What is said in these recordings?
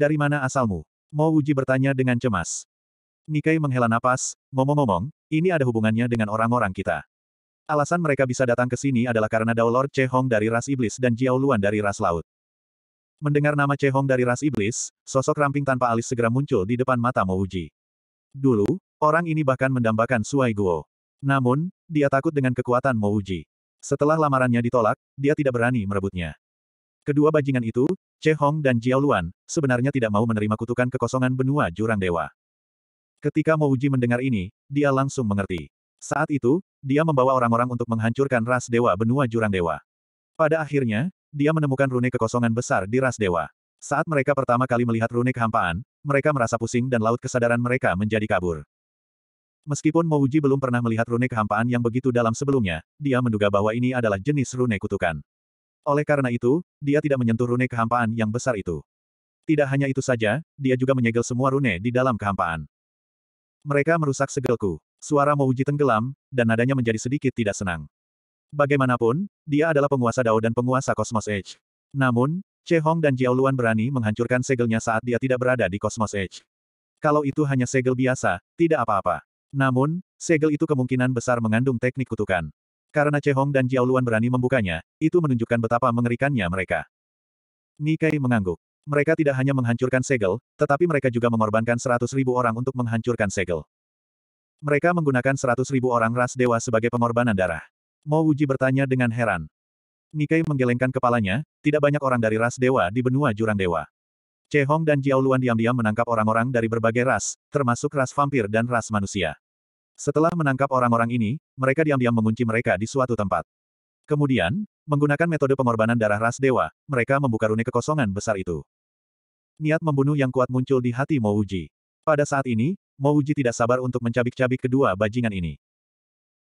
Dari mana asalmu? Mo Wuji bertanya dengan cemas. Nikai menghela napas, ngomong-ngomong, ini ada hubungannya dengan orang-orang kita. Alasan mereka bisa datang ke sini adalah karena Dao Lord Che Hong dari ras iblis dan Jiao Luan dari ras laut. Mendengar nama Che Hong dari ras iblis, sosok ramping tanpa alis segera muncul di depan mata Mo Wuji. Dulu, orang ini bahkan mendambakan Suai Guo. Namun, dia takut dengan kekuatan Mo Wuji. Setelah lamarannya ditolak, dia tidak berani merebutnya. Kedua bajingan itu, Che Hong dan Jiao Luan, sebenarnya tidak mau menerima kutukan kekosongan benua jurang dewa. Ketika Mo Uji mendengar ini, dia langsung mengerti. Saat itu, dia membawa orang-orang untuk menghancurkan ras dewa benua jurang dewa. Pada akhirnya, dia menemukan rune kekosongan besar di ras dewa. Saat mereka pertama kali melihat rune kehampaan, mereka merasa pusing dan laut kesadaran mereka menjadi kabur. Meskipun Mo Uji belum pernah melihat rune kehampaan yang begitu dalam sebelumnya, dia menduga bahwa ini adalah jenis rune kutukan. Oleh karena itu, dia tidak menyentuh rune kehampaan yang besar itu. Tidak hanya itu saja, dia juga menyegel semua rune di dalam kehampaan. Mereka merusak segelku. Suara Mouji tenggelam, dan nadanya menjadi sedikit tidak senang. Bagaimanapun, dia adalah penguasa Dao dan penguasa Cosmos Edge. Namun, Che Hong dan Jiao Luan berani menghancurkan segelnya saat dia tidak berada di Cosmos Edge. Kalau itu hanya segel biasa, tidak apa-apa. Namun, segel itu kemungkinan besar mengandung teknik kutukan. Karena Hong dan Jiaoluan berani membukanya, itu menunjukkan betapa mengerikannya mereka. Nikai mengangguk. Mereka tidak hanya menghancurkan segel, tetapi mereka juga mengorbankan seratus ribu orang untuk menghancurkan segel. Mereka menggunakan seratus ribu orang ras dewa sebagai pengorbanan darah. Mo Uji bertanya dengan heran. Nikai menggelengkan kepalanya, tidak banyak orang dari ras dewa di benua jurang dewa. Hong dan Jiaoluan diam-diam menangkap orang-orang dari berbagai ras, termasuk ras vampir dan ras manusia. Setelah menangkap orang-orang ini, mereka diam-diam mengunci mereka di suatu tempat. Kemudian, menggunakan metode pengorbanan darah ras dewa, mereka membuka rune kekosongan besar itu. Niat membunuh yang kuat muncul di hati Mouji. Pada saat ini, Mouji tidak sabar untuk mencabik-cabik kedua bajingan ini.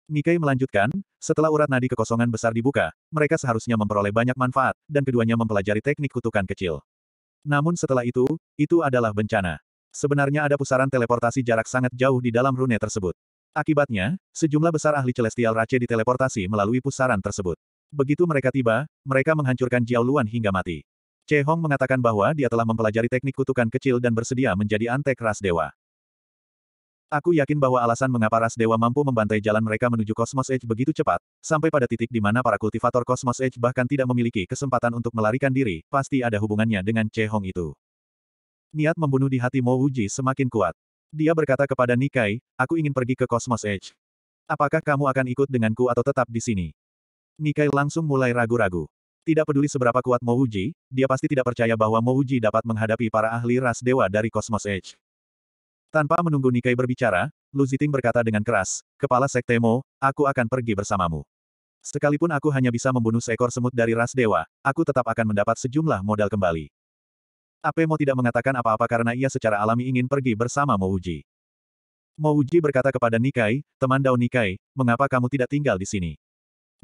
Nikai melanjutkan, setelah urat nadi kekosongan besar dibuka, mereka seharusnya memperoleh banyak manfaat, dan keduanya mempelajari teknik kutukan kecil. Namun setelah itu, itu adalah bencana. Sebenarnya ada pusaran teleportasi jarak sangat jauh di dalam rune tersebut. Akibatnya, sejumlah besar ahli Celestial Race diteleportasi melalui pusaran tersebut. Begitu mereka tiba, mereka menghancurkan Jiao Luan hingga mati. Che Hong mengatakan bahwa dia telah mempelajari teknik kutukan kecil dan bersedia menjadi antek ras dewa. Aku yakin bahwa alasan mengapa ras dewa mampu membantai jalan mereka menuju Cosmos Edge begitu cepat, sampai pada titik di mana para kultivator Cosmos Edge bahkan tidak memiliki kesempatan untuk melarikan diri, pasti ada hubungannya dengan Che Hong itu. Niat membunuh di hati Mo Wuji semakin kuat. Dia berkata kepada Nikai, aku ingin pergi ke Cosmos Edge. Apakah kamu akan ikut denganku atau tetap di sini? Nikai langsung mulai ragu-ragu. Tidak peduli seberapa kuat Mouji, dia pasti tidak percaya bahwa Mouji dapat menghadapi para ahli ras dewa dari Cosmos Edge. Tanpa menunggu Nikai berbicara, Lu Ziting berkata dengan keras, Kepala Sekte Mo, aku akan pergi bersamamu. Sekalipun aku hanya bisa membunuh seekor semut dari ras dewa, aku tetap akan mendapat sejumlah modal kembali mo tidak mengatakan apa-apa karena ia secara alami ingin pergi bersama Mo Uji. Mo Uji berkata kepada Nikai, teman Dao Nikai, mengapa kamu tidak tinggal di sini?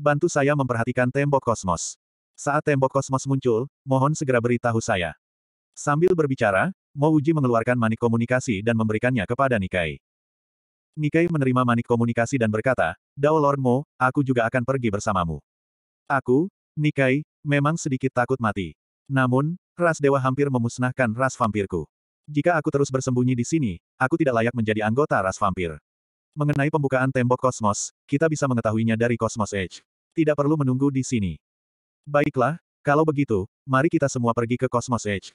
Bantu saya memperhatikan tembok kosmos. Saat tembok kosmos muncul, mohon segera beritahu saya. Sambil berbicara, Mo Uji mengeluarkan manik komunikasi dan memberikannya kepada Nikai. Nikai menerima manik komunikasi dan berkata, Dao Lord Mo, aku juga akan pergi bersamamu. Aku, Nikai, memang sedikit takut mati. Namun, ras dewa hampir memusnahkan ras vampirku. Jika aku terus bersembunyi di sini, aku tidak layak menjadi anggota ras vampir. Mengenai pembukaan tembok kosmos, kita bisa mengetahuinya dari Cosmos Edge. Tidak perlu menunggu di sini. Baiklah, kalau begitu, mari kita semua pergi ke Cosmos Edge.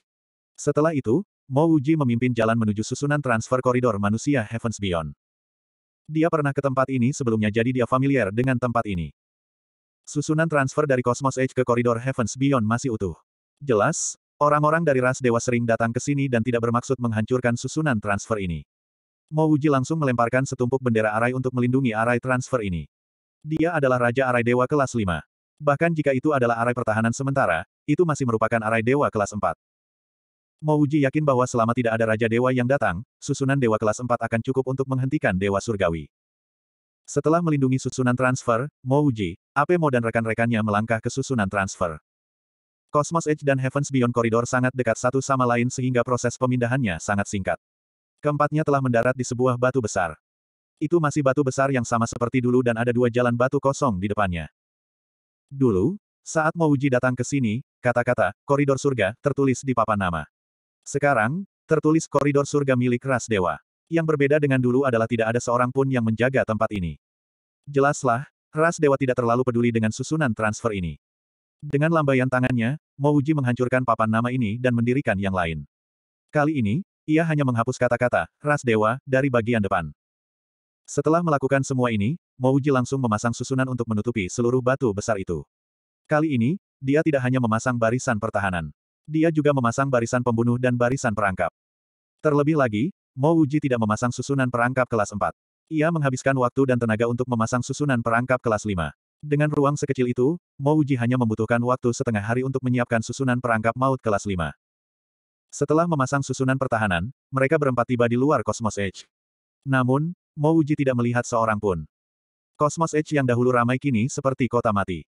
Setelah itu, Mo Uji memimpin jalan menuju susunan transfer koridor manusia Heavens Beyond. Dia pernah ke tempat ini sebelumnya jadi dia familiar dengan tempat ini. Susunan transfer dari Cosmos Edge ke koridor Heavens Beyond masih utuh. Jelas, orang-orang dari ras dewa sering datang ke sini dan tidak bermaksud menghancurkan susunan transfer ini. Mo Wuji langsung melemparkan setumpuk bendera arai untuk melindungi arai transfer ini. Dia adalah Raja Arai Dewa kelas 5. Bahkan jika itu adalah arai pertahanan sementara, itu masih merupakan arai dewa kelas 4. Mo Wuji yakin bahwa selama tidak ada Raja Dewa yang datang, susunan Dewa kelas 4 akan cukup untuk menghentikan Dewa Surgawi. Setelah melindungi susunan transfer, Mo Uji, Mo dan rekan-rekannya melangkah ke susunan transfer. Cosmos Edge dan Heaven's Beyond Corridor sangat dekat satu sama lain sehingga proses pemindahannya sangat singkat. Keempatnya telah mendarat di sebuah batu besar. Itu masih batu besar yang sama seperti dulu dan ada dua jalan batu kosong di depannya. Dulu, saat Mouji datang ke sini, kata-kata, koridor surga, tertulis di papan nama. Sekarang, tertulis koridor surga milik ras dewa. Yang berbeda dengan dulu adalah tidak ada seorang pun yang menjaga tempat ini. Jelaslah, ras dewa tidak terlalu peduli dengan susunan transfer ini. Dengan lambaian tangannya, Mouji menghancurkan papan nama ini dan mendirikan yang lain. Kali ini, ia hanya menghapus kata-kata, ras dewa, dari bagian depan. Setelah melakukan semua ini, Mouji langsung memasang susunan untuk menutupi seluruh batu besar itu. Kali ini, dia tidak hanya memasang barisan pertahanan. Dia juga memasang barisan pembunuh dan barisan perangkap. Terlebih lagi, Mouji tidak memasang susunan perangkap kelas 4. Ia menghabiskan waktu dan tenaga untuk memasang susunan perangkap kelas 5. Dengan ruang sekecil itu, Mo hanya membutuhkan waktu setengah hari untuk menyiapkan susunan perangkap maut kelas 5. Setelah memasang susunan pertahanan, mereka berempat tiba di luar Cosmos Edge. Namun, Mo tidak melihat seorang pun. Cosmos Edge yang dahulu ramai kini seperti kota mati.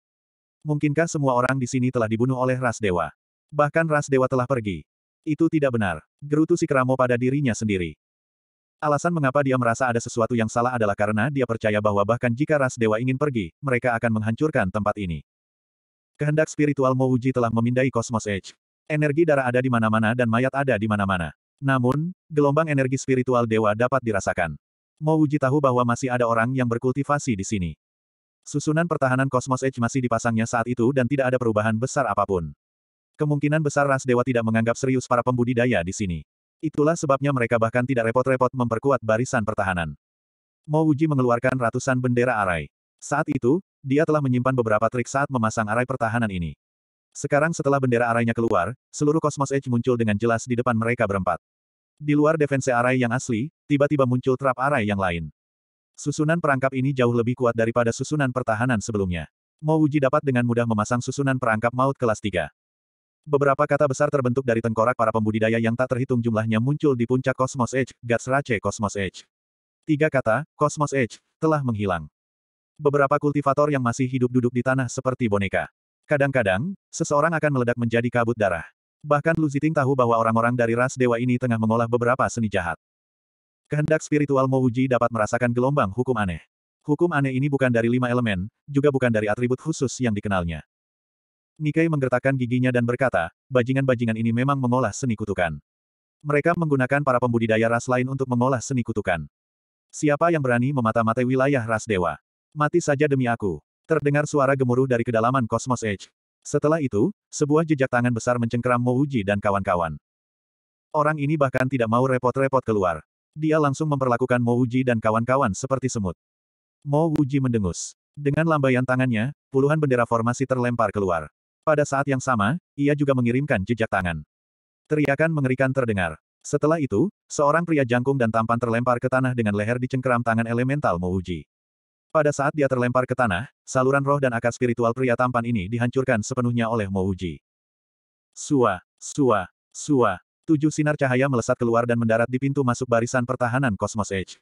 Mungkinkah semua orang di sini telah dibunuh oleh ras dewa? Bahkan ras dewa telah pergi. Itu tidak benar. Gerutu si keramo pada dirinya sendiri. Alasan mengapa dia merasa ada sesuatu yang salah adalah karena dia percaya bahwa bahkan jika ras dewa ingin pergi, mereka akan menghancurkan tempat ini. Kehendak spiritual Mouji telah memindai kosmos Edge. Energi darah ada di mana-mana dan mayat ada di mana-mana. Namun, gelombang energi spiritual dewa dapat dirasakan. Mouji tahu bahwa masih ada orang yang berkultivasi di sini. Susunan pertahanan kosmos Edge masih dipasangnya saat itu dan tidak ada perubahan besar apapun. Kemungkinan besar ras dewa tidak menganggap serius para pembudidaya di sini. Itulah sebabnya mereka bahkan tidak repot-repot memperkuat barisan pertahanan. Mo Wuji mengeluarkan ratusan bendera arai. Saat itu, dia telah menyimpan beberapa trik saat memasang arai pertahanan ini. Sekarang setelah bendera arainya keluar, seluruh kosmos Edge muncul dengan jelas di depan mereka berempat. Di luar defense arai yang asli, tiba-tiba muncul trap arai yang lain. Susunan perangkap ini jauh lebih kuat daripada susunan pertahanan sebelumnya. Mo Wuji dapat dengan mudah memasang susunan perangkap maut kelas 3. Beberapa kata besar terbentuk dari tengkorak para pembudidaya yang tak terhitung jumlahnya muncul di puncak Cosmos Edge, Gatsrache Cosmos Edge. Tiga kata, Cosmos Edge, telah menghilang. Beberapa kultivator yang masih hidup duduk di tanah seperti boneka. Kadang-kadang, seseorang akan meledak menjadi kabut darah. Bahkan Lu Ziting tahu bahwa orang-orang dari ras dewa ini tengah mengolah beberapa seni jahat. Kehendak spiritual Uji dapat merasakan gelombang hukum aneh. Hukum aneh ini bukan dari lima elemen, juga bukan dari atribut khusus yang dikenalnya. Nikkei menggertakkan giginya dan berkata, bajingan-bajingan ini memang mengolah seni kutukan. Mereka menggunakan para pembudidaya ras lain untuk mengolah seni kutukan. Siapa yang berani memata-matai wilayah ras dewa? Mati saja demi aku. Terdengar suara gemuruh dari kedalaman Cosmos Edge. Setelah itu, sebuah jejak tangan besar mencengkeram Mouji dan kawan-kawan. Orang ini bahkan tidak mau repot-repot keluar. Dia langsung memperlakukan Mouji dan kawan-kawan seperti semut. Mouji mendengus. Dengan lambaian tangannya, puluhan bendera formasi terlempar keluar. Pada saat yang sama, ia juga mengirimkan jejak tangan. Teriakan mengerikan terdengar. Setelah itu, seorang pria jangkung dan tampan terlempar ke tanah dengan leher dicengkeram tangan elemental Mouji. Pada saat dia terlempar ke tanah, saluran roh dan akar spiritual pria tampan ini dihancurkan sepenuhnya oleh Mouji. Sua, sua, sua. Tujuh sinar cahaya melesat keluar dan mendarat di pintu masuk barisan pertahanan Cosmos Edge.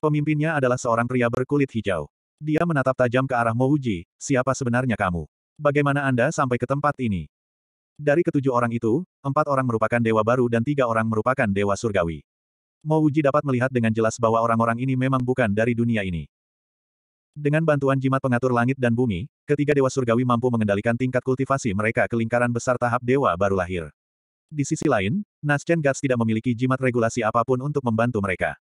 Pemimpinnya adalah seorang pria berkulit hijau. Dia menatap tajam ke arah Mouji, siapa sebenarnya kamu? Bagaimana Anda sampai ke tempat ini? Dari ketujuh orang itu, empat orang merupakan dewa baru dan tiga orang merupakan dewa surgawi. Mo Wujie dapat melihat dengan jelas bahwa orang-orang ini memang bukan dari dunia ini. Dengan bantuan jimat pengatur langit dan bumi, ketiga dewa surgawi mampu mengendalikan tingkat kultivasi mereka ke lingkaran besar tahap dewa baru lahir. Di sisi lain, Naschen Gats tidak memiliki jimat regulasi apapun untuk membantu mereka.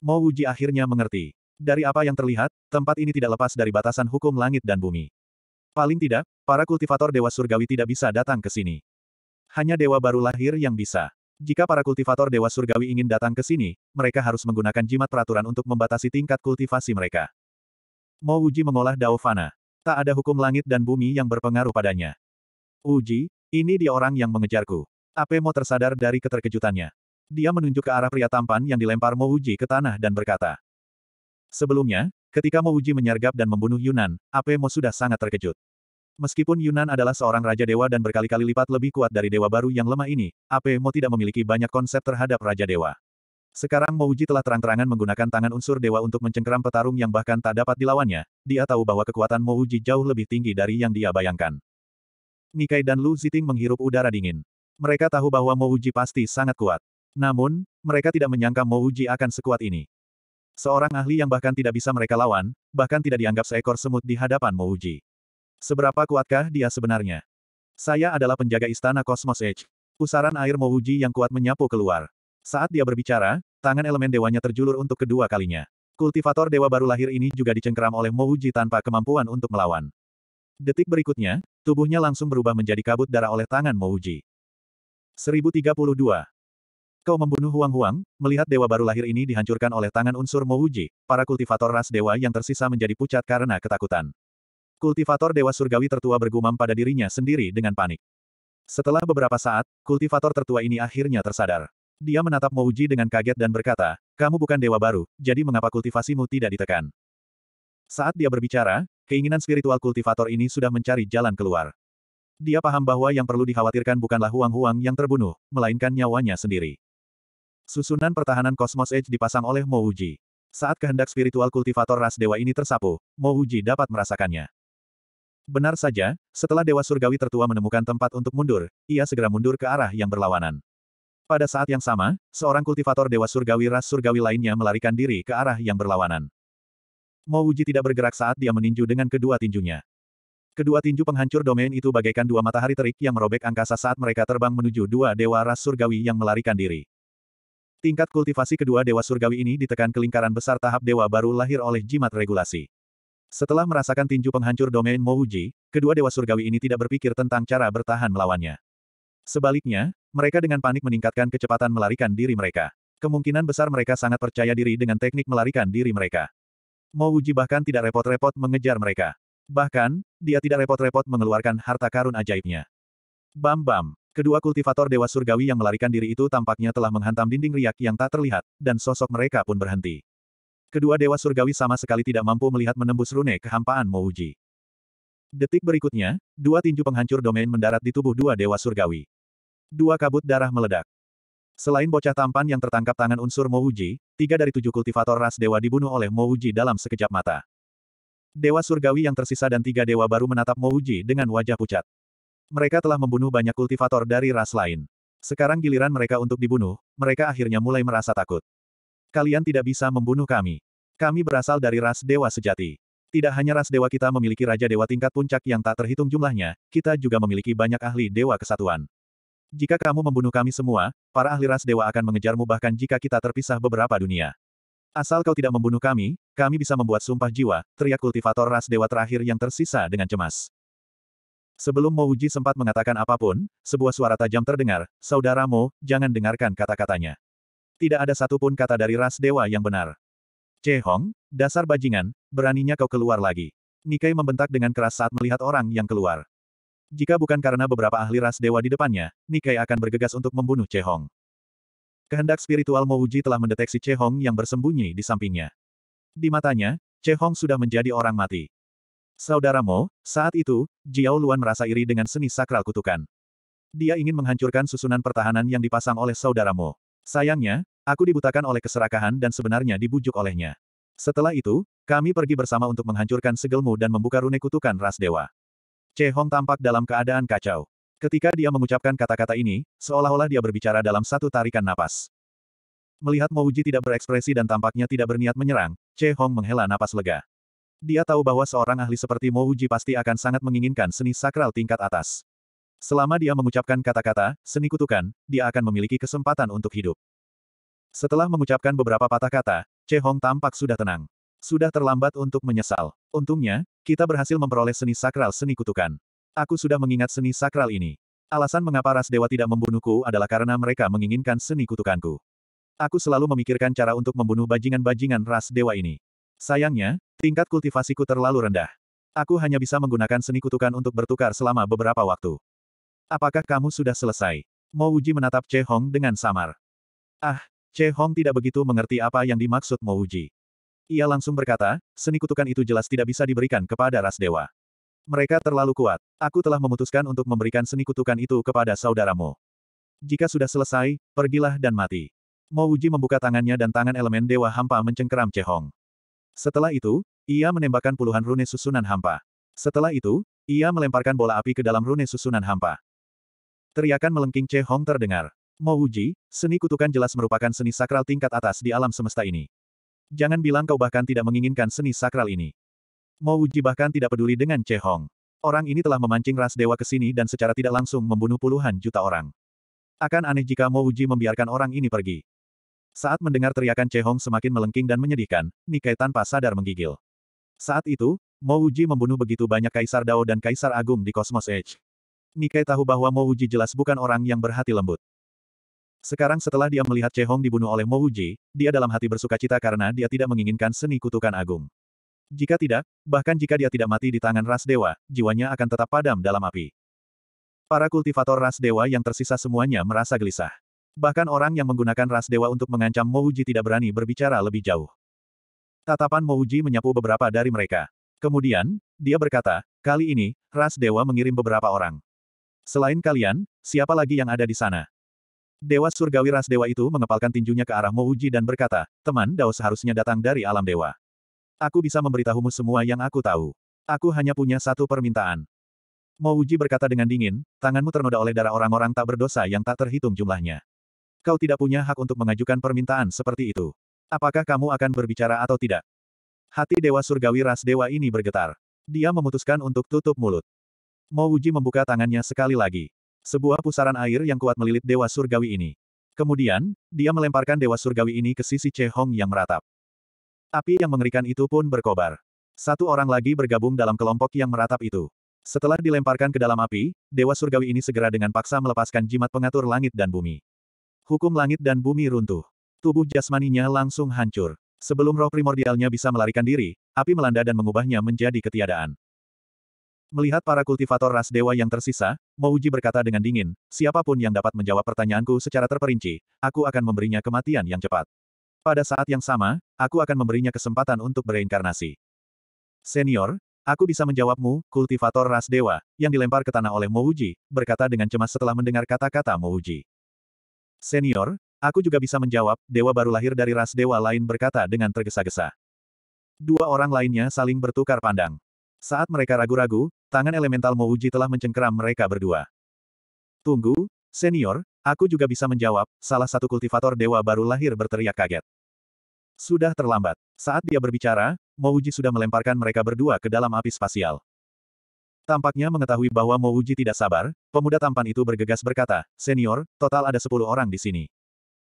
Mo Wuji akhirnya mengerti. Dari apa yang terlihat, tempat ini tidak lepas dari batasan hukum langit dan bumi. Paling tidak, para kultivator Dewa Surgawi tidak bisa datang ke sini. Hanya Dewa baru lahir yang bisa. Jika para kultivator Dewa Surgawi ingin datang ke sini, mereka harus menggunakan jimat peraturan untuk membatasi tingkat kultivasi mereka. Mo Uji mengolah Dao Fana. Tak ada hukum langit dan bumi yang berpengaruh padanya. Uji, ini dia orang yang mengejarku. Mo tersadar dari keterkejutannya. Dia menunjuk ke arah pria tampan yang dilempar Mo Uji ke tanah dan berkata. Sebelumnya, Ketika Mouji menyergap dan membunuh Yunan, Mo sudah sangat terkejut. Meskipun Yunan adalah seorang Raja Dewa dan berkali-kali lipat lebih kuat dari Dewa baru yang lemah ini, Mo tidak memiliki banyak konsep terhadap Raja Dewa. Sekarang Mouji telah terang-terangan menggunakan tangan unsur dewa untuk mencengkeram petarung yang bahkan tak dapat dilawannya, dia tahu bahwa kekuatan Mouji jauh lebih tinggi dari yang dia bayangkan. Nikai dan Lu Ziting menghirup udara dingin. Mereka tahu bahwa Mouji pasti sangat kuat. Namun, mereka tidak menyangka Mouji akan sekuat ini. Seorang ahli yang bahkan tidak bisa mereka lawan, bahkan tidak dianggap seekor semut di hadapan Mouji. Seberapa kuatkah dia sebenarnya? Saya adalah penjaga istana Cosmos Edge. Pusaran air Mouji yang kuat menyapu keluar. Saat dia berbicara, tangan elemen dewanya terjulur untuk kedua kalinya. Kultivator dewa baru lahir ini juga dicengkeram oleh Mouji tanpa kemampuan untuk melawan. Detik berikutnya, tubuhnya langsung berubah menjadi kabut darah oleh tangan Mouji. 1032. Kau membunuh Huang Huang, melihat dewa baru lahir ini dihancurkan oleh tangan unsur Mouji, para kultivator ras dewa yang tersisa menjadi pucat karena ketakutan. Kultivator dewa surgawi tertua bergumam pada dirinya sendiri dengan panik. Setelah beberapa saat, kultivator tertua ini akhirnya tersadar. Dia menatap Mouji dengan kaget dan berkata, kamu bukan dewa baru, jadi mengapa kultivasimu tidak ditekan? Saat dia berbicara, keinginan spiritual kultivator ini sudah mencari jalan keluar. Dia paham bahwa yang perlu dikhawatirkan bukanlah huang-huang yang terbunuh, melainkan nyawanya sendiri. Susunan pertahanan Cosmos Edge dipasang oleh Mo Uji. Saat kehendak spiritual kultivator ras dewa ini tersapu, Mo Uji dapat merasakannya. Benar saja, setelah dewa surgawi tertua menemukan tempat untuk mundur, ia segera mundur ke arah yang berlawanan. Pada saat yang sama, seorang kultivator dewa surgawi ras surgawi lainnya melarikan diri ke arah yang berlawanan. Mo Uji tidak bergerak saat dia meninju dengan kedua tinjunya. Kedua tinju penghancur domain itu bagaikan dua matahari terik yang merobek angkasa saat mereka terbang menuju dua dewa ras surgawi yang melarikan diri. Tingkat kultivasi kedua Dewa Surgawi ini ditekan ke lingkaran besar tahap Dewa baru lahir oleh jimat regulasi. Setelah merasakan tinju penghancur domain Mouji, kedua Dewa Surgawi ini tidak berpikir tentang cara bertahan melawannya. Sebaliknya, mereka dengan panik meningkatkan kecepatan melarikan diri mereka. Kemungkinan besar mereka sangat percaya diri dengan teknik melarikan diri mereka. Mouji bahkan tidak repot-repot mengejar mereka. Bahkan, dia tidak repot-repot mengeluarkan harta karun ajaibnya. Bam-bam. Kedua kultivator Dewa Surgawi yang melarikan diri itu tampaknya telah menghantam dinding riak yang tak terlihat, dan sosok mereka pun berhenti. Kedua Dewa Surgawi sama sekali tidak mampu melihat menembus rune kehampaan Mouji. Detik berikutnya, dua tinju penghancur domain mendarat di tubuh dua Dewa Surgawi. Dua kabut darah meledak. Selain bocah tampan yang tertangkap tangan unsur Mouji, tiga dari tujuh kultivator ras dewa dibunuh oleh Mouji dalam sekejap mata. Dewa Surgawi yang tersisa dan tiga dewa baru menatap Mouji dengan wajah pucat. Mereka telah membunuh banyak kultivator dari ras lain. Sekarang giliran mereka untuk dibunuh, mereka akhirnya mulai merasa takut. Kalian tidak bisa membunuh kami. Kami berasal dari ras dewa sejati. Tidak hanya ras dewa kita memiliki raja dewa tingkat puncak yang tak terhitung jumlahnya, kita juga memiliki banyak ahli dewa kesatuan. Jika kamu membunuh kami semua, para ahli ras dewa akan mengejarmu bahkan jika kita terpisah beberapa dunia. Asal kau tidak membunuh kami, kami bisa membuat sumpah jiwa, teriak kultivator ras dewa terakhir yang tersisa dengan cemas. Sebelum Mo Uji sempat mengatakan apapun, sebuah suara tajam terdengar, Saudaramu, jangan dengarkan kata-katanya. Tidak ada satupun kata dari ras dewa yang benar. Che Hong, dasar bajingan, beraninya kau keluar lagi. Nikai membentak dengan keras saat melihat orang yang keluar. Jika bukan karena beberapa ahli ras dewa di depannya, Nikai akan bergegas untuk membunuh Che Hong. Kehendak spiritual Mo Uji telah mendeteksi Che Hong yang bersembunyi di sampingnya. Di matanya, Che Hong sudah menjadi orang mati. Saudaramu, saat itu, Jiao Luan merasa iri dengan seni sakral kutukan. Dia ingin menghancurkan susunan pertahanan yang dipasang oleh saudaramu. Sayangnya, aku dibutakan oleh keserakahan dan sebenarnya dibujuk olehnya. Setelah itu, kami pergi bersama untuk menghancurkan segelmu dan membuka rune kutukan ras dewa. Che Hong tampak dalam keadaan kacau. Ketika dia mengucapkan kata-kata ini, seolah-olah dia berbicara dalam satu tarikan napas. Melihat Mouji tidak berekspresi dan tampaknya tidak berniat menyerang, Che Hong menghela napas lega. Dia tahu bahwa seorang ahli seperti Mo Uji pasti akan sangat menginginkan seni sakral tingkat atas. Selama dia mengucapkan kata-kata, seni kutukan, dia akan memiliki kesempatan untuk hidup. Setelah mengucapkan beberapa patah kata, Che Hong tampak sudah tenang. Sudah terlambat untuk menyesal. Untungnya, kita berhasil memperoleh seni sakral seni kutukan. Aku sudah mengingat seni sakral ini. Alasan mengapa ras dewa tidak membunuhku adalah karena mereka menginginkan seni kutukanku. Aku selalu memikirkan cara untuk membunuh bajingan-bajingan ras dewa ini. Sayangnya, tingkat kultivasiku terlalu rendah. Aku hanya bisa menggunakan seni kutukan untuk bertukar selama beberapa waktu. Apakah kamu sudah selesai? Mo Uji menatap Che Hong dengan samar. Ah, Che Hong tidak begitu mengerti apa yang dimaksud Mo Uji. Ia langsung berkata, seni kutukan itu jelas tidak bisa diberikan kepada ras dewa. Mereka terlalu kuat. Aku telah memutuskan untuk memberikan seni kutukan itu kepada saudaramu. Jika sudah selesai, pergilah dan mati. Mo Uji membuka tangannya dan tangan elemen dewa hampa mencengkeram Che Hong. Setelah itu, ia menembakkan puluhan rune susunan hampa. Setelah itu, ia melemparkan bola api ke dalam rune susunan hampa. Teriakan melengking Che Hong terdengar. Mo Uji, seni kutukan jelas merupakan seni sakral tingkat atas di alam semesta ini. Jangan bilang kau bahkan tidak menginginkan seni sakral ini. Mo Uji bahkan tidak peduli dengan Che Hong. Orang ini telah memancing ras dewa ke sini dan secara tidak langsung membunuh puluhan juta orang. Akan aneh jika Mo Uji membiarkan orang ini pergi. Saat mendengar teriakan Che Hong semakin melengking dan menyedihkan, Nikai tanpa sadar menggigil. Saat itu, Mo Uji membunuh begitu banyak Kaisar Dao dan Kaisar Agung di Cosmos Edge. Nikai tahu bahwa Mo Uji jelas bukan orang yang berhati lembut. Sekarang setelah dia melihat Che Hong dibunuh oleh Mo Uji, dia dalam hati bersuka cita karena dia tidak menginginkan seni kutukan agung. Jika tidak, bahkan jika dia tidak mati di tangan ras dewa, jiwanya akan tetap padam dalam api. Para kultivator ras dewa yang tersisa semuanya merasa gelisah. Bahkan orang yang menggunakan ras dewa untuk mengancam Mouji tidak berani berbicara lebih jauh. Tatapan Mouji menyapu beberapa dari mereka. Kemudian, dia berkata, kali ini, ras dewa mengirim beberapa orang. Selain kalian, siapa lagi yang ada di sana? Dewa surgawi ras dewa itu mengepalkan tinjunya ke arah Mouji dan berkata, teman Dao seharusnya datang dari alam dewa. Aku bisa memberitahumu semua yang aku tahu. Aku hanya punya satu permintaan. Mouji berkata dengan dingin, tanganmu ternoda oleh darah orang-orang tak berdosa yang tak terhitung jumlahnya. Kau tidak punya hak untuk mengajukan permintaan seperti itu. Apakah kamu akan berbicara atau tidak? Hati Dewa Surgawi Ras Dewa ini bergetar. Dia memutuskan untuk tutup mulut. Mo Wuji membuka tangannya sekali lagi. Sebuah pusaran air yang kuat melilit Dewa Surgawi ini. Kemudian, dia melemparkan Dewa Surgawi ini ke sisi Che Hong yang meratap. Api yang mengerikan itu pun berkobar. Satu orang lagi bergabung dalam kelompok yang meratap itu. Setelah dilemparkan ke dalam api, Dewa Surgawi ini segera dengan paksa melepaskan jimat pengatur langit dan bumi. Hukum langit dan bumi runtuh. Tubuh jasmaninya langsung hancur. Sebelum roh primordialnya bisa melarikan diri, api melanda dan mengubahnya menjadi ketiadaan. Melihat para kultivator ras dewa yang tersisa, Mouji berkata dengan dingin, siapapun yang dapat menjawab pertanyaanku secara terperinci, aku akan memberinya kematian yang cepat. Pada saat yang sama, aku akan memberinya kesempatan untuk bereinkarnasi. Senior, aku bisa menjawabmu, kultivator ras dewa, yang dilempar ke tanah oleh Mouji, berkata dengan cemas setelah mendengar kata-kata Mouji. Senior, aku juga bisa menjawab, dewa baru lahir dari ras dewa lain berkata dengan tergesa-gesa. Dua orang lainnya saling bertukar pandang. Saat mereka ragu-ragu, tangan elemental Mouji telah mencengkeram mereka berdua. Tunggu, senior, aku juga bisa menjawab, salah satu kultivator dewa baru lahir berteriak kaget. Sudah terlambat. Saat dia berbicara, Mouji sudah melemparkan mereka berdua ke dalam api spasial. Tampaknya mengetahui bahwa Mouji tidak sabar, pemuda tampan itu bergegas berkata, Senior, total ada sepuluh orang di sini.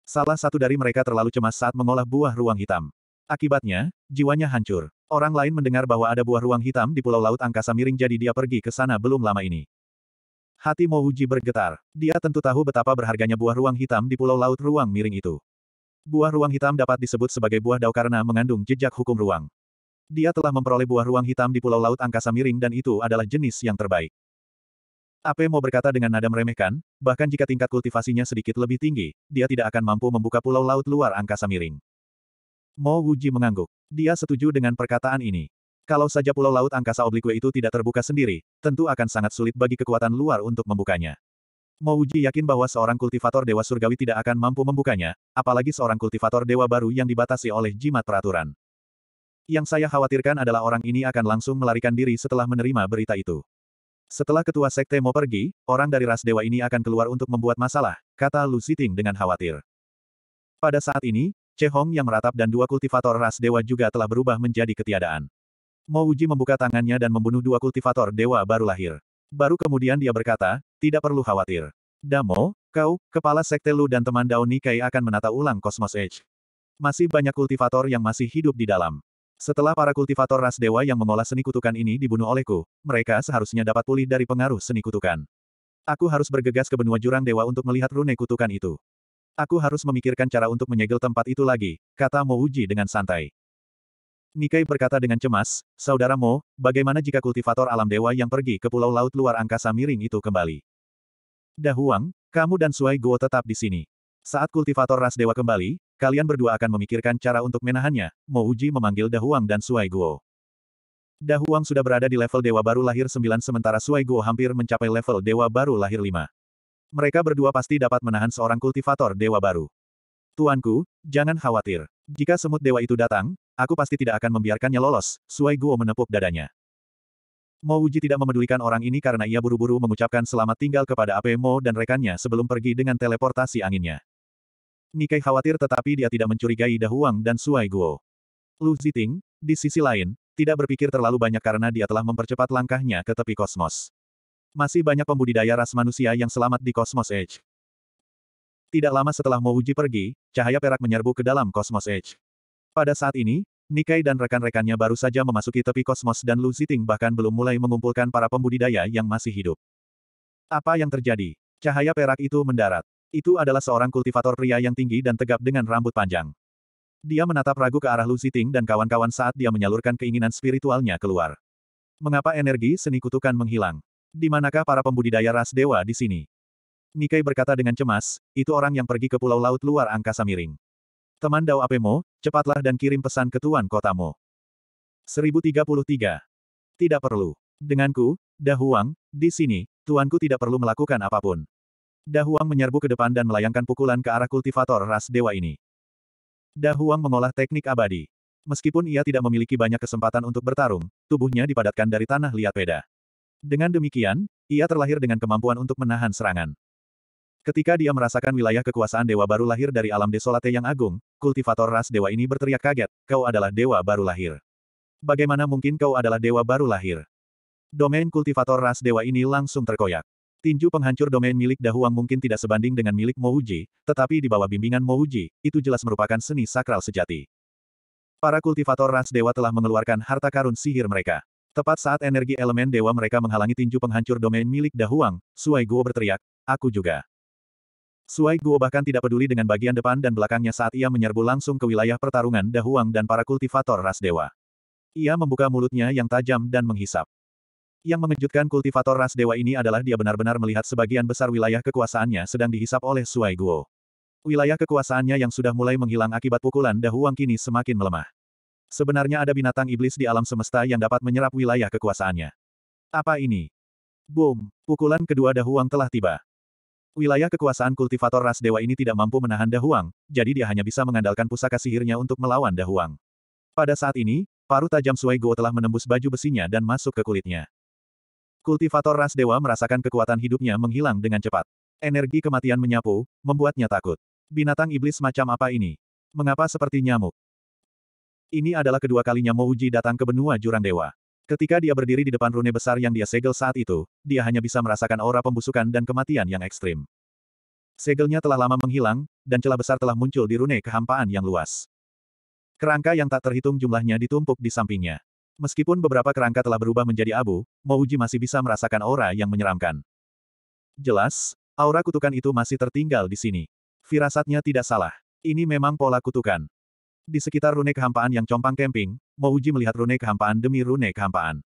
Salah satu dari mereka terlalu cemas saat mengolah buah ruang hitam. Akibatnya, jiwanya hancur. Orang lain mendengar bahwa ada buah ruang hitam di Pulau Laut Angkasa Miring jadi dia pergi ke sana belum lama ini. Hati Mouji bergetar. Dia tentu tahu betapa berharganya buah ruang hitam di Pulau Laut Ruang Miring itu. Buah ruang hitam dapat disebut sebagai buah dao karena mengandung jejak hukum ruang. Dia telah memperoleh buah ruang hitam di Pulau Laut Angkasa Miring dan itu adalah jenis yang terbaik. Ape mau berkata dengan nada meremehkan, bahkan jika tingkat kultivasinya sedikit lebih tinggi, dia tidak akan mampu membuka pulau laut luar angkasa miring. Mo Wuji mengangguk. Dia setuju dengan perkataan ini. Kalau saja pulau laut angkasa oblique itu tidak terbuka sendiri, tentu akan sangat sulit bagi kekuatan luar untuk membukanya. Mo Wuji yakin bahwa seorang kultivator dewa surgawi tidak akan mampu membukanya, apalagi seorang kultivator dewa baru yang dibatasi oleh jimat peraturan. Yang saya khawatirkan adalah orang ini akan langsung melarikan diri setelah menerima berita itu. Setelah ketua sekte mau pergi, orang dari ras dewa ini akan keluar untuk membuat masalah, kata Lu Siting dengan khawatir. Pada saat ini, Che Hong yang meratap dan dua kultivator ras dewa juga telah berubah menjadi ketiadaan. Mo Uji membuka tangannya dan membunuh dua kultivator dewa baru lahir. Baru kemudian dia berkata, tidak perlu khawatir. Damo, kau, kepala sekte Lu dan teman Dao Nikai akan menata ulang Cosmos Age. Masih banyak kultivator yang masih hidup di dalam. Setelah para kultivator ras dewa yang mengolah seni kutukan ini dibunuh olehku, mereka seharusnya dapat pulih dari pengaruh seni kutukan. Aku harus bergegas ke benua jurang dewa untuk melihat rune kutukan itu. Aku harus memikirkan cara untuk menyegel tempat itu lagi, kata Mo Uji dengan santai. Nikai berkata dengan cemas, Saudara Mo, bagaimana jika kultivator alam dewa yang pergi ke pulau laut luar angkasa miring itu kembali? Dahuang, kamu dan Suai Guo tetap di sini. Saat kultivator ras dewa kembali, Kalian berdua akan memikirkan cara untuk menahannya, Mo Uji memanggil Dahuang dan Suai Guo. Dahuang sudah berada di level Dewa Baru Lahir 9 sementara Suai Guo hampir mencapai level Dewa Baru Lahir 5. Mereka berdua pasti dapat menahan seorang kultivator Dewa Baru. Tuanku, jangan khawatir. Jika semut dewa itu datang, aku pasti tidak akan membiarkannya lolos, Suai Guo menepuk dadanya. Mo Uji tidak memedulikan orang ini karena ia buru-buru mengucapkan selamat tinggal kepada AP Mo dan rekannya sebelum pergi dengan teleportasi anginnya. Nikai khawatir tetapi dia tidak mencurigai Dahuang dan Suai Guo. Lu Ziting, di sisi lain, tidak berpikir terlalu banyak karena dia telah mempercepat langkahnya ke tepi kosmos. Masih banyak pembudidaya ras manusia yang selamat di Kosmos Edge. Tidak lama setelah Mo Uji pergi, cahaya perak menyerbu ke dalam Kosmos Edge. Pada saat ini, Nikai dan rekan-rekannya baru saja memasuki tepi kosmos dan Lu Ziting bahkan belum mulai mengumpulkan para pembudidaya yang masih hidup. Apa yang terjadi? Cahaya perak itu mendarat. Itu adalah seorang kultivator pria yang tinggi dan tegap dengan rambut panjang. Dia menatap ragu ke arah Lu Ziting dan kawan-kawan saat dia menyalurkan keinginan spiritualnya keluar. Mengapa energi seni kutukan menghilang? Di manakah para pembudidaya ras dewa di sini? Nikai berkata dengan cemas, itu orang yang pergi ke pulau laut luar angkasa miring. Teman Dao Apemo, cepatlah dan kirim pesan ke tuan kotamu. 1033. Tidak perlu. Denganku, Dahuang, di sini, tuanku tidak perlu melakukan apapun. Dahuang menyerbu ke depan dan melayangkan pukulan ke arah kultivator ras dewa ini. Dahuang mengolah teknik abadi. Meskipun ia tidak memiliki banyak kesempatan untuk bertarung, tubuhnya dipadatkan dari tanah liat peda. Dengan demikian, ia terlahir dengan kemampuan untuk menahan serangan. Ketika dia merasakan wilayah kekuasaan dewa baru lahir dari alam desolate yang agung, kultivator ras dewa ini berteriak kaget, kau adalah dewa baru lahir. Bagaimana mungkin kau adalah dewa baru lahir? Domain kultivator ras dewa ini langsung terkoyak. Tinju penghancur domain milik Dahuang mungkin tidak sebanding dengan milik Mouji, tetapi di bawah bimbingan Mouji, itu jelas merupakan seni sakral sejati. Para kultivator ras dewa telah mengeluarkan harta karun sihir mereka. Tepat saat energi elemen dewa mereka menghalangi tinju penghancur domain milik Dahuang, Suai Guo berteriak, aku juga. Suai Guo bahkan tidak peduli dengan bagian depan dan belakangnya saat ia menyerbu langsung ke wilayah pertarungan Dahuang dan para kultivator ras dewa. Ia membuka mulutnya yang tajam dan menghisap. Yang mengejutkan kultivator ras dewa ini adalah dia benar-benar melihat sebagian besar wilayah kekuasaannya sedang dihisap oleh Suai Guo. Wilayah kekuasaannya yang sudah mulai menghilang akibat pukulan Dahuang kini semakin melemah. Sebenarnya ada binatang iblis di alam semesta yang dapat menyerap wilayah kekuasaannya. Apa ini? Boom! Pukulan kedua Dahuang telah tiba. Wilayah kekuasaan kultivator ras dewa ini tidak mampu menahan Dahuang, jadi dia hanya bisa mengandalkan pusaka sihirnya untuk melawan Dahuang. Pada saat ini, paru tajam Suai Guo telah menembus baju besinya dan masuk ke kulitnya. Kultivator ras dewa merasakan kekuatan hidupnya menghilang dengan cepat. Energi kematian menyapu, membuatnya takut. Binatang iblis macam apa ini? Mengapa seperti nyamuk? Ini adalah kedua kalinya Mouji datang ke benua jurang dewa. Ketika dia berdiri di depan rune besar yang dia segel saat itu, dia hanya bisa merasakan aura pembusukan dan kematian yang ekstrim. Segelnya telah lama menghilang, dan celah besar telah muncul di rune kehampaan yang luas. Kerangka yang tak terhitung jumlahnya ditumpuk di sampingnya. Meskipun beberapa kerangka telah berubah menjadi abu, Mouji masih bisa merasakan aura yang menyeramkan. Jelas, aura kutukan itu masih tertinggal di sini. Firasatnya tidak salah. Ini memang pola kutukan. Di sekitar rune kehampaan yang compang camping, Mouji melihat rune kehampaan demi rune kehampaan.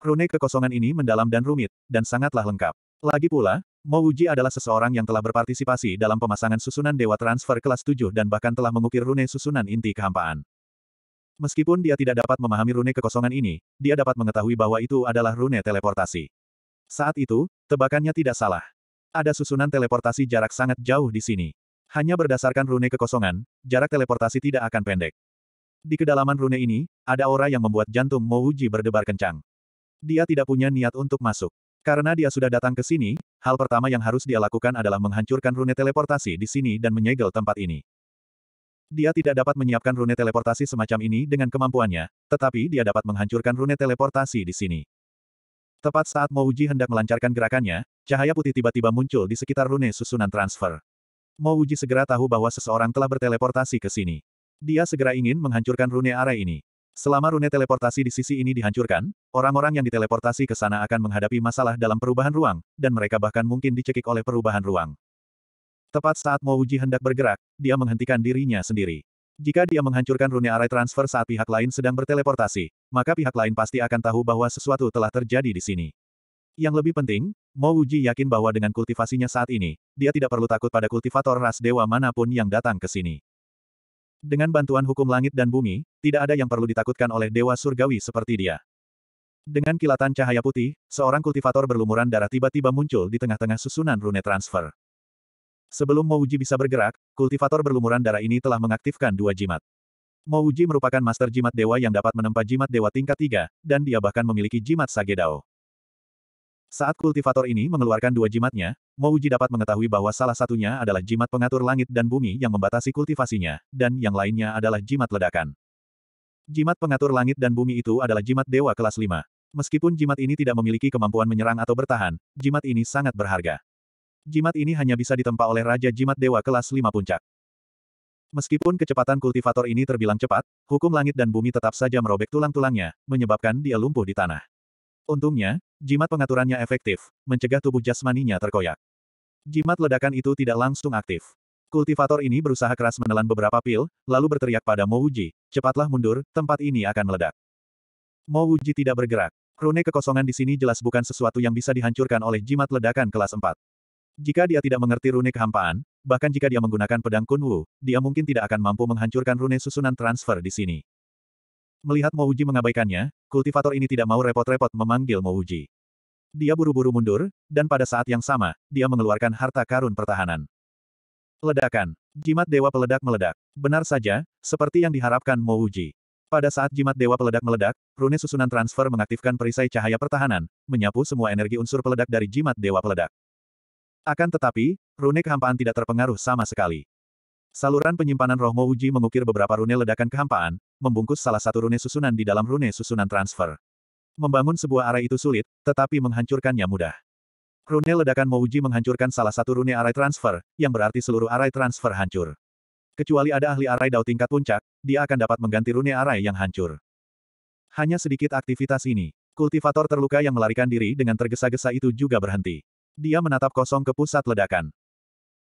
Rune kekosongan ini mendalam dan rumit, dan sangatlah lengkap. Lagi pula, Mouji adalah seseorang yang telah berpartisipasi dalam pemasangan susunan Dewa Transfer kelas 7 dan bahkan telah mengukir rune susunan inti kehampaan. Meskipun dia tidak dapat memahami rune kekosongan ini, dia dapat mengetahui bahwa itu adalah rune teleportasi. Saat itu, tebakannya tidak salah. Ada susunan teleportasi jarak sangat jauh di sini. Hanya berdasarkan rune kekosongan, jarak teleportasi tidak akan pendek. Di kedalaman rune ini, ada aura yang membuat jantung Mouji berdebar kencang. Dia tidak punya niat untuk masuk. Karena dia sudah datang ke sini, hal pertama yang harus dia lakukan adalah menghancurkan rune teleportasi di sini dan menyegel tempat ini. Dia tidak dapat menyiapkan rune teleportasi semacam ini dengan kemampuannya, tetapi dia dapat menghancurkan rune teleportasi di sini. Tepat saat Mouji hendak melancarkan gerakannya, cahaya putih tiba-tiba muncul di sekitar rune susunan transfer. Mouji segera tahu bahwa seseorang telah berteleportasi ke sini. Dia segera ingin menghancurkan rune area ini. Selama rune teleportasi di sisi ini dihancurkan, orang-orang yang diteleportasi ke sana akan menghadapi masalah dalam perubahan ruang, dan mereka bahkan mungkin dicekik oleh perubahan ruang. Tepat saat Mo Uji hendak bergerak, dia menghentikan dirinya sendiri. Jika dia menghancurkan rune array transfer saat pihak lain sedang berteleportasi, maka pihak lain pasti akan tahu bahwa sesuatu telah terjadi di sini. Yang lebih penting, Mo Uji yakin bahwa dengan kultivasinya saat ini, dia tidak perlu takut pada kultivator ras dewa manapun yang datang ke sini. Dengan bantuan hukum langit dan bumi, tidak ada yang perlu ditakutkan oleh dewa surgawi seperti dia. Dengan kilatan cahaya putih, seorang kultivator berlumuran darah tiba-tiba muncul di tengah-tengah susunan rune transfer. Sebelum Mouji bisa bergerak, kultivator berlumuran darah ini telah mengaktifkan dua jimat. Mouji merupakan master jimat dewa yang dapat menempa jimat dewa tingkat tiga, dan dia bahkan memiliki jimat sage dao. Saat kultivator ini mengeluarkan dua jimatnya, Mouji dapat mengetahui bahwa salah satunya adalah jimat pengatur langit dan bumi yang membatasi kultivasinya, dan yang lainnya adalah jimat ledakan. Jimat pengatur langit dan bumi itu adalah jimat dewa kelas 5. Meskipun jimat ini tidak memiliki kemampuan menyerang atau bertahan, jimat ini sangat berharga. Jimat ini hanya bisa ditempa oleh Raja Jimat Dewa kelas 5 puncak. Meskipun kecepatan kultivator ini terbilang cepat, hukum langit dan bumi tetap saja merobek tulang-tulangnya, menyebabkan dia lumpuh di tanah. Untungnya, jimat pengaturannya efektif, mencegah tubuh jasmaninya terkoyak. Jimat ledakan itu tidak langsung aktif. Kultivator ini berusaha keras menelan beberapa pil, lalu berteriak pada Mouji, cepatlah mundur, tempat ini akan meledak. Mouji tidak bergerak. Rune kekosongan di sini jelas bukan sesuatu yang bisa dihancurkan oleh jimat ledakan kelas 4. Jika dia tidak mengerti rune kehampaan, bahkan jika dia menggunakan pedang Kunwu, dia mungkin tidak akan mampu menghancurkan rune susunan transfer di sini. Melihat Mouji mengabaikannya, kultivator ini tidak mau repot-repot memanggil Mouji. Dia buru-buru mundur, dan pada saat yang sama, dia mengeluarkan harta karun pertahanan. Ledakan. Jimat Dewa Peledak meledak. Benar saja, seperti yang diharapkan Mouji. Pada saat jimat Dewa Peledak meledak, rune susunan transfer mengaktifkan perisai cahaya pertahanan, menyapu semua energi unsur peledak dari jimat Dewa Peledak. Akan tetapi, rune kehampaan tidak terpengaruh sama sekali. Saluran penyimpanan roh Mouji mengukir beberapa rune ledakan kehampaan, membungkus salah satu rune susunan di dalam rune susunan transfer. Membangun sebuah arai itu sulit, tetapi menghancurkannya mudah. Rune ledakan Mouji menghancurkan salah satu rune arai transfer, yang berarti seluruh arai transfer hancur. Kecuali ada ahli arai dao tingkat puncak, dia akan dapat mengganti rune arai yang hancur. Hanya sedikit aktivitas ini. Kultivator terluka yang melarikan diri dengan tergesa-gesa itu juga berhenti. Dia menatap kosong ke pusat ledakan.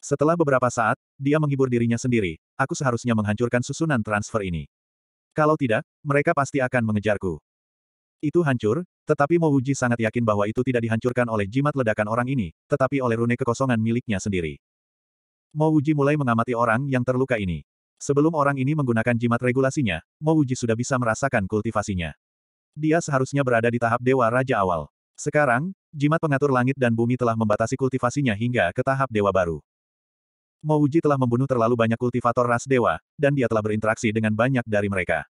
Setelah beberapa saat, dia menghibur dirinya sendiri, aku seharusnya menghancurkan susunan transfer ini. Kalau tidak, mereka pasti akan mengejarku. Itu hancur, tetapi Mouji sangat yakin bahwa itu tidak dihancurkan oleh jimat ledakan orang ini, tetapi oleh rune kekosongan miliknya sendiri. Mouji mulai mengamati orang yang terluka ini. Sebelum orang ini menggunakan jimat regulasinya, Mouji sudah bisa merasakan kultivasinya. Dia seharusnya berada di tahap Dewa Raja awal. Sekarang, jimat pengatur langit dan bumi telah membatasi kultivasinya hingga ke tahap dewa baru. Mouji telah membunuh terlalu banyak kultivator ras dewa, dan dia telah berinteraksi dengan banyak dari mereka.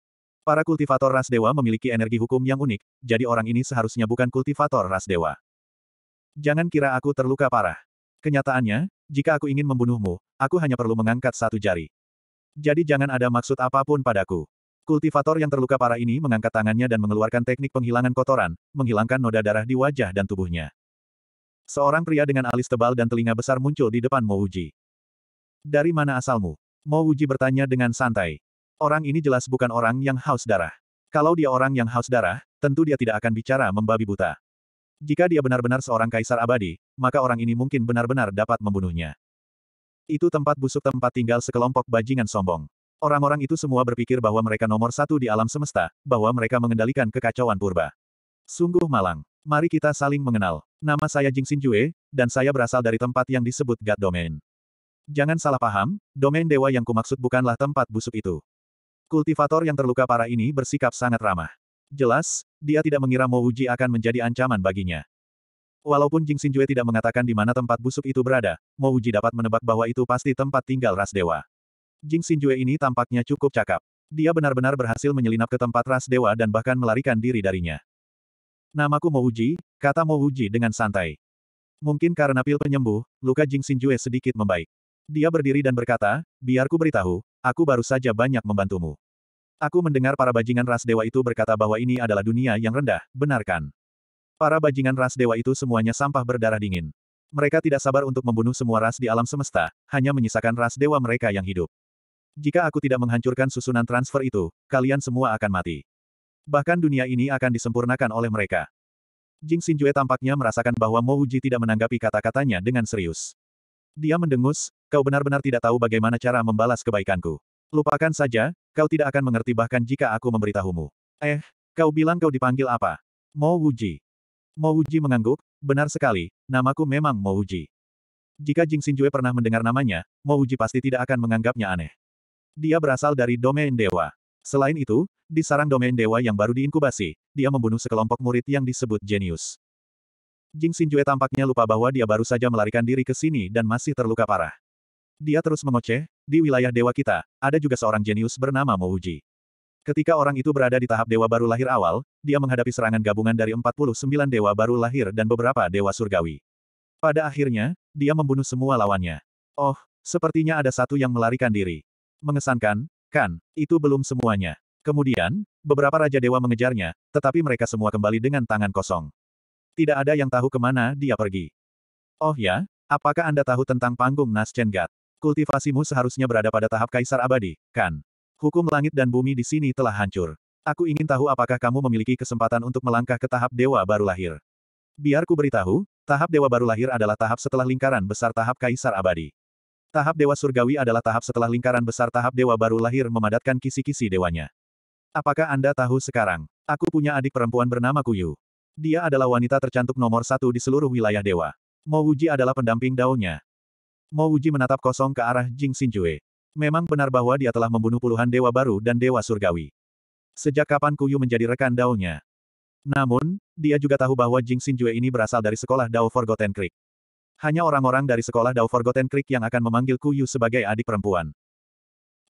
Para kultivator ras dewa memiliki energi hukum yang unik, jadi orang ini seharusnya bukan kultivator ras dewa. Jangan kira aku terluka parah. Kenyataannya, jika aku ingin membunuhmu, aku hanya perlu mengangkat satu jari. Jadi jangan ada maksud apapun padaku. Kultivator yang terluka parah ini mengangkat tangannya dan mengeluarkan teknik penghilangan kotoran, menghilangkan noda darah di wajah dan tubuhnya. Seorang pria dengan alis tebal dan telinga besar muncul di depan Mouji. Dari mana asalmu? Mouji bertanya dengan santai. Orang ini jelas bukan orang yang haus darah. Kalau dia orang yang haus darah, tentu dia tidak akan bicara membabi buta. Jika dia benar-benar seorang kaisar abadi, maka orang ini mungkin benar-benar dapat membunuhnya. Itu tempat busuk tempat tinggal sekelompok bajingan sombong. Orang-orang itu semua berpikir bahwa mereka nomor satu di alam semesta, bahwa mereka mengendalikan kekacauan purba. Sungguh malang. Mari kita saling mengenal. Nama saya Jing Xin Xinjue, dan saya berasal dari tempat yang disebut God Domain. Jangan salah paham, domain dewa yang kumaksud bukanlah tempat busuk itu. Kultivator yang terluka parah ini bersikap sangat ramah. Jelas, dia tidak mengira Mo Uji akan menjadi ancaman baginya. Walaupun Jing Xin Xinjue tidak mengatakan di mana tempat busuk itu berada, Mo Uji dapat menebak bahwa itu pasti tempat tinggal ras dewa. Jing Xinjue ini tampaknya cukup cakap. Dia benar-benar berhasil menyelinap ke tempat ras dewa dan bahkan melarikan diri darinya. Namaku Mo Mouji, kata Mo Mouji dengan santai. Mungkin karena pil penyembuh, luka Jing Xinjue sedikit membaik. Dia berdiri dan berkata, biar ku beritahu, aku baru saja banyak membantumu. Aku mendengar para bajingan ras dewa itu berkata bahwa ini adalah dunia yang rendah, benarkan. Para bajingan ras dewa itu semuanya sampah berdarah dingin. Mereka tidak sabar untuk membunuh semua ras di alam semesta, hanya menyisakan ras dewa mereka yang hidup. Jika aku tidak menghancurkan susunan transfer itu, kalian semua akan mati. Bahkan dunia ini akan disempurnakan oleh mereka. Jing Xinjue tampaknya merasakan bahwa Mo Uji tidak menanggapi kata-katanya dengan serius. Dia mendengus, kau benar-benar tidak tahu bagaimana cara membalas kebaikanku. Lupakan saja, kau tidak akan mengerti bahkan jika aku memberitahumu. Eh, kau bilang kau dipanggil apa? Mo Uji. Mo Uji mengangguk, benar sekali, namaku memang Mo Uji. Jika Jing Xinjue pernah mendengar namanya, Mo Uji pasti tidak akan menganggapnya aneh. Dia berasal dari domain dewa. Selain itu, di sarang domain dewa yang baru diinkubasi, dia membunuh sekelompok murid yang disebut jenius. Jing Xinjue tampaknya lupa bahwa dia baru saja melarikan diri ke sini dan masih terluka parah. Dia terus mengoceh, di wilayah dewa kita, ada juga seorang jenius bernama Mouji. Ketika orang itu berada di tahap dewa baru lahir awal, dia menghadapi serangan gabungan dari 49 dewa baru lahir dan beberapa dewa surgawi. Pada akhirnya, dia membunuh semua lawannya. Oh, sepertinya ada satu yang melarikan diri. Mengesankan, kan, itu belum semuanya. Kemudian, beberapa Raja Dewa mengejarnya, tetapi mereka semua kembali dengan tangan kosong. Tidak ada yang tahu kemana dia pergi. Oh ya, apakah Anda tahu tentang panggung Naschengat? Gat? Kultivasimu seharusnya berada pada tahap kaisar abadi, kan? Hukum langit dan bumi di sini telah hancur. Aku ingin tahu apakah kamu memiliki kesempatan untuk melangkah ke tahap dewa baru lahir. Biar ku beritahu, tahap dewa baru lahir adalah tahap setelah lingkaran besar tahap kaisar abadi. Tahap Dewa Surgawi adalah tahap setelah lingkaran besar tahap Dewa baru lahir memadatkan kisi-kisi dewanya. Apakah Anda tahu sekarang? Aku punya adik perempuan bernama Kuyu. Dia adalah wanita tercantik nomor satu di seluruh wilayah Dewa. Mo Wuji adalah pendamping daunnya. Mo Wuji menatap kosong ke arah Jing Xinjue. Memang benar bahwa dia telah membunuh puluhan Dewa Baru dan Dewa Surgawi. Sejak kapan Kuyu menjadi rekan daunnya? Namun, dia juga tahu bahwa Jing Xinjue ini berasal dari sekolah Dao Forgotten Creek. Hanya orang-orang dari sekolah Dao Forgotten Creek yang akan memanggil Kuyu sebagai adik perempuan.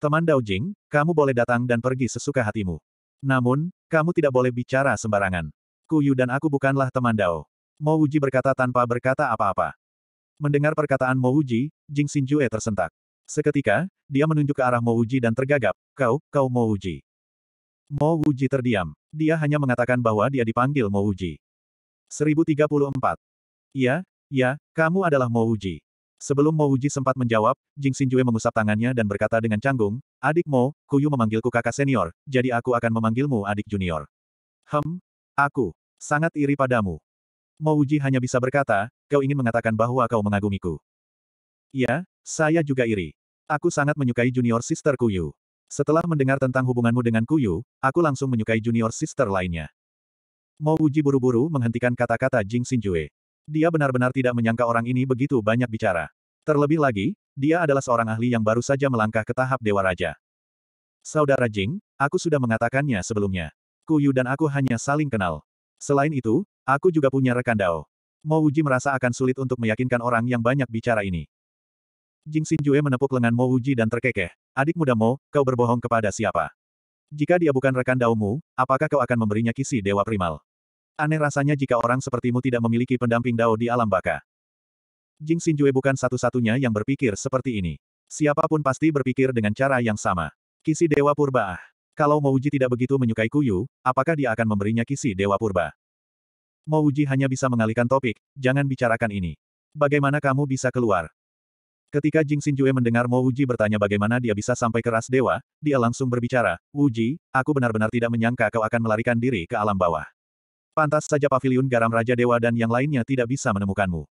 Teman Dao Jing, kamu boleh datang dan pergi sesuka hatimu. Namun, kamu tidak boleh bicara sembarangan. Kuyu dan aku bukanlah teman Dao. Mo Uji berkata tanpa berkata apa-apa. Mendengar perkataan Mo Uji, Jing Xinjue tersentak. Seketika, dia menunjuk ke arah Mo Uji dan tergagap, kau, kau Mo Uji. Mo Uji terdiam. Dia hanya mengatakan bahwa dia dipanggil Mo Uji. 1034. Iya, Ya, kamu adalah Mo Uji. Sebelum Mo Uji sempat menjawab, Jing Xinjue mengusap tangannya dan berkata dengan canggung, Adik Mo, Kuyu memanggilku kakak senior, jadi aku akan memanggilmu adik junior. Hem, aku, sangat iri padamu. Mo Uji hanya bisa berkata, kau ingin mengatakan bahwa kau mengagumiku. Ya, saya juga iri. Aku sangat menyukai junior sister Kuyu. Setelah mendengar tentang hubunganmu dengan Kuyu, aku langsung menyukai junior sister lainnya. Mo Uji buru-buru menghentikan kata-kata Jing Xinjue. Dia benar-benar tidak menyangka orang ini begitu banyak bicara. Terlebih lagi, dia adalah seorang ahli yang baru saja melangkah ke tahap Dewa Raja. Saudara Jing, aku sudah mengatakannya sebelumnya. Kuyu dan aku hanya saling kenal. Selain itu, aku juga punya rekan Dao. Mo Uji merasa akan sulit untuk meyakinkan orang yang banyak bicara ini. Jing Xinjue menepuk lengan Mo Uji dan terkekeh. Adik muda Mo, kau berbohong kepada siapa? Jika dia bukan rekan Daomu, apakah kau akan memberinya kisi Dewa Primal? Aneh rasanya jika orang sepertimu tidak memiliki pendamping Dao di alam baka. Jing Xinjue bukan satu-satunya yang berpikir seperti ini. Siapapun pasti berpikir dengan cara yang sama. Kisi Dewa Purba ah. Kalau Mouji tidak begitu menyukai Kuyu, apakah dia akan memberinya kisi Dewa Purba? Mouji hanya bisa mengalihkan topik, jangan bicarakan ini. Bagaimana kamu bisa keluar? Ketika Jing Xinjue mendengar Mouji bertanya bagaimana dia bisa sampai ke ras dewa, dia langsung berbicara, Wuji, aku benar-benar tidak menyangka kau akan melarikan diri ke alam bawah. Pantas saja Pavilion garam Raja Dewa dan yang lainnya tidak bisa menemukanmu.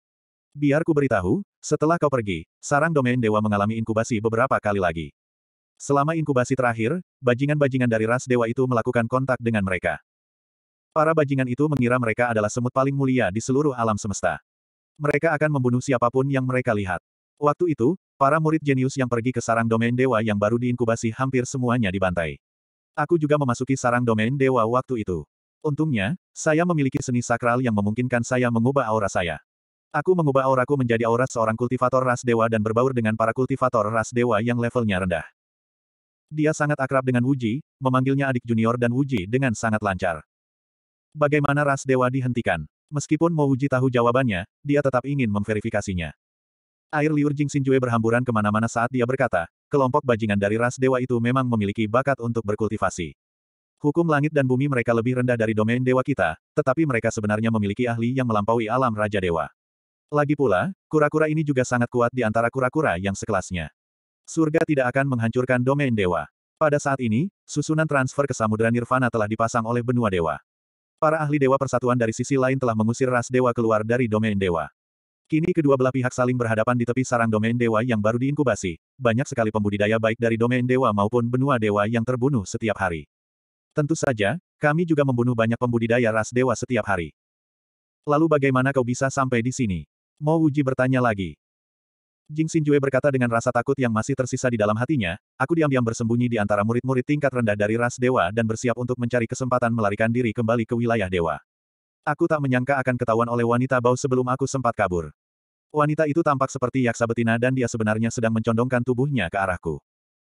Biar ku beritahu, setelah kau pergi, sarang domain dewa mengalami inkubasi beberapa kali lagi. Selama inkubasi terakhir, bajingan-bajingan dari ras dewa itu melakukan kontak dengan mereka. Para bajingan itu mengira mereka adalah semut paling mulia di seluruh alam semesta. Mereka akan membunuh siapapun yang mereka lihat. Waktu itu, para murid jenius yang pergi ke sarang domain dewa yang baru diinkubasi hampir semuanya dibantai. Aku juga memasuki sarang domain dewa waktu itu. Untungnya, saya memiliki seni sakral yang memungkinkan saya mengubah aura saya. Aku mengubah auraku menjadi aura seorang kultivator ras dewa dan berbaur dengan para kultivator ras dewa yang levelnya rendah. Dia sangat akrab dengan Wuji, memanggilnya adik junior dan Wuji dengan sangat lancar. Bagaimana ras dewa dihentikan? Meskipun mau Wuji tahu jawabannya, dia tetap ingin memverifikasinya. Air liur Jing Xinjue berhamburan kemana-mana saat dia berkata, kelompok bajingan dari ras dewa itu memang memiliki bakat untuk berkultivasi. Hukum langit dan bumi mereka lebih rendah dari domain dewa kita, tetapi mereka sebenarnya memiliki ahli yang melampaui alam Raja Dewa. Lagi pula, kura-kura ini juga sangat kuat di antara kura-kura yang sekelasnya. Surga tidak akan menghancurkan domain dewa. Pada saat ini, susunan transfer ke Samudra Nirvana telah dipasang oleh benua dewa. Para ahli dewa persatuan dari sisi lain telah mengusir ras dewa keluar dari domain dewa. Kini kedua belah pihak saling berhadapan di tepi sarang domain dewa yang baru diinkubasi. Banyak sekali pembudidaya baik dari domain dewa maupun benua dewa yang terbunuh setiap hari. Tentu saja, kami juga membunuh banyak pembudidaya ras dewa setiap hari. Lalu bagaimana kau bisa sampai di sini? Mo Wuji bertanya lagi. Jing Xinjue berkata dengan rasa takut yang masih tersisa di dalam hatinya, aku diam-diam bersembunyi di antara murid-murid tingkat rendah dari ras dewa dan bersiap untuk mencari kesempatan melarikan diri kembali ke wilayah dewa. Aku tak menyangka akan ketahuan oleh wanita bau sebelum aku sempat kabur. Wanita itu tampak seperti yaksa betina dan dia sebenarnya sedang mencondongkan tubuhnya ke arahku.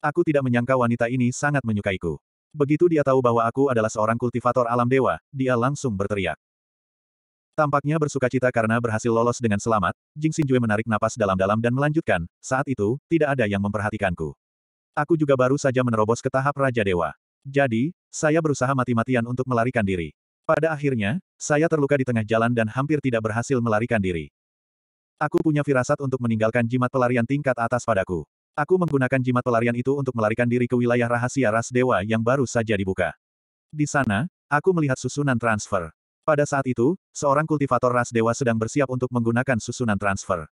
Aku tidak menyangka wanita ini sangat menyukaiku. Begitu dia tahu bahwa aku adalah seorang kultivator alam dewa, dia langsung berteriak. Tampaknya bersuka cita karena berhasil lolos dengan selamat, Jing Xinjue menarik napas dalam-dalam dan melanjutkan, saat itu, tidak ada yang memperhatikanku. Aku juga baru saja menerobos ke tahap Raja Dewa. Jadi, saya berusaha mati-matian untuk melarikan diri. Pada akhirnya, saya terluka di tengah jalan dan hampir tidak berhasil melarikan diri. Aku punya firasat untuk meninggalkan jimat pelarian tingkat atas padaku. Aku menggunakan jimat pelarian itu untuk melarikan diri ke wilayah rahasia ras dewa yang baru saja dibuka. Di sana, aku melihat susunan transfer. Pada saat itu, seorang kultivator ras dewa sedang bersiap untuk menggunakan susunan transfer.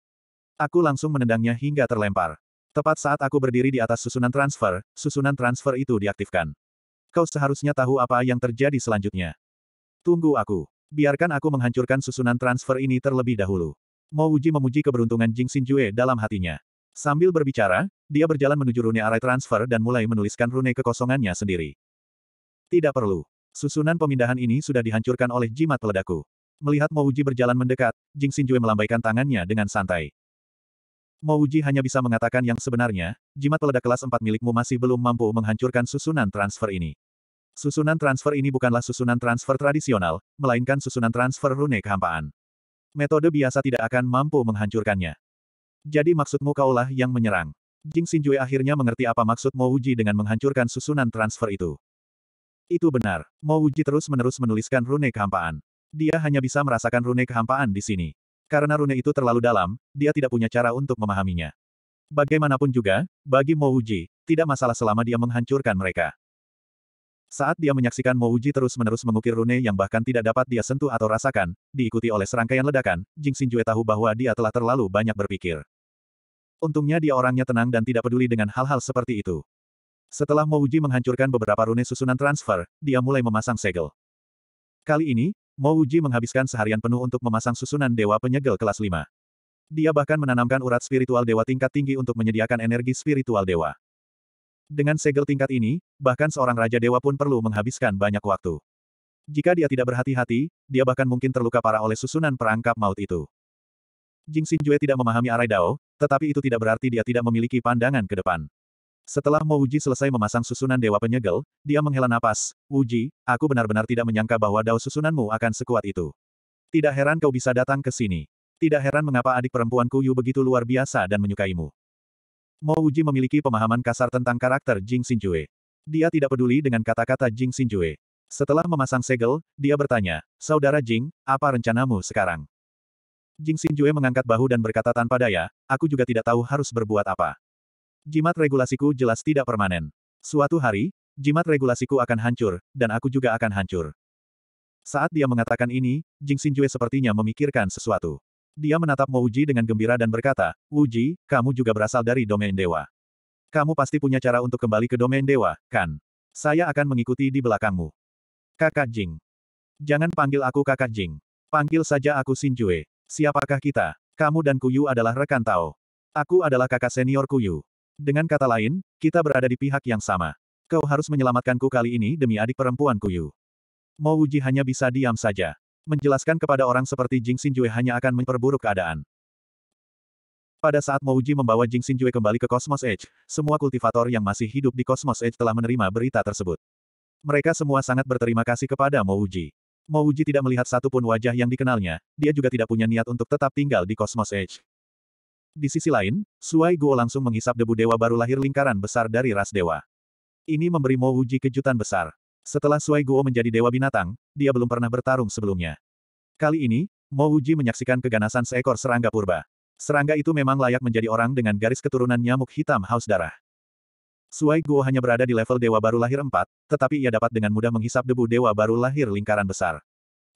Aku langsung menendangnya hingga terlempar. Tepat saat aku berdiri di atas susunan transfer, susunan transfer itu diaktifkan. Kau seharusnya tahu apa yang terjadi selanjutnya. Tunggu aku. Biarkan aku menghancurkan susunan transfer ini terlebih dahulu. Mau Uji memuji keberuntungan Jing Xinjue dalam hatinya. Sambil berbicara, dia berjalan menuju rune array transfer dan mulai menuliskan rune kekosongannya sendiri. Tidak perlu. Susunan pemindahan ini sudah dihancurkan oleh jimat peledaku. Melihat Mouji berjalan mendekat, Jing Xinjue melambaikan tangannya dengan santai. Mouji hanya bisa mengatakan yang sebenarnya, jimat peledak kelas 4 milikmu masih belum mampu menghancurkan susunan transfer ini. Susunan transfer ini bukanlah susunan transfer tradisional, melainkan susunan transfer rune kehampaan. Metode biasa tidak akan mampu menghancurkannya. Jadi maksudmu kaulah yang menyerang. Jing Xinjue akhirnya mengerti apa maksud Mo Wuji dengan menghancurkan susunan transfer itu. Itu benar. Mo Wuji terus-menerus menuliskan rune kehampaan. Dia hanya bisa merasakan rune kehampaan di sini. Karena rune itu terlalu dalam, dia tidak punya cara untuk memahaminya. Bagaimanapun juga, bagi Mo Wuji, tidak masalah selama dia menghancurkan mereka. Saat dia menyaksikan Mo Mouji terus-menerus mengukir rune yang bahkan tidak dapat dia sentuh atau rasakan, diikuti oleh serangkaian ledakan, Jing Xinjue tahu bahwa dia telah terlalu banyak berpikir. Untungnya dia orangnya tenang dan tidak peduli dengan hal-hal seperti itu. Setelah Mo Mouji menghancurkan beberapa rune susunan transfer, dia mulai memasang segel. Kali ini, Mo Mouji menghabiskan seharian penuh untuk memasang susunan dewa penyegel kelas 5. Dia bahkan menanamkan urat spiritual dewa tingkat tinggi untuk menyediakan energi spiritual dewa. Dengan segel tingkat ini, bahkan seorang Raja Dewa pun perlu menghabiskan banyak waktu. Jika dia tidak berhati-hati, dia bahkan mungkin terluka parah oleh susunan perangkap maut itu. Jing Xinjue tidak memahami arai Dao, tetapi itu tidak berarti dia tidak memiliki pandangan ke depan. Setelah Mo Uji selesai memasang susunan Dewa Penyegel, dia menghela napas, Uji, aku benar-benar tidak menyangka bahwa Dao susunanmu akan sekuat itu. Tidak heran kau bisa datang ke sini. Tidak heran mengapa adik perempuanku Yu begitu luar biasa dan menyukaimu. Mo Uji memiliki pemahaman kasar tentang karakter Jing Xinjue. Dia tidak peduli dengan kata-kata Jing Xinjue. Setelah memasang segel, dia bertanya, Saudara Jing, apa rencanamu sekarang? Jing Xinjue mengangkat bahu dan berkata tanpa daya, aku juga tidak tahu harus berbuat apa. Jimat regulasiku jelas tidak permanen. Suatu hari, jimat regulasiku akan hancur, dan aku juga akan hancur. Saat dia mengatakan ini, Jing Xinjue sepertinya memikirkan sesuatu. Dia menatap Mouji dengan gembira dan berkata, Wuji, kamu juga berasal dari domain dewa. Kamu pasti punya cara untuk kembali ke domain dewa, kan? Saya akan mengikuti di belakangmu. Kakak Jing. Jangan panggil aku kakak Jing. Panggil saja aku Sinjue. Siapakah kita? Kamu dan Kuyu adalah rekan Tao. Aku adalah kakak senior Kuyu. Dengan kata lain, kita berada di pihak yang sama. Kau harus menyelamatkanku kali ini demi adik perempuan Kuyu. Mo Uji hanya bisa diam saja menjelaskan kepada orang seperti Jing Xinjue hanya akan memperburuk keadaan. Pada saat Mouji membawa Jing Xinjue kembali ke Cosmos Edge, semua kultivator yang masih hidup di Cosmos Edge telah menerima berita tersebut. Mereka semua sangat berterima kasih kepada Mouji. Mouji tidak melihat satupun wajah yang dikenalnya, dia juga tidak punya niat untuk tetap tinggal di Cosmos Edge. Di sisi lain, Suai Guo langsung menghisap debu dewa baru lahir lingkaran besar dari ras dewa. Ini memberi Mo kejutan besar. Setelah Sui Guo menjadi dewa binatang, dia belum pernah bertarung sebelumnya. Kali ini, Mo Uji menyaksikan keganasan seekor serangga purba. Serangga itu memang layak menjadi orang dengan garis keturunan nyamuk hitam haus darah. Sui Guo hanya berada di level dewa baru lahir 4, tetapi ia dapat dengan mudah menghisap debu dewa baru lahir lingkaran besar.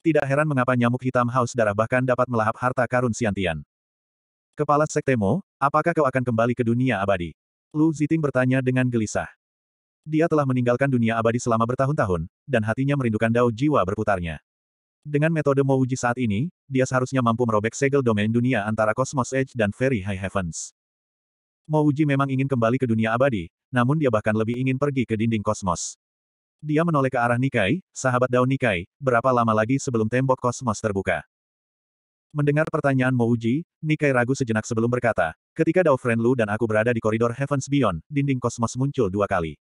Tidak heran mengapa nyamuk hitam haus darah bahkan dapat melahap harta karun Siantian. Kepala Sekte Mo, apakah kau akan kembali ke dunia abadi? Lu Ziting bertanya dengan gelisah. Dia telah meninggalkan dunia abadi selama bertahun-tahun, dan hatinya merindukan dao jiwa berputarnya. Dengan metode Mouji saat ini, dia seharusnya mampu merobek segel domain dunia antara Cosmos Edge dan Very High Heavens. Mouji memang ingin kembali ke dunia abadi, namun dia bahkan lebih ingin pergi ke dinding kosmos. Dia menoleh ke arah Nikai, sahabat Dao Nikai, berapa lama lagi sebelum tembok kosmos terbuka. Mendengar pertanyaan Mouji, Nikai ragu sejenak sebelum berkata, ketika Dao Friend Lu dan aku berada di koridor Heavens Beyond, dinding kosmos muncul dua kali.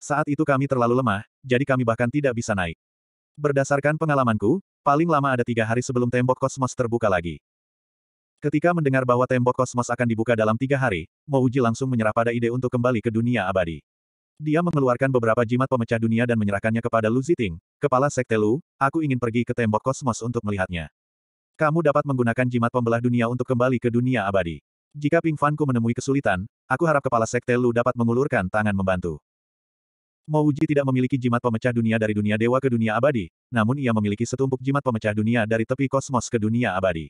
Saat itu kami terlalu lemah, jadi kami bahkan tidak bisa naik. Berdasarkan pengalamanku, paling lama ada tiga hari sebelum tembok kosmos terbuka lagi. Ketika mendengar bahwa tembok kosmos akan dibuka dalam tiga hari, Mouji langsung menyerah pada ide untuk kembali ke dunia abadi. Dia mengeluarkan beberapa jimat pemecah dunia dan menyerahkannya kepada Lu Ziting, kepala sekte Lu, aku ingin pergi ke tembok kosmos untuk melihatnya. Kamu dapat menggunakan jimat pembelah dunia untuk kembali ke dunia abadi. Jika Ping Fanku menemui kesulitan, aku harap kepala sekte Lu dapat mengulurkan tangan membantu. Mouji tidak memiliki jimat pemecah dunia dari dunia dewa ke dunia abadi, namun ia memiliki setumpuk jimat pemecah dunia dari tepi kosmos ke dunia abadi.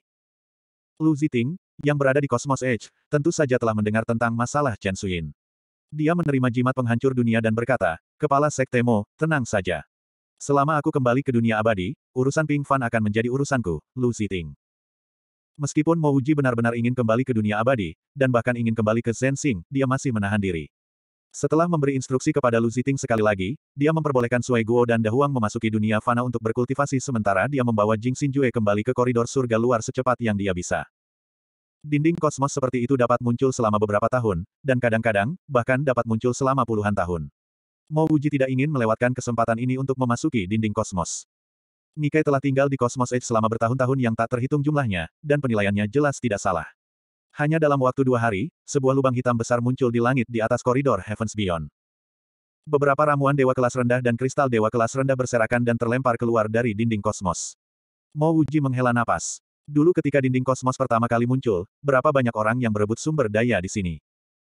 Lu Ziting, yang berada di Cosmos Edge, tentu saja telah mendengar tentang masalah Chen Suyin. Dia menerima jimat penghancur dunia dan berkata, Kepala Sekte Mo, tenang saja. Selama aku kembali ke dunia abadi, urusan Ping Fan akan menjadi urusanku, Lu Ziting. Meskipun Mouji benar-benar ingin kembali ke dunia abadi, dan bahkan ingin kembali ke Zensing, dia masih menahan diri. Setelah memberi instruksi kepada Lu Ziting sekali lagi, dia memperbolehkan Sui Guo dan Dahuang memasuki dunia fana untuk berkultivasi sementara dia membawa Jing Xinjue kembali ke koridor surga luar secepat yang dia bisa. Dinding kosmos seperti itu dapat muncul selama beberapa tahun, dan kadang-kadang, bahkan dapat muncul selama puluhan tahun. Mo Wuji tidak ingin melewatkan kesempatan ini untuk memasuki dinding kosmos. Nikai telah tinggal di kosmos Edge selama bertahun-tahun yang tak terhitung jumlahnya, dan penilaiannya jelas tidak salah. Hanya dalam waktu dua hari, sebuah lubang hitam besar muncul di langit di atas koridor Heavens Beyond. Beberapa ramuan dewa kelas rendah dan kristal dewa kelas rendah berserakan dan terlempar keluar dari dinding kosmos. Mo Wuji menghela napas. Dulu ketika dinding kosmos pertama kali muncul, berapa banyak orang yang berebut sumber daya di sini.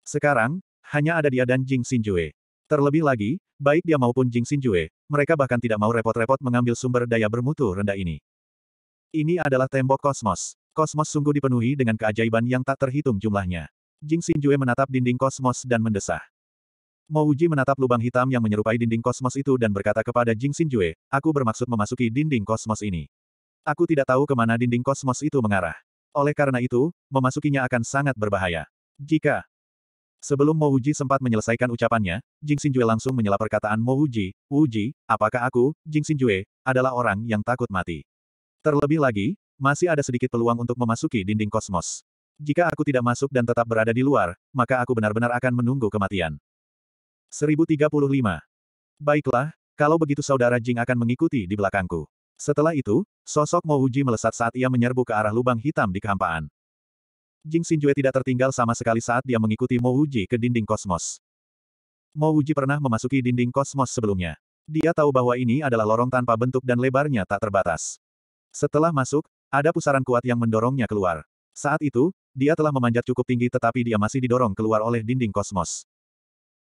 Sekarang, hanya ada dia dan Jing Xinjue. Terlebih lagi, baik dia maupun Jing Xinjue, mereka bahkan tidak mau repot-repot mengambil sumber daya bermutu rendah ini. Ini adalah tembok kosmos. Kosmos sungguh dipenuhi dengan keajaiban yang tak terhitung jumlahnya. Jing Xinjue menatap dinding kosmos dan mendesah. Mo Uji menatap lubang hitam yang menyerupai dinding kosmos itu dan berkata kepada Jing Xinjue, aku bermaksud memasuki dinding kosmos ini. Aku tidak tahu kemana dinding kosmos itu mengarah. Oleh karena itu, memasukinya akan sangat berbahaya. Jika Sebelum Mo Uji sempat menyelesaikan ucapannya, Jing Xinjue langsung menyela perkataan Mo Uji, Uji, apakah aku, Jing Xinjue, adalah orang yang takut mati? Terlebih lagi, masih ada sedikit peluang untuk memasuki dinding kosmos. Jika aku tidak masuk dan tetap berada di luar, maka aku benar-benar akan menunggu kematian. 1035. Baiklah, kalau begitu saudara Jing akan mengikuti di belakangku. Setelah itu, sosok Mo Uji melesat saat ia menyerbu ke arah lubang hitam di kehampaan. Jing Xinjue tidak tertinggal sama sekali saat dia mengikuti Mo Uji ke dinding kosmos. Mo Uji pernah memasuki dinding kosmos sebelumnya. Dia tahu bahwa ini adalah lorong tanpa bentuk dan lebarnya tak terbatas. Setelah masuk, ada pusaran kuat yang mendorongnya keluar. Saat itu, dia telah memanjat cukup tinggi tetapi dia masih didorong keluar oleh dinding kosmos.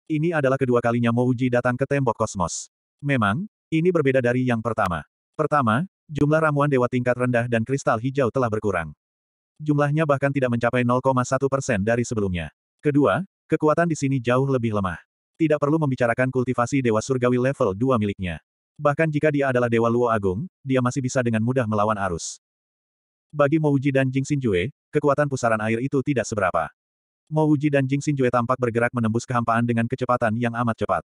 Ini adalah kedua kalinya Mouji datang ke tembok kosmos. Memang, ini berbeda dari yang pertama. Pertama, jumlah ramuan dewa tingkat rendah dan kristal hijau telah berkurang. Jumlahnya bahkan tidak mencapai 0,1 persen dari sebelumnya. Kedua, kekuatan di sini jauh lebih lemah. Tidak perlu membicarakan kultivasi dewa surgawi level 2 miliknya. Bahkan jika dia adalah dewa luo agung, dia masih bisa dengan mudah melawan arus. Bagi Mouji dan Jing Xinjue, kekuatan pusaran air itu tidak seberapa. Mouji dan Jing Xinjue tampak bergerak menembus kehampaan dengan kecepatan yang amat cepat.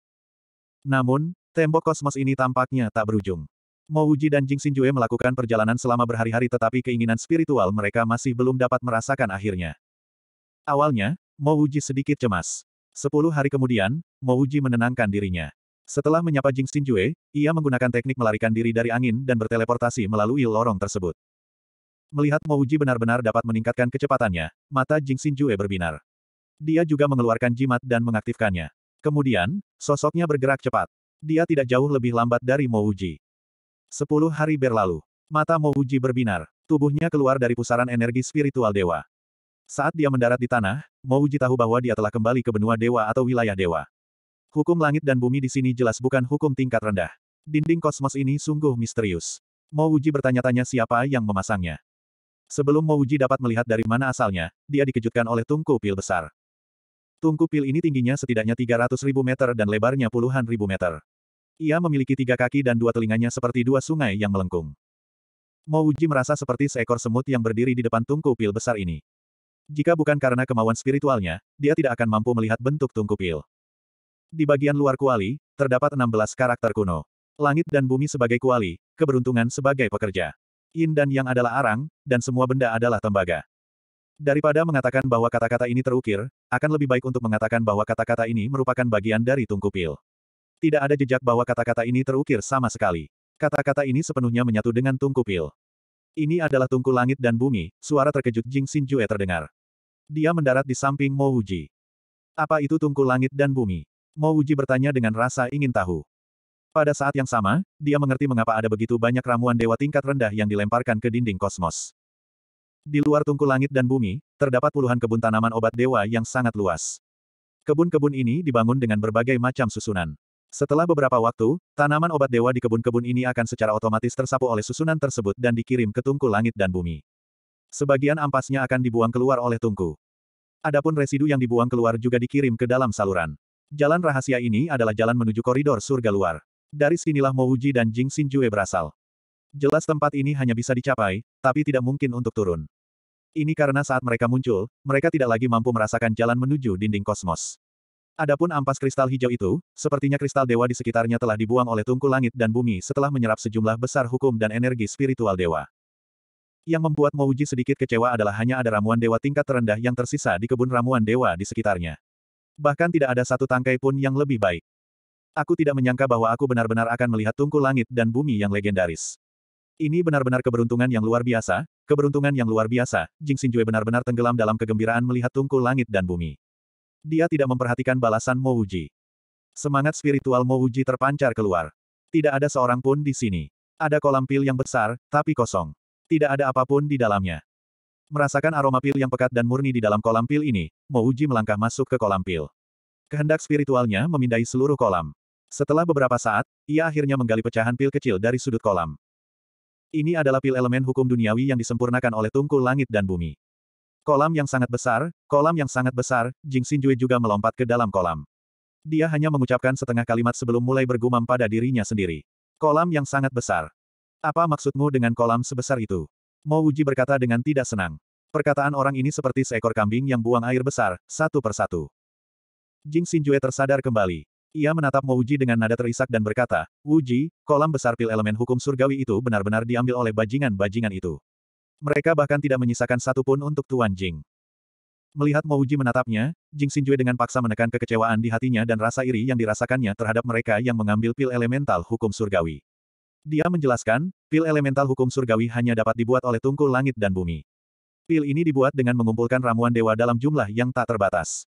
Namun, tembok kosmos ini tampaknya tak berujung. Mouji dan Jing Xinjue melakukan perjalanan selama berhari-hari tetapi keinginan spiritual mereka masih belum dapat merasakan akhirnya. Awalnya, Mouji sedikit cemas. Sepuluh hari kemudian, Mouji menenangkan dirinya. Setelah menyapa Jing Xinjue, ia menggunakan teknik melarikan diri dari angin dan berteleportasi melalui lorong tersebut. Melihat Mouji benar-benar dapat meningkatkan kecepatannya, mata Jing Xinjue berbinar. Dia juga mengeluarkan jimat dan mengaktifkannya. Kemudian, sosoknya bergerak cepat. Dia tidak jauh lebih lambat dari Mouji. Sepuluh hari berlalu. Mata Mouji berbinar. Tubuhnya keluar dari pusaran energi spiritual dewa. Saat dia mendarat di tanah, Mouji tahu bahwa dia telah kembali ke benua dewa atau wilayah dewa. Hukum langit dan bumi di sini jelas bukan hukum tingkat rendah. Dinding kosmos ini sungguh misterius. Mouji bertanya-tanya siapa yang memasangnya. Sebelum Mouji dapat melihat dari mana asalnya, dia dikejutkan oleh tungku pil besar. Tungku pil ini tingginya setidaknya 300 ribu meter dan lebarnya puluhan ribu meter. Ia memiliki tiga kaki dan dua telinganya seperti dua sungai yang melengkung. Mouji merasa seperti seekor semut yang berdiri di depan tungku pil besar ini. Jika bukan karena kemauan spiritualnya, dia tidak akan mampu melihat bentuk tungku pil. Di bagian luar kuali, terdapat 16 karakter kuno. Langit dan bumi sebagai kuali, keberuntungan sebagai pekerja. Yin dan yang adalah arang, dan semua benda adalah tembaga. Daripada mengatakan bahwa kata-kata ini terukir, akan lebih baik untuk mengatakan bahwa kata-kata ini merupakan bagian dari tungku pil. Tidak ada jejak bahwa kata-kata ini terukir sama sekali. Kata-kata ini sepenuhnya menyatu dengan tungku pil. Ini adalah tungku langit dan bumi, suara terkejut Jing Xin Jue terdengar. Dia mendarat di samping Mo Wuji. Apa itu tungku langit dan bumi? Mo Wuji bertanya dengan rasa ingin tahu. Pada saat yang sama, dia mengerti mengapa ada begitu banyak ramuan dewa tingkat rendah yang dilemparkan ke dinding kosmos. Di luar tungku langit dan bumi, terdapat puluhan kebun tanaman obat dewa yang sangat luas. Kebun-kebun ini dibangun dengan berbagai macam susunan. Setelah beberapa waktu, tanaman obat dewa di kebun-kebun ini akan secara otomatis tersapu oleh susunan tersebut dan dikirim ke tungku langit dan bumi. Sebagian ampasnya akan dibuang keluar oleh tungku. Adapun residu yang dibuang keluar juga dikirim ke dalam saluran. Jalan rahasia ini adalah jalan menuju koridor surga luar. Dari sinilah Mouji dan Jing Xinjue berasal. Jelas tempat ini hanya bisa dicapai, tapi tidak mungkin untuk turun. Ini karena saat mereka muncul, mereka tidak lagi mampu merasakan jalan menuju dinding kosmos. Adapun ampas kristal hijau itu, sepertinya kristal dewa di sekitarnya telah dibuang oleh tungku langit dan bumi setelah menyerap sejumlah besar hukum dan energi spiritual dewa. Yang membuat Mouji sedikit kecewa adalah hanya ada ramuan dewa tingkat terendah yang tersisa di kebun ramuan dewa di sekitarnya. Bahkan tidak ada satu tangkai pun yang lebih baik. Aku tidak menyangka bahwa aku benar-benar akan melihat tungku langit dan bumi yang legendaris. Ini benar-benar keberuntungan yang luar biasa, keberuntungan yang luar biasa, Jing Xinjue benar-benar tenggelam dalam kegembiraan melihat tungku langit dan bumi. Dia tidak memperhatikan balasan Mo Uji. Semangat spiritual Mo Uji terpancar keluar. Tidak ada seorang pun di sini. Ada kolam pil yang besar, tapi kosong. Tidak ada apapun di dalamnya. Merasakan aroma pil yang pekat dan murni di dalam kolam pil ini, Mo Uji melangkah masuk ke kolam pil. Kehendak spiritualnya memindai seluruh kolam. Setelah beberapa saat, ia akhirnya menggali pecahan pil kecil dari sudut kolam. Ini adalah pil elemen hukum duniawi yang disempurnakan oleh tungku langit dan bumi. Kolam yang sangat besar, kolam yang sangat besar, Jing Xinjue juga melompat ke dalam kolam. Dia hanya mengucapkan setengah kalimat sebelum mulai bergumam pada dirinya sendiri. Kolam yang sangat besar. Apa maksudmu dengan kolam sebesar itu? Mo Wuji berkata dengan tidak senang. Perkataan orang ini seperti seekor kambing yang buang air besar, satu persatu. Jing Xinjue tersadar kembali. Ia menatap Mouji dengan nada terisak dan berkata, Wuji, kolam besar pil elemen hukum surgawi itu benar-benar diambil oleh bajingan-bajingan itu. Mereka bahkan tidak menyisakan satu pun untuk Tuan Jing. Melihat Mouji menatapnya, Jing Xinjue dengan paksa menekan kekecewaan di hatinya dan rasa iri yang dirasakannya terhadap mereka yang mengambil pil elemental hukum surgawi. Dia menjelaskan, pil elemental hukum surgawi hanya dapat dibuat oleh tungku langit dan bumi. Pil ini dibuat dengan mengumpulkan ramuan dewa dalam jumlah yang tak terbatas.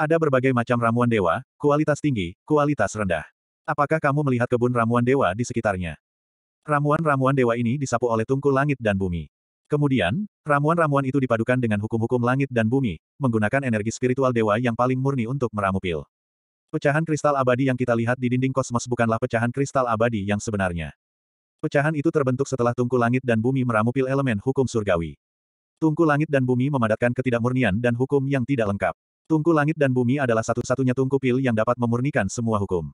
Ada berbagai macam ramuan dewa, kualitas tinggi, kualitas rendah. Apakah kamu melihat kebun ramuan dewa di sekitarnya? Ramuan-ramuan dewa ini disapu oleh tungku langit dan bumi. Kemudian, ramuan-ramuan itu dipadukan dengan hukum-hukum langit dan bumi, menggunakan energi spiritual dewa yang paling murni untuk meramu pil. Pecahan kristal abadi yang kita lihat di dinding kosmos bukanlah pecahan kristal abadi yang sebenarnya. Pecahan itu terbentuk setelah tungku langit dan bumi meramu pil elemen hukum surgawi. Tungku langit dan bumi memadatkan ketidakmurnian dan hukum yang tidak lengkap. Tungku langit dan bumi adalah satu-satunya tungku pil yang dapat memurnikan semua hukum.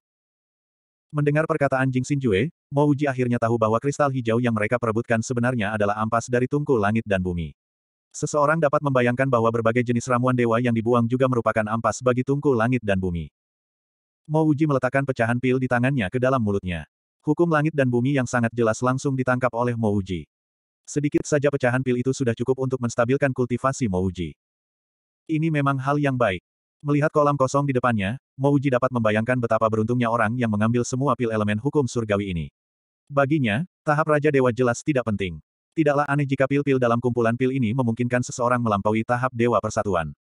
Mendengar perkataan Jing Xinjue, Mo Uji akhirnya tahu bahwa kristal hijau yang mereka perebutkan sebenarnya adalah ampas dari tungku langit dan bumi. Seseorang dapat membayangkan bahwa berbagai jenis ramuan dewa yang dibuang juga merupakan ampas bagi tungku langit dan bumi. Mo Uji meletakkan pecahan pil di tangannya ke dalam mulutnya. Hukum langit dan bumi yang sangat jelas langsung ditangkap oleh Mo Uji. Sedikit saja pecahan pil itu sudah cukup untuk menstabilkan kultivasi Mo Uji. Ini memang hal yang baik. Melihat kolam kosong di depannya, Mouji dapat membayangkan betapa beruntungnya orang yang mengambil semua pil elemen hukum surgawi ini. Baginya, tahap Raja Dewa jelas tidak penting. Tidaklah aneh jika pil-pil dalam kumpulan pil ini memungkinkan seseorang melampaui tahap Dewa Persatuan.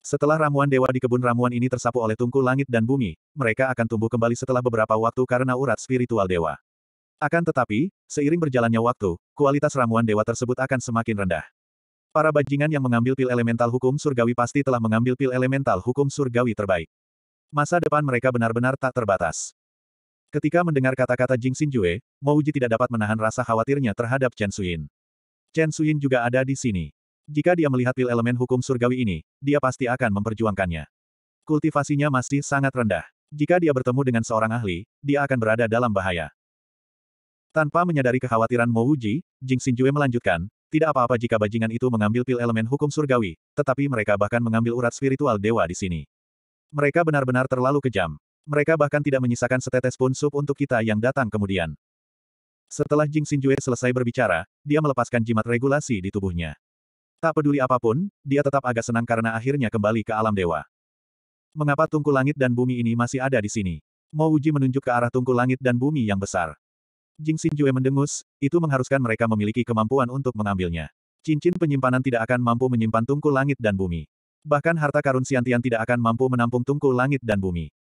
Setelah ramuan dewa di kebun ramuan ini tersapu oleh tungku langit dan bumi, mereka akan tumbuh kembali setelah beberapa waktu karena urat spiritual dewa. Akan tetapi, seiring berjalannya waktu, kualitas ramuan dewa tersebut akan semakin rendah. Para bajingan yang mengambil pil elemental hukum surgawi pasti telah mengambil pil elemental hukum surgawi terbaik. Masa depan mereka benar-benar tak terbatas. Ketika mendengar kata-kata Jing Xin Xinjue, Mouji tidak dapat menahan rasa khawatirnya terhadap Chen Suyin. Chen Suyin juga ada di sini. Jika dia melihat pil elemen hukum surgawi ini, dia pasti akan memperjuangkannya. Kultivasinya masih sangat rendah. Jika dia bertemu dengan seorang ahli, dia akan berada dalam bahaya. Tanpa menyadari kekhawatiran Mouji, Jing Xin Xinjue melanjutkan, tidak apa-apa jika bajingan itu mengambil pil elemen hukum surgawi, tetapi mereka bahkan mengambil urat spiritual dewa di sini. Mereka benar-benar terlalu kejam. Mereka bahkan tidak menyisakan setetes pun sup untuk kita yang datang kemudian. Setelah Jing Xinjue selesai berbicara, dia melepaskan jimat regulasi di tubuhnya. Tak peduli apapun, dia tetap agak senang karena akhirnya kembali ke alam dewa. Mengapa tungku langit dan bumi ini masih ada di sini? Mo Uji menunjuk ke arah tungku langit dan bumi yang besar. Jing Xinjue mendengus, itu mengharuskan mereka memiliki kemampuan untuk mengambilnya. Cincin penyimpanan tidak akan mampu menyimpan tungku langit dan bumi. Bahkan harta karun Siantian tidak akan mampu menampung tungku langit dan bumi.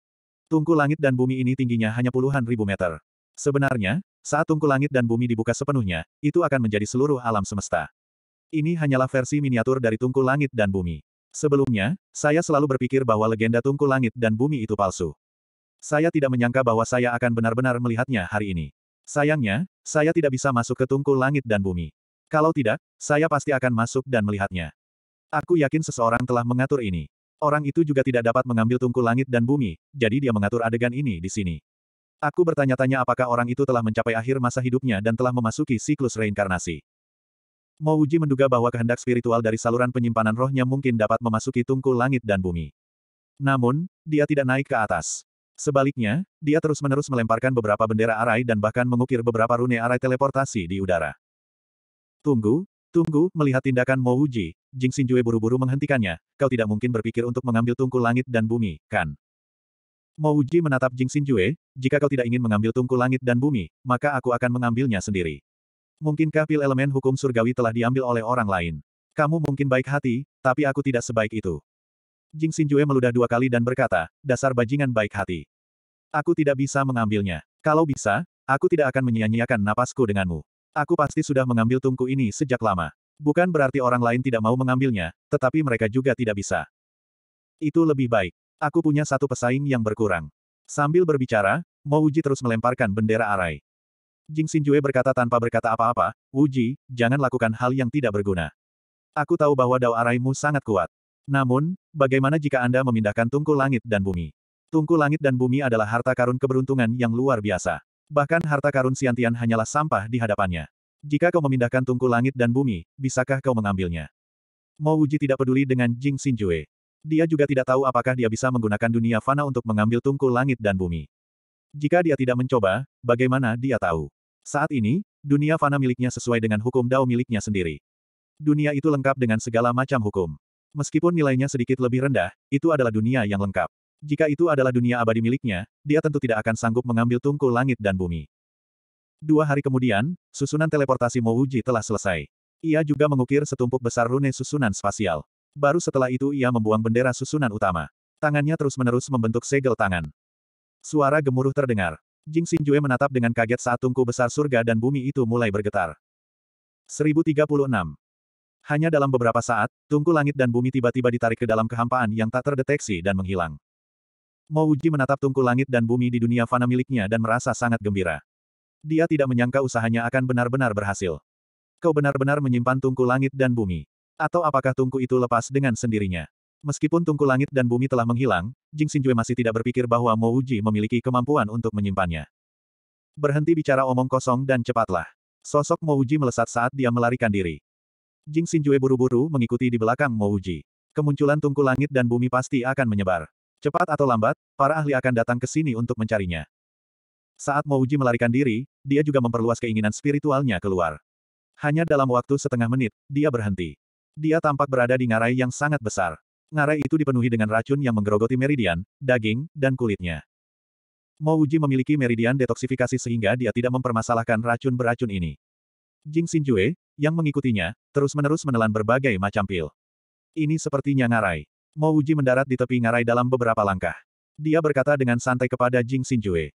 Tungku langit dan bumi ini tingginya hanya puluhan ribu meter. Sebenarnya, saat tungku langit dan bumi dibuka sepenuhnya, itu akan menjadi seluruh alam semesta. Ini hanyalah versi miniatur dari tungku langit dan bumi. Sebelumnya, saya selalu berpikir bahwa legenda tungku langit dan bumi itu palsu. Saya tidak menyangka bahwa saya akan benar-benar melihatnya hari ini. Sayangnya, saya tidak bisa masuk ke tungku langit dan bumi. Kalau tidak, saya pasti akan masuk dan melihatnya. Aku yakin seseorang telah mengatur ini. Orang itu juga tidak dapat mengambil tungku langit dan bumi, jadi dia mengatur adegan ini di sini. Aku bertanya-tanya apakah orang itu telah mencapai akhir masa hidupnya dan telah memasuki siklus reinkarnasi. Mouji menduga bahwa kehendak spiritual dari saluran penyimpanan rohnya mungkin dapat memasuki tungku langit dan bumi. Namun, dia tidak naik ke atas. Sebaliknya, dia terus-menerus melemparkan beberapa bendera arai dan bahkan mengukir beberapa rune arai teleportasi di udara. Tunggu, tunggu, melihat tindakan Mo Wuji, Jing Xinjue buru-buru menghentikannya, kau tidak mungkin berpikir untuk mengambil tungku langit dan bumi, kan? Mo Wuji menatap Jing Xinjue, jika kau tidak ingin mengambil tungku langit dan bumi, maka aku akan mengambilnya sendiri. Mungkinkah pil elemen hukum surgawi telah diambil oleh orang lain? Kamu mungkin baik hati, tapi aku tidak sebaik itu. Jing Xinjue meludah dua kali dan berkata, dasar bajingan baik hati. Aku tidak bisa mengambilnya. Kalau bisa, aku tidak akan menyia-nyiakan napasku denganmu. Aku pasti sudah mengambil tungku ini sejak lama. Bukan berarti orang lain tidak mau mengambilnya, tetapi mereka juga tidak bisa. Itu lebih baik. Aku punya satu pesaing yang berkurang. Sambil berbicara, Mo Uji terus melemparkan bendera arai. Jing Xinjue berkata tanpa berkata apa-apa, Uji, jangan lakukan hal yang tidak berguna. Aku tahu bahwa dao araimu sangat kuat. Namun, bagaimana jika Anda memindahkan tungku langit dan bumi? Tungku langit dan bumi adalah harta karun keberuntungan yang luar biasa. Bahkan harta karun Siantian hanyalah sampah di hadapannya. Jika kau memindahkan tungku langit dan bumi, bisakah kau mengambilnya? Mo Wuji tidak peduli dengan Jing Xinjue. Dia juga tidak tahu apakah dia bisa menggunakan dunia fana untuk mengambil tungku langit dan bumi. Jika dia tidak mencoba, bagaimana dia tahu? Saat ini, dunia fana miliknya sesuai dengan hukum Dao miliknya sendiri. Dunia itu lengkap dengan segala macam hukum. Meskipun nilainya sedikit lebih rendah, itu adalah dunia yang lengkap. Jika itu adalah dunia abadi miliknya, dia tentu tidak akan sanggup mengambil tungku langit dan bumi. Dua hari kemudian, susunan teleportasi Mouji telah selesai. Ia juga mengukir setumpuk besar rune susunan spasial. Baru setelah itu ia membuang bendera susunan utama. Tangannya terus-menerus membentuk segel tangan. Suara gemuruh terdengar. Jing Xinjue menatap dengan kaget saat tungku besar surga dan bumi itu mulai bergetar. 1036. Hanya dalam beberapa saat, tungku langit dan bumi tiba-tiba ditarik ke dalam kehampaan yang tak terdeteksi dan menghilang. Mo Uji menatap tungku langit dan bumi di dunia fana miliknya dan merasa sangat gembira. Dia tidak menyangka usahanya akan benar-benar berhasil. Kau benar-benar menyimpan tungku langit dan bumi. Atau apakah tungku itu lepas dengan sendirinya? Meskipun tungku langit dan bumi telah menghilang, Jing Xinjue masih tidak berpikir bahwa Mo Uji memiliki kemampuan untuk menyimpannya. Berhenti bicara omong kosong dan cepatlah. Sosok Mo Uji melesat saat dia melarikan diri. Jing Xinjue buru-buru mengikuti di belakang Mo Uji. Kemunculan tungku langit dan bumi pasti akan menyebar. Cepat atau lambat, para ahli akan datang ke sini untuk mencarinya. Saat Mo Uji melarikan diri, dia juga memperluas keinginan spiritualnya keluar. Hanya dalam waktu setengah menit, dia berhenti. Dia tampak berada di ngarai yang sangat besar. Ngarai itu dipenuhi dengan racun yang menggerogoti meridian, daging, dan kulitnya. Mo Uji memiliki meridian detoksifikasi sehingga dia tidak mempermasalahkan racun beracun ini. Jing Xinjue, yang mengikutinya, terus-menerus menelan berbagai macam pil. Ini sepertinya ngarai. Mo Uji mendarat di tepi ngarai dalam beberapa langkah. Dia berkata dengan santai kepada Jing Xinjue.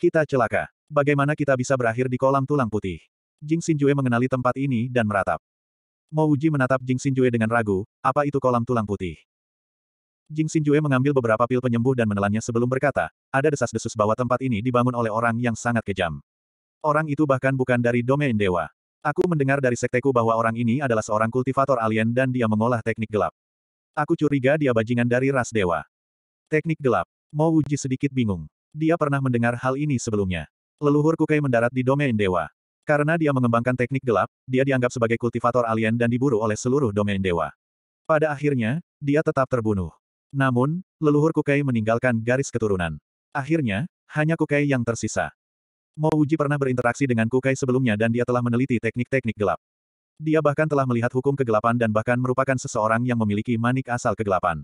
Kita celaka. Bagaimana kita bisa berakhir di kolam tulang putih? Jing Xinjue mengenali tempat ini dan meratap. Mo Uji menatap Jing Xinjue dengan ragu, apa itu kolam tulang putih? Jing Xinjue mengambil beberapa pil penyembuh dan menelannya sebelum berkata, ada desas-desus bahwa tempat ini dibangun oleh orang yang sangat kejam. Orang itu bahkan bukan dari domain dewa. Aku mendengar dari sekteku bahwa orang ini adalah seorang kultivator alien dan dia mengolah teknik gelap. Aku curiga dia bajingan dari ras dewa. Teknik gelap. Mo Uji sedikit bingung. Dia pernah mendengar hal ini sebelumnya. Leluhur Kukai mendarat di domain dewa. Karena dia mengembangkan teknik gelap, dia dianggap sebagai kultivator alien dan diburu oleh seluruh domain dewa. Pada akhirnya, dia tetap terbunuh. Namun, leluhur Kukai meninggalkan garis keturunan. Akhirnya, hanya Kukai yang tersisa. Mo Wuji pernah berinteraksi dengan Kukai sebelumnya dan dia telah meneliti teknik-teknik gelap. Dia bahkan telah melihat hukum kegelapan dan bahkan merupakan seseorang yang memiliki manik asal kegelapan.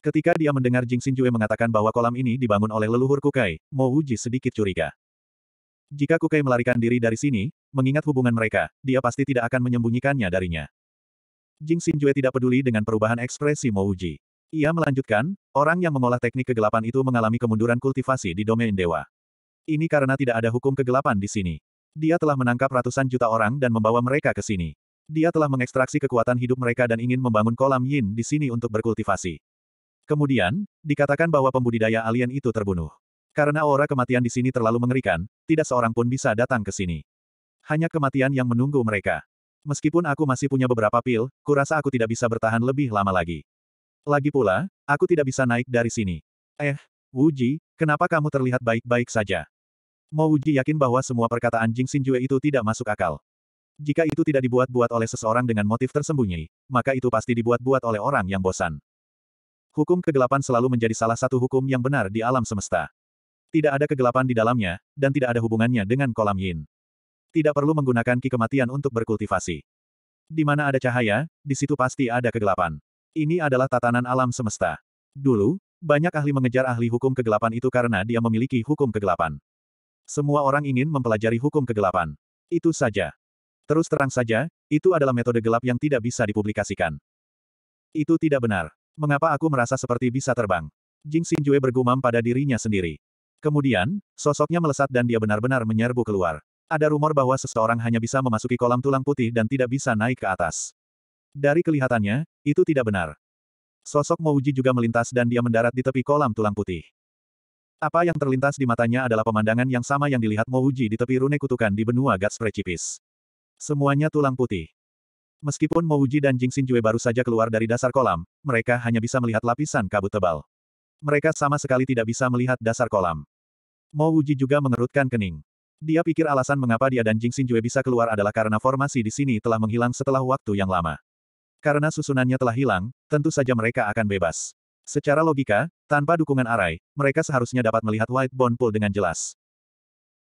Ketika dia mendengar Jing Xinjue mengatakan bahwa kolam ini dibangun oleh leluhur Kukai, Mo Wuji sedikit curiga. Jika Kukai melarikan diri dari sini, mengingat hubungan mereka, dia pasti tidak akan menyembunyikannya darinya. Jing Xinjue tidak peduli dengan perubahan ekspresi Mo Wuji. Ia melanjutkan, orang yang mengolah teknik kegelapan itu mengalami kemunduran kultivasi di domain dewa. Ini karena tidak ada hukum kegelapan di sini. Dia telah menangkap ratusan juta orang dan membawa mereka ke sini. Dia telah mengekstraksi kekuatan hidup mereka dan ingin membangun kolam yin di sini untuk berkultivasi. Kemudian, dikatakan bahwa pembudidaya alien itu terbunuh. Karena aura kematian di sini terlalu mengerikan, tidak seorang pun bisa datang ke sini. Hanya kematian yang menunggu mereka. Meskipun aku masih punya beberapa pil, kurasa aku tidak bisa bertahan lebih lama lagi. Lagi pula, aku tidak bisa naik dari sini. Eh, Wuji, kenapa kamu terlihat baik-baik saja? Mo Wuji yakin bahwa semua perkataan Jing Xinjue itu tidak masuk akal. Jika itu tidak dibuat-buat oleh seseorang dengan motif tersembunyi, maka itu pasti dibuat-buat oleh orang yang bosan. Hukum kegelapan selalu menjadi salah satu hukum yang benar di alam semesta. Tidak ada kegelapan di dalamnya, dan tidak ada hubungannya dengan kolam yin. Tidak perlu menggunakan ki kematian untuk berkultivasi. Di mana ada cahaya, di situ pasti ada kegelapan. Ini adalah tatanan alam semesta. Dulu, banyak ahli mengejar ahli hukum kegelapan itu karena dia memiliki hukum kegelapan. Semua orang ingin mempelajari hukum kegelapan. Itu saja. Terus terang saja, itu adalah metode gelap yang tidak bisa dipublikasikan. Itu tidak benar. Mengapa aku merasa seperti bisa terbang? Jing Xinjue bergumam pada dirinya sendiri. Kemudian, sosoknya melesat dan dia benar-benar menyerbu keluar. Ada rumor bahwa seseorang hanya bisa memasuki kolam tulang putih dan tidak bisa naik ke atas. Dari kelihatannya, itu tidak benar. Sosok Mouji juga melintas dan dia mendarat di tepi kolam tulang putih. Apa yang terlintas di matanya adalah pemandangan yang sama yang dilihat Mouji di tepi rune kutukan di benua Gats precipis. Semuanya tulang putih. Meskipun Mouji dan Jing Xinjue baru saja keluar dari dasar kolam, mereka hanya bisa melihat lapisan kabut tebal. Mereka sama sekali tidak bisa melihat dasar kolam. Mouji juga mengerutkan kening. Dia pikir alasan mengapa dia dan Jing Xinjue bisa keluar adalah karena formasi di sini telah menghilang setelah waktu yang lama. Karena susunannya telah hilang, tentu saja mereka akan bebas. Secara logika, tanpa dukungan Arai, mereka seharusnya dapat melihat White Bone Pool dengan jelas.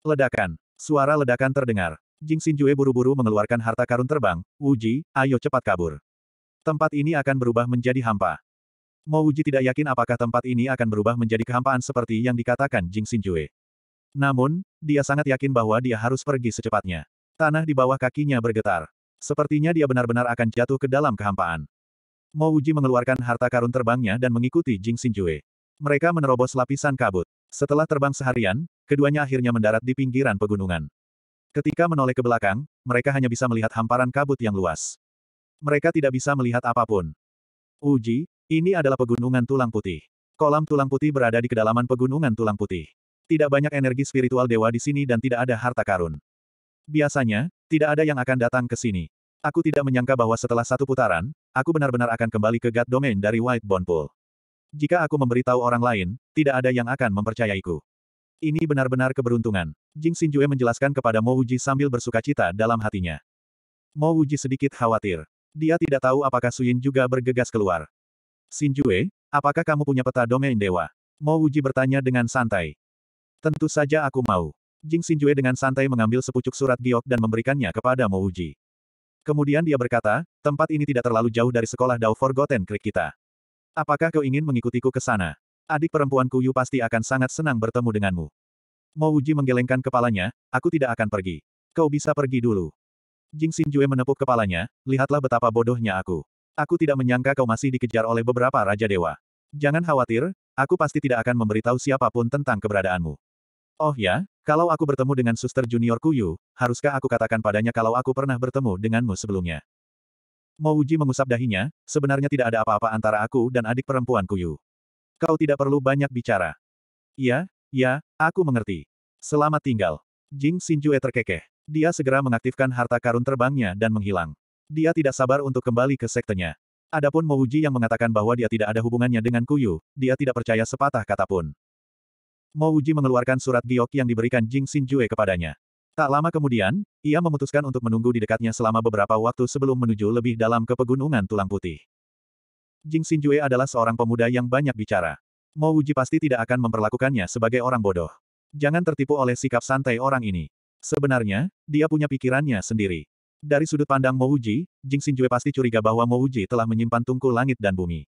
Ledakan. Suara ledakan terdengar. Jing Xinjue buru-buru mengeluarkan harta karun terbang, Wuji, ayo cepat kabur. Tempat ini akan berubah menjadi hampa. Mo Wuji tidak yakin apakah tempat ini akan berubah menjadi kehampaan seperti yang dikatakan Jing Xinjue. Namun, dia sangat yakin bahwa dia harus pergi secepatnya. Tanah di bawah kakinya bergetar. Sepertinya dia benar-benar akan jatuh ke dalam kehampaan. Mo Uji mengeluarkan harta karun terbangnya dan mengikuti Jing Xinjue. Mereka menerobos lapisan kabut. Setelah terbang seharian, keduanya akhirnya mendarat di pinggiran pegunungan. Ketika menoleh ke belakang, mereka hanya bisa melihat hamparan kabut yang luas. Mereka tidak bisa melihat apapun. Uji, ini adalah pegunungan tulang putih. Kolam tulang putih berada di kedalaman pegunungan tulang putih. Tidak banyak energi spiritual dewa di sini dan tidak ada harta karun. Biasanya, tidak ada yang akan datang ke sini. Aku tidak menyangka bahwa setelah satu putaran, aku benar-benar akan kembali ke God Domain dari White Bone Pool. Jika aku memberitahu orang lain, tidak ada yang akan mempercayaiku. Ini benar-benar keberuntungan. Jing Xin Xinjue menjelaskan kepada Mo Uji sambil bersuka cita dalam hatinya. Mo Uji sedikit khawatir. Dia tidak tahu apakah Suyin juga bergegas keluar. Xinjue, apakah kamu punya peta domain dewa? Mo Uji bertanya dengan santai. Tentu saja aku mau. Jing Xinjue dengan santai mengambil sepucuk surat giok dan memberikannya kepada Mo Uji. Kemudian dia berkata, tempat ini tidak terlalu jauh dari sekolah Dao Forgotten Creek kita. Apakah kau ingin mengikutiku ke sana? Adik perempuanku Yu pasti akan sangat senang bertemu denganmu. Mo Uji menggelengkan kepalanya, aku tidak akan pergi. Kau bisa pergi dulu. Jing Xinjue menepuk kepalanya, lihatlah betapa bodohnya aku. Aku tidak menyangka kau masih dikejar oleh beberapa Raja Dewa. Jangan khawatir, aku pasti tidak akan memberitahu siapapun tentang keberadaanmu. Oh ya, kalau aku bertemu dengan suster junior Kuyu, haruskah aku katakan padanya kalau aku pernah bertemu denganmu sebelumnya? Mouji mengusap dahinya, sebenarnya tidak ada apa-apa antara aku dan adik perempuan Kuyu. Kau tidak perlu banyak bicara. Iya, ya, aku mengerti. Selamat tinggal. Jing Xinjue terkekeh. Dia segera mengaktifkan harta karun terbangnya dan menghilang. Dia tidak sabar untuk kembali ke sektenya. Adapun Mouji yang mengatakan bahwa dia tidak ada hubungannya dengan Kuyu, dia tidak percaya sepatah kata pun. Mo Uji mengeluarkan surat giok yang diberikan Jing Xinjue kepadanya. Tak lama kemudian, ia memutuskan untuk menunggu di dekatnya selama beberapa waktu sebelum menuju lebih dalam ke pegunungan tulang putih. Jing Xinjue adalah seorang pemuda yang banyak bicara. Mo Uji pasti tidak akan memperlakukannya sebagai orang bodoh. Jangan tertipu oleh sikap santai orang ini. Sebenarnya, dia punya pikirannya sendiri. Dari sudut pandang Mo Uji, Jing Xinjue pasti curiga bahwa Mo Uji telah menyimpan tungku langit dan bumi.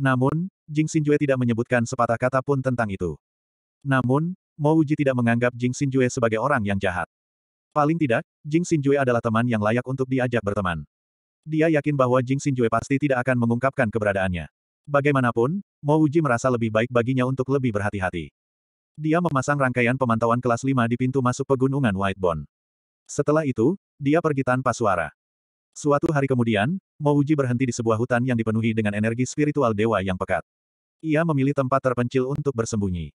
Namun, Jing Xinjue tidak menyebutkan sepatah kata pun tentang itu. Namun, Mo Uji tidak menganggap Jing Xinjue sebagai orang yang jahat. Paling tidak, Jing Xinjue adalah teman yang layak untuk diajak berteman. Dia yakin bahwa Jing Xinjue pasti tidak akan mengungkapkan keberadaannya. Bagaimanapun, Mo Uji merasa lebih baik baginya untuk lebih berhati-hati. Dia memasang rangkaian pemantauan kelas 5 di pintu masuk pegunungan Whitebone. Setelah itu, dia pergi tanpa suara. Suatu hari kemudian, Mo Uji berhenti di sebuah hutan yang dipenuhi dengan energi spiritual dewa yang pekat. Ia memilih tempat terpencil untuk bersembunyi.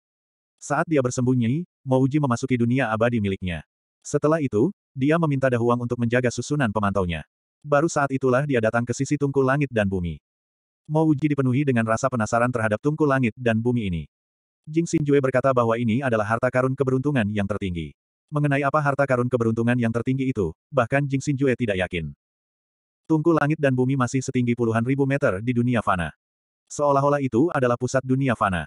Saat dia bersembunyi, Mouji memasuki dunia abadi miliknya. Setelah itu, dia meminta Dahuang untuk menjaga susunan pemantaunya. Baru saat itulah dia datang ke sisi tungku langit dan bumi. Mouji dipenuhi dengan rasa penasaran terhadap tungku langit dan bumi ini. Jing Xinjue berkata bahwa ini adalah harta karun keberuntungan yang tertinggi. Mengenai apa harta karun keberuntungan yang tertinggi itu, bahkan Jing Xinjue tidak yakin. Tungku langit dan bumi masih setinggi puluhan ribu meter di dunia fana. Seolah-olah itu adalah pusat dunia fana.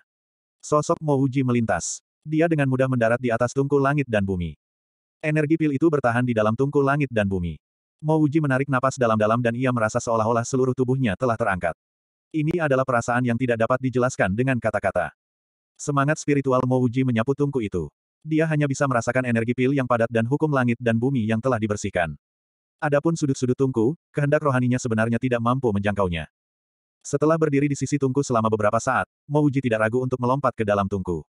Sosok Mouji melintas. Dia dengan mudah mendarat di atas tungku langit dan bumi. Energi pil itu bertahan di dalam tungku langit dan bumi. Mouji menarik napas dalam-dalam dan ia merasa seolah-olah seluruh tubuhnya telah terangkat. Ini adalah perasaan yang tidak dapat dijelaskan dengan kata-kata. Semangat spiritual Mouji menyapu tungku itu. Dia hanya bisa merasakan energi pil yang padat dan hukum langit dan bumi yang telah dibersihkan. Adapun sudut-sudut tungku, kehendak rohaninya sebenarnya tidak mampu menjangkaunya. Setelah berdiri di sisi tungku selama beberapa saat, Mouji tidak ragu untuk melompat ke dalam tungku.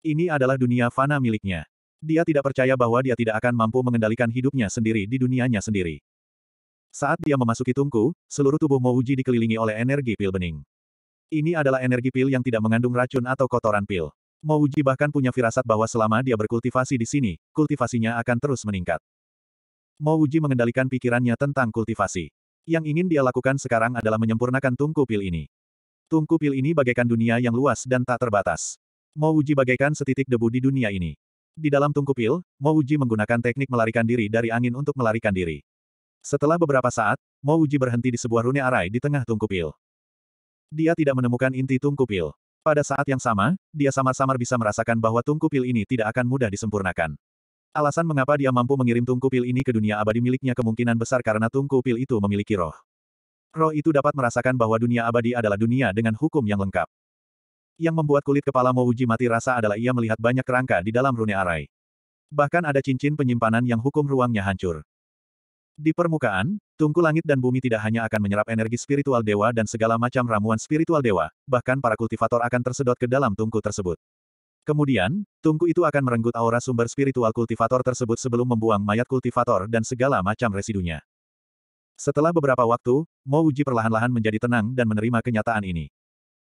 Ini adalah dunia fana miliknya. Dia tidak percaya bahwa dia tidak akan mampu mengendalikan hidupnya sendiri di dunianya sendiri. Saat dia memasuki tungku, seluruh tubuh Mouji dikelilingi oleh energi pil bening. Ini adalah energi pil yang tidak mengandung racun atau kotoran pil. Mouji bahkan punya firasat bahwa selama dia berkultivasi di sini, kultivasinya akan terus meningkat. Mouji mengendalikan pikirannya tentang kultivasi. Yang ingin dia lakukan sekarang adalah menyempurnakan tungku pil ini. Tungku pil ini bagaikan dunia yang luas dan tak terbatas. Uji bagaikan setitik debu di dunia ini. Di dalam tungku pil, Uji menggunakan teknik melarikan diri dari angin untuk melarikan diri. Setelah beberapa saat, Uji berhenti di sebuah rune arai di tengah tungku pil. Dia tidak menemukan inti tungku pil. Pada saat yang sama, dia samar-samar bisa merasakan bahwa tungku pil ini tidak akan mudah disempurnakan. Alasan mengapa dia mampu mengirim tungku pil ini ke dunia abadi miliknya kemungkinan besar karena tungku pil itu memiliki roh. Roh itu dapat merasakan bahwa dunia abadi adalah dunia dengan hukum yang lengkap. Yang membuat kulit kepala Mouji mati rasa adalah ia melihat banyak kerangka di dalam rune arai. Bahkan ada cincin penyimpanan yang hukum ruangnya hancur. Di permukaan, tungku langit dan bumi tidak hanya akan menyerap energi spiritual dewa dan segala macam ramuan spiritual dewa, bahkan para kultivator akan tersedot ke dalam tungku tersebut. Kemudian, tungku itu akan merenggut aura sumber spiritual kultivator tersebut sebelum membuang mayat kultivator dan segala macam residunya. Setelah beberapa waktu, Mo Uji perlahan-lahan menjadi tenang dan menerima kenyataan ini.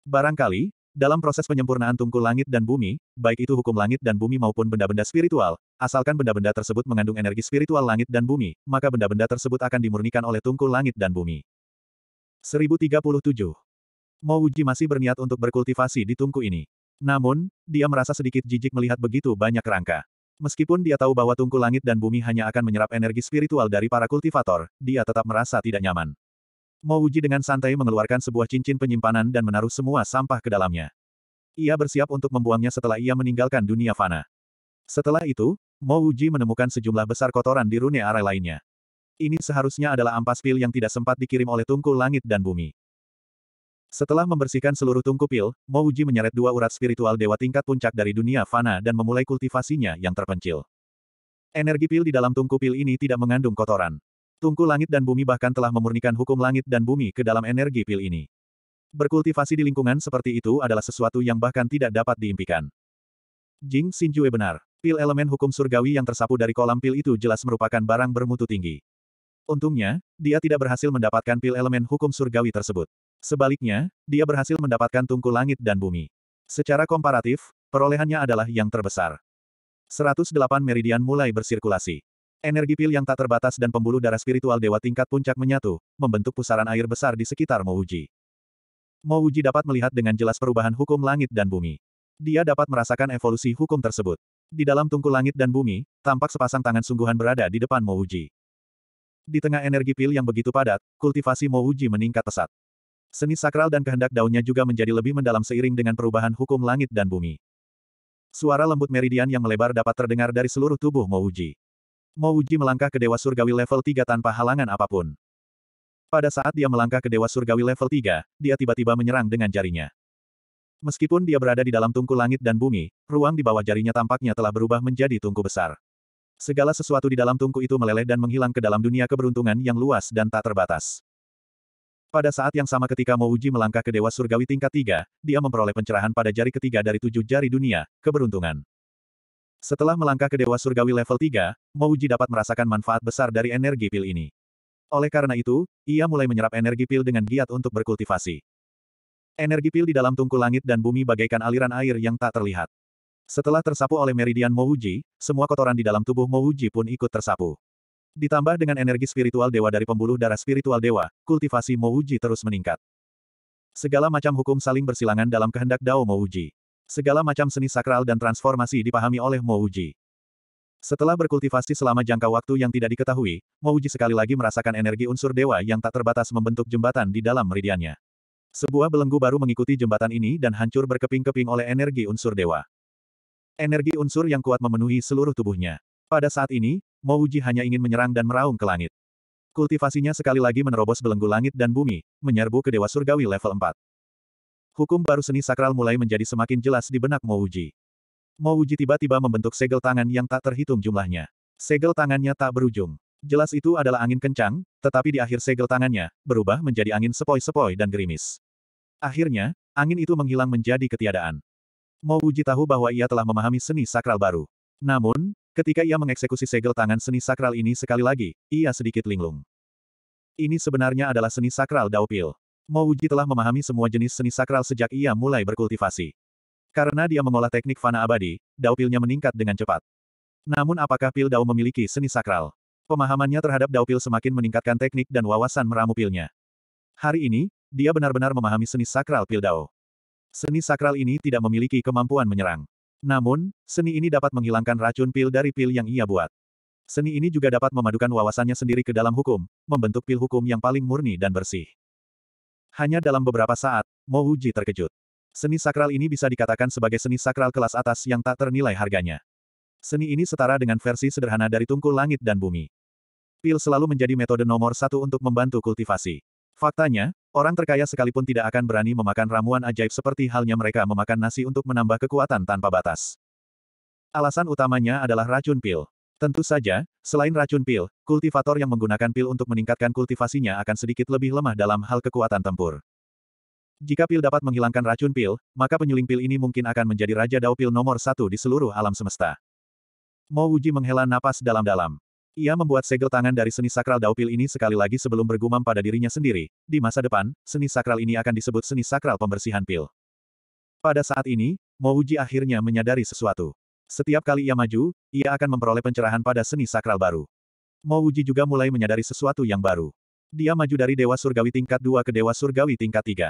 Barangkali, dalam proses penyempurnaan tungku langit dan bumi, baik itu hukum langit dan bumi maupun benda-benda spiritual, asalkan benda-benda tersebut mengandung energi spiritual langit dan bumi, maka benda-benda tersebut akan dimurnikan oleh tungku langit dan bumi. 1037. Mo Uji masih berniat untuk berkultivasi di tungku ini. Namun, dia merasa sedikit jijik melihat begitu banyak rangka. Meskipun dia tahu bahwa tungku langit dan bumi hanya akan menyerap energi spiritual dari para kultivator, dia tetap merasa tidak nyaman. Mo Wuji dengan santai mengeluarkan sebuah cincin penyimpanan dan menaruh semua sampah ke dalamnya. Ia bersiap untuk membuangnya setelah ia meninggalkan dunia fana. Setelah itu, Mo Wuji menemukan sejumlah besar kotoran di rune arah lainnya. Ini seharusnya adalah ampas pil yang tidak sempat dikirim oleh tungku langit dan bumi. Setelah membersihkan seluruh tungku pil, Mouji menyeret dua urat spiritual dewa tingkat puncak dari dunia fana dan memulai kultivasinya yang terpencil. Energi pil di dalam tungku pil ini tidak mengandung kotoran. Tungku langit dan bumi bahkan telah memurnikan hukum langit dan bumi ke dalam energi pil ini. Berkultivasi di lingkungan seperti itu adalah sesuatu yang bahkan tidak dapat diimpikan. Jing Xinjue benar. Pil elemen hukum surgawi yang tersapu dari kolam pil itu jelas merupakan barang bermutu tinggi. Untungnya, dia tidak berhasil mendapatkan pil elemen hukum surgawi tersebut. Sebaliknya, dia berhasil mendapatkan tungku langit dan bumi. Secara komparatif, perolehannya adalah yang terbesar. 108 meridian mulai bersirkulasi. Energi pil yang tak terbatas dan pembuluh darah spiritual dewa tingkat puncak menyatu, membentuk pusaran air besar di sekitar Mouji. Mouji dapat melihat dengan jelas perubahan hukum langit dan bumi. Dia dapat merasakan evolusi hukum tersebut. Di dalam tungku langit dan bumi, tampak sepasang tangan sungguhan berada di depan Mouji. Di tengah energi pil yang begitu padat, kultivasi Mouji meningkat pesat. Seni sakral dan kehendak daunnya juga menjadi lebih mendalam seiring dengan perubahan hukum langit dan bumi. Suara lembut meridian yang melebar dapat terdengar dari seluruh tubuh Mouji. Mouji melangkah ke Dewa Surgawi level 3 tanpa halangan apapun. Pada saat dia melangkah ke Dewa Surgawi level 3, dia tiba-tiba menyerang dengan jarinya. Meskipun dia berada di dalam tungku langit dan bumi, ruang di bawah jarinya tampaknya telah berubah menjadi tungku besar. Segala sesuatu di dalam tungku itu meleleh dan menghilang ke dalam dunia keberuntungan yang luas dan tak terbatas. Pada saat yang sama ketika Mouji melangkah ke Dewa Surgawi tingkat tiga, dia memperoleh pencerahan pada jari ketiga dari tujuh jari dunia, keberuntungan. Setelah melangkah ke Dewa Surgawi level 3, Mouji dapat merasakan manfaat besar dari energi pil ini. Oleh karena itu, ia mulai menyerap energi pil dengan giat untuk berkultivasi. Energi pil di dalam tungku langit dan bumi bagaikan aliran air yang tak terlihat. Setelah tersapu oleh meridian Mouji, semua kotoran di dalam tubuh Mouji pun ikut tersapu. Ditambah dengan energi spiritual dewa dari pembuluh darah spiritual dewa, kultivasi Mouji terus meningkat. Segala macam hukum saling bersilangan dalam kehendak Dao Mouji. Segala macam seni sakral dan transformasi dipahami oleh Mouji. Setelah berkultivasi selama jangka waktu yang tidak diketahui, Mouji sekali lagi merasakan energi unsur dewa yang tak terbatas membentuk jembatan di dalam meridiannya. Sebuah belenggu baru mengikuti jembatan ini dan hancur berkeping-keping oleh energi unsur dewa. Energi unsur yang kuat memenuhi seluruh tubuhnya. Pada saat ini, Mo Uji hanya ingin menyerang dan meraung ke langit. Kultivasinya sekali lagi menerobos belenggu langit dan bumi, menyerbu ke Dewa Surgawi level 4. Hukum baru seni sakral mulai menjadi semakin jelas di benak Mo Uji. Mo Uji tiba-tiba membentuk segel tangan yang tak terhitung jumlahnya. Segel tangannya tak berujung. Jelas itu adalah angin kencang, tetapi di akhir segel tangannya, berubah menjadi angin sepoi-sepoi dan gerimis. Akhirnya, angin itu menghilang menjadi ketiadaan. Mo Uji tahu bahwa ia telah memahami seni sakral baru. Namun, Ketika ia mengeksekusi segel tangan seni sakral ini sekali lagi, ia sedikit linglung. Ini sebenarnya adalah seni sakral Daupil. Mouji telah memahami semua jenis seni sakral sejak ia mulai berkultivasi. Karena dia mengolah teknik fana abadi, Pilnya meningkat dengan cepat. Namun apakah Pil Dao memiliki seni sakral? Pemahamannya terhadap Pil semakin meningkatkan teknik dan wawasan meramu pilnya. Hari ini, dia benar-benar memahami seni sakral Pil Dao. Seni sakral ini tidak memiliki kemampuan menyerang. Namun, seni ini dapat menghilangkan racun pil dari pil yang ia buat. Seni ini juga dapat memadukan wawasannya sendiri ke dalam hukum, membentuk pil hukum yang paling murni dan bersih. Hanya dalam beberapa saat, Mo Uji terkejut. Seni sakral ini bisa dikatakan sebagai seni sakral kelas atas yang tak ternilai harganya. Seni ini setara dengan versi sederhana dari tungku langit dan bumi. Pil selalu menjadi metode nomor satu untuk membantu kultivasi. Faktanya, Orang terkaya sekalipun tidak akan berani memakan ramuan ajaib seperti halnya mereka memakan nasi untuk menambah kekuatan tanpa batas. Alasan utamanya adalah racun pil. Tentu saja, selain racun pil, kultivator yang menggunakan pil untuk meningkatkan kultivasinya akan sedikit lebih lemah dalam hal kekuatan tempur. Jika pil dapat menghilangkan racun pil, maka penyuling pil ini mungkin akan menjadi Raja Dao Pil nomor satu di seluruh alam semesta. Mo Wuji menghela napas dalam-dalam. Ia membuat segel tangan dari seni sakral daupil ini sekali lagi sebelum bergumam pada dirinya sendiri, di masa depan, seni sakral ini akan disebut seni sakral pembersihan pil. Pada saat ini, Mouji akhirnya menyadari sesuatu. Setiap kali ia maju, ia akan memperoleh pencerahan pada seni sakral baru. Mouji juga mulai menyadari sesuatu yang baru. Dia maju dari Dewa Surgawi tingkat 2 ke Dewa Surgawi tingkat 3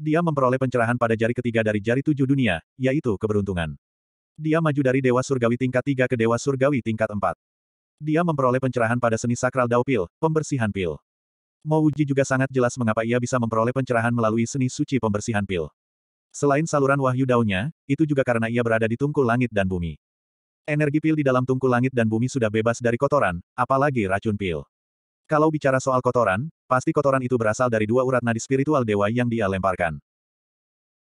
dia memperoleh pencerahan pada jari ketiga dari jari tujuh dunia, yaitu keberuntungan. Dia maju dari Dewa Surgawi tingkat 3 ke Dewa Surgawi tingkat 4. Dia memperoleh pencerahan pada seni sakral daupil, pembersihan pil. Mo juga sangat jelas mengapa ia bisa memperoleh pencerahan melalui seni suci pembersihan pil. Selain saluran wahyu daunnya, itu juga karena ia berada di tungku langit dan bumi. Energi pil di dalam tungku langit dan bumi sudah bebas dari kotoran, apalagi racun pil. Kalau bicara soal kotoran, pasti kotoran itu berasal dari dua urat nadi spiritual dewa yang dia lemparkan.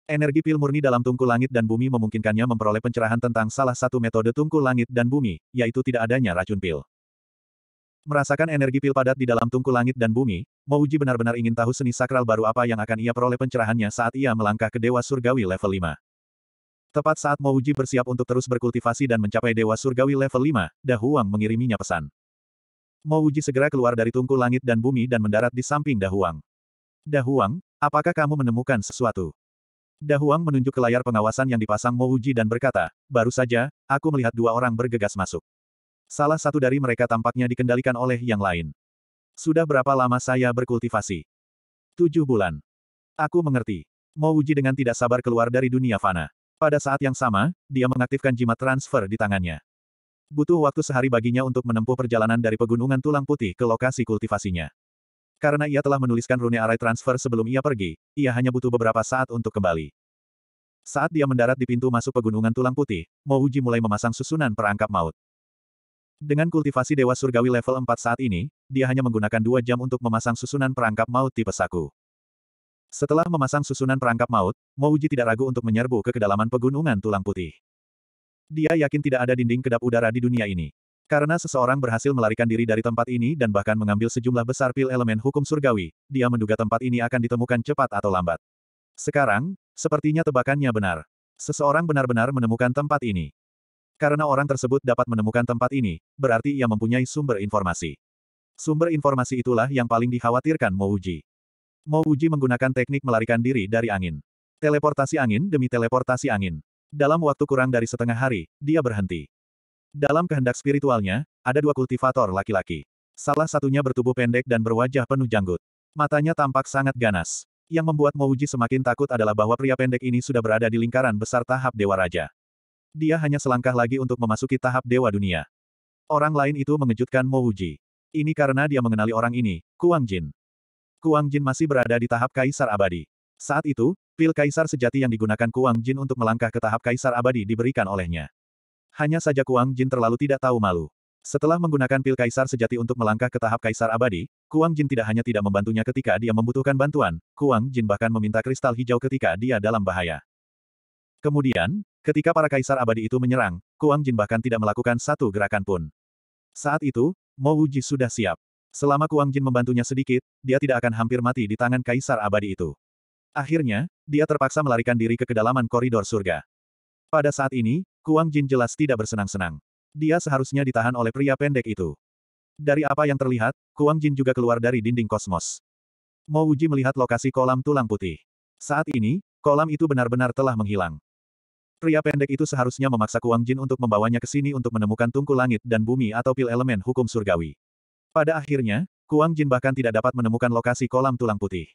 Energi pil murni dalam tungku langit dan bumi memungkinkannya memperoleh pencerahan tentang salah satu metode tungku langit dan bumi, yaitu tidak adanya racun pil. Merasakan energi pil padat di dalam tungku langit dan bumi, Mouji benar-benar ingin tahu seni sakral baru apa yang akan ia peroleh pencerahannya saat ia melangkah ke Dewa Surgawi level 5. Tepat saat Mouji bersiap untuk terus berkultivasi dan mencapai Dewa Surgawi level 5, Dahuang mengiriminya pesan. Mouji segera keluar dari tungku langit dan bumi dan mendarat di samping Dahuang. Dahuang, apakah kamu menemukan sesuatu? Dahuang menunjuk ke layar pengawasan yang dipasang Mo Uji dan berkata, baru saja, aku melihat dua orang bergegas masuk. Salah satu dari mereka tampaknya dikendalikan oleh yang lain. Sudah berapa lama saya berkultivasi? Tujuh bulan. Aku mengerti. Mo Uji dengan tidak sabar keluar dari dunia fana. Pada saat yang sama, dia mengaktifkan jimat transfer di tangannya. Butuh waktu sehari baginya untuk menempuh perjalanan dari pegunungan tulang putih ke lokasi kultivasinya. Karena ia telah menuliskan rune array transfer sebelum ia pergi, ia hanya butuh beberapa saat untuk kembali. Saat dia mendarat di pintu masuk pegunungan tulang putih, Mouji mulai memasang susunan perangkap maut. Dengan kultivasi Dewa Surgawi level 4 saat ini, dia hanya menggunakan dua jam untuk memasang susunan perangkap maut tipe saku. Setelah memasang susunan perangkap maut, Mouji tidak ragu untuk menyerbu ke kedalaman pegunungan tulang putih. Dia yakin tidak ada dinding kedap udara di dunia ini. Karena seseorang berhasil melarikan diri dari tempat ini dan bahkan mengambil sejumlah besar pil elemen hukum surgawi, dia menduga tempat ini akan ditemukan cepat atau lambat. Sekarang, sepertinya tebakannya benar. Seseorang benar-benar menemukan tempat ini. Karena orang tersebut dapat menemukan tempat ini, berarti ia mempunyai sumber informasi. Sumber informasi itulah yang paling dikhawatirkan Mouji. Mouji menggunakan teknik melarikan diri dari angin. Teleportasi angin demi teleportasi angin. Dalam waktu kurang dari setengah hari, dia berhenti. Dalam kehendak spiritualnya, ada dua kultivator laki-laki. Salah satunya bertubuh pendek dan berwajah penuh janggut. Matanya tampak sangat ganas. Yang membuat Mouji semakin takut adalah bahwa pria pendek ini sudah berada di lingkaran besar tahap Dewa Raja. Dia hanya selangkah lagi untuk memasuki tahap Dewa Dunia. Orang lain itu mengejutkan Mouji. Ini karena dia mengenali orang ini, Kuang Jin. Kuang Jin masih berada di tahap Kaisar Abadi. Saat itu, pil Kaisar sejati yang digunakan Kuang Jin untuk melangkah ke tahap Kaisar Abadi diberikan olehnya. Hanya saja Kuang Jin terlalu tidak tahu malu. Setelah menggunakan pil kaisar sejati untuk melangkah ke tahap kaisar abadi, Kuang Jin tidak hanya tidak membantunya ketika dia membutuhkan bantuan, Kuang Jin bahkan meminta kristal hijau ketika dia dalam bahaya. Kemudian, ketika para kaisar abadi itu menyerang, Kuang Jin bahkan tidak melakukan satu gerakan pun. Saat itu, Mo Wuji sudah siap. Selama Kuang Jin membantunya sedikit, dia tidak akan hampir mati di tangan kaisar abadi itu. Akhirnya, dia terpaksa melarikan diri ke kedalaman koridor surga. Pada saat ini, Kuang Jin jelas tidak bersenang-senang. Dia seharusnya ditahan oleh pria pendek itu. Dari apa yang terlihat, Kuang Jin juga keluar dari dinding kosmos. Mo Wuji melihat lokasi kolam tulang putih. Saat ini, kolam itu benar-benar telah menghilang. Pria pendek itu seharusnya memaksa Kuang Jin untuk membawanya ke sini untuk menemukan tungku langit dan bumi atau pil elemen hukum surgawi. Pada akhirnya, Kuang Jin bahkan tidak dapat menemukan lokasi kolam tulang putih.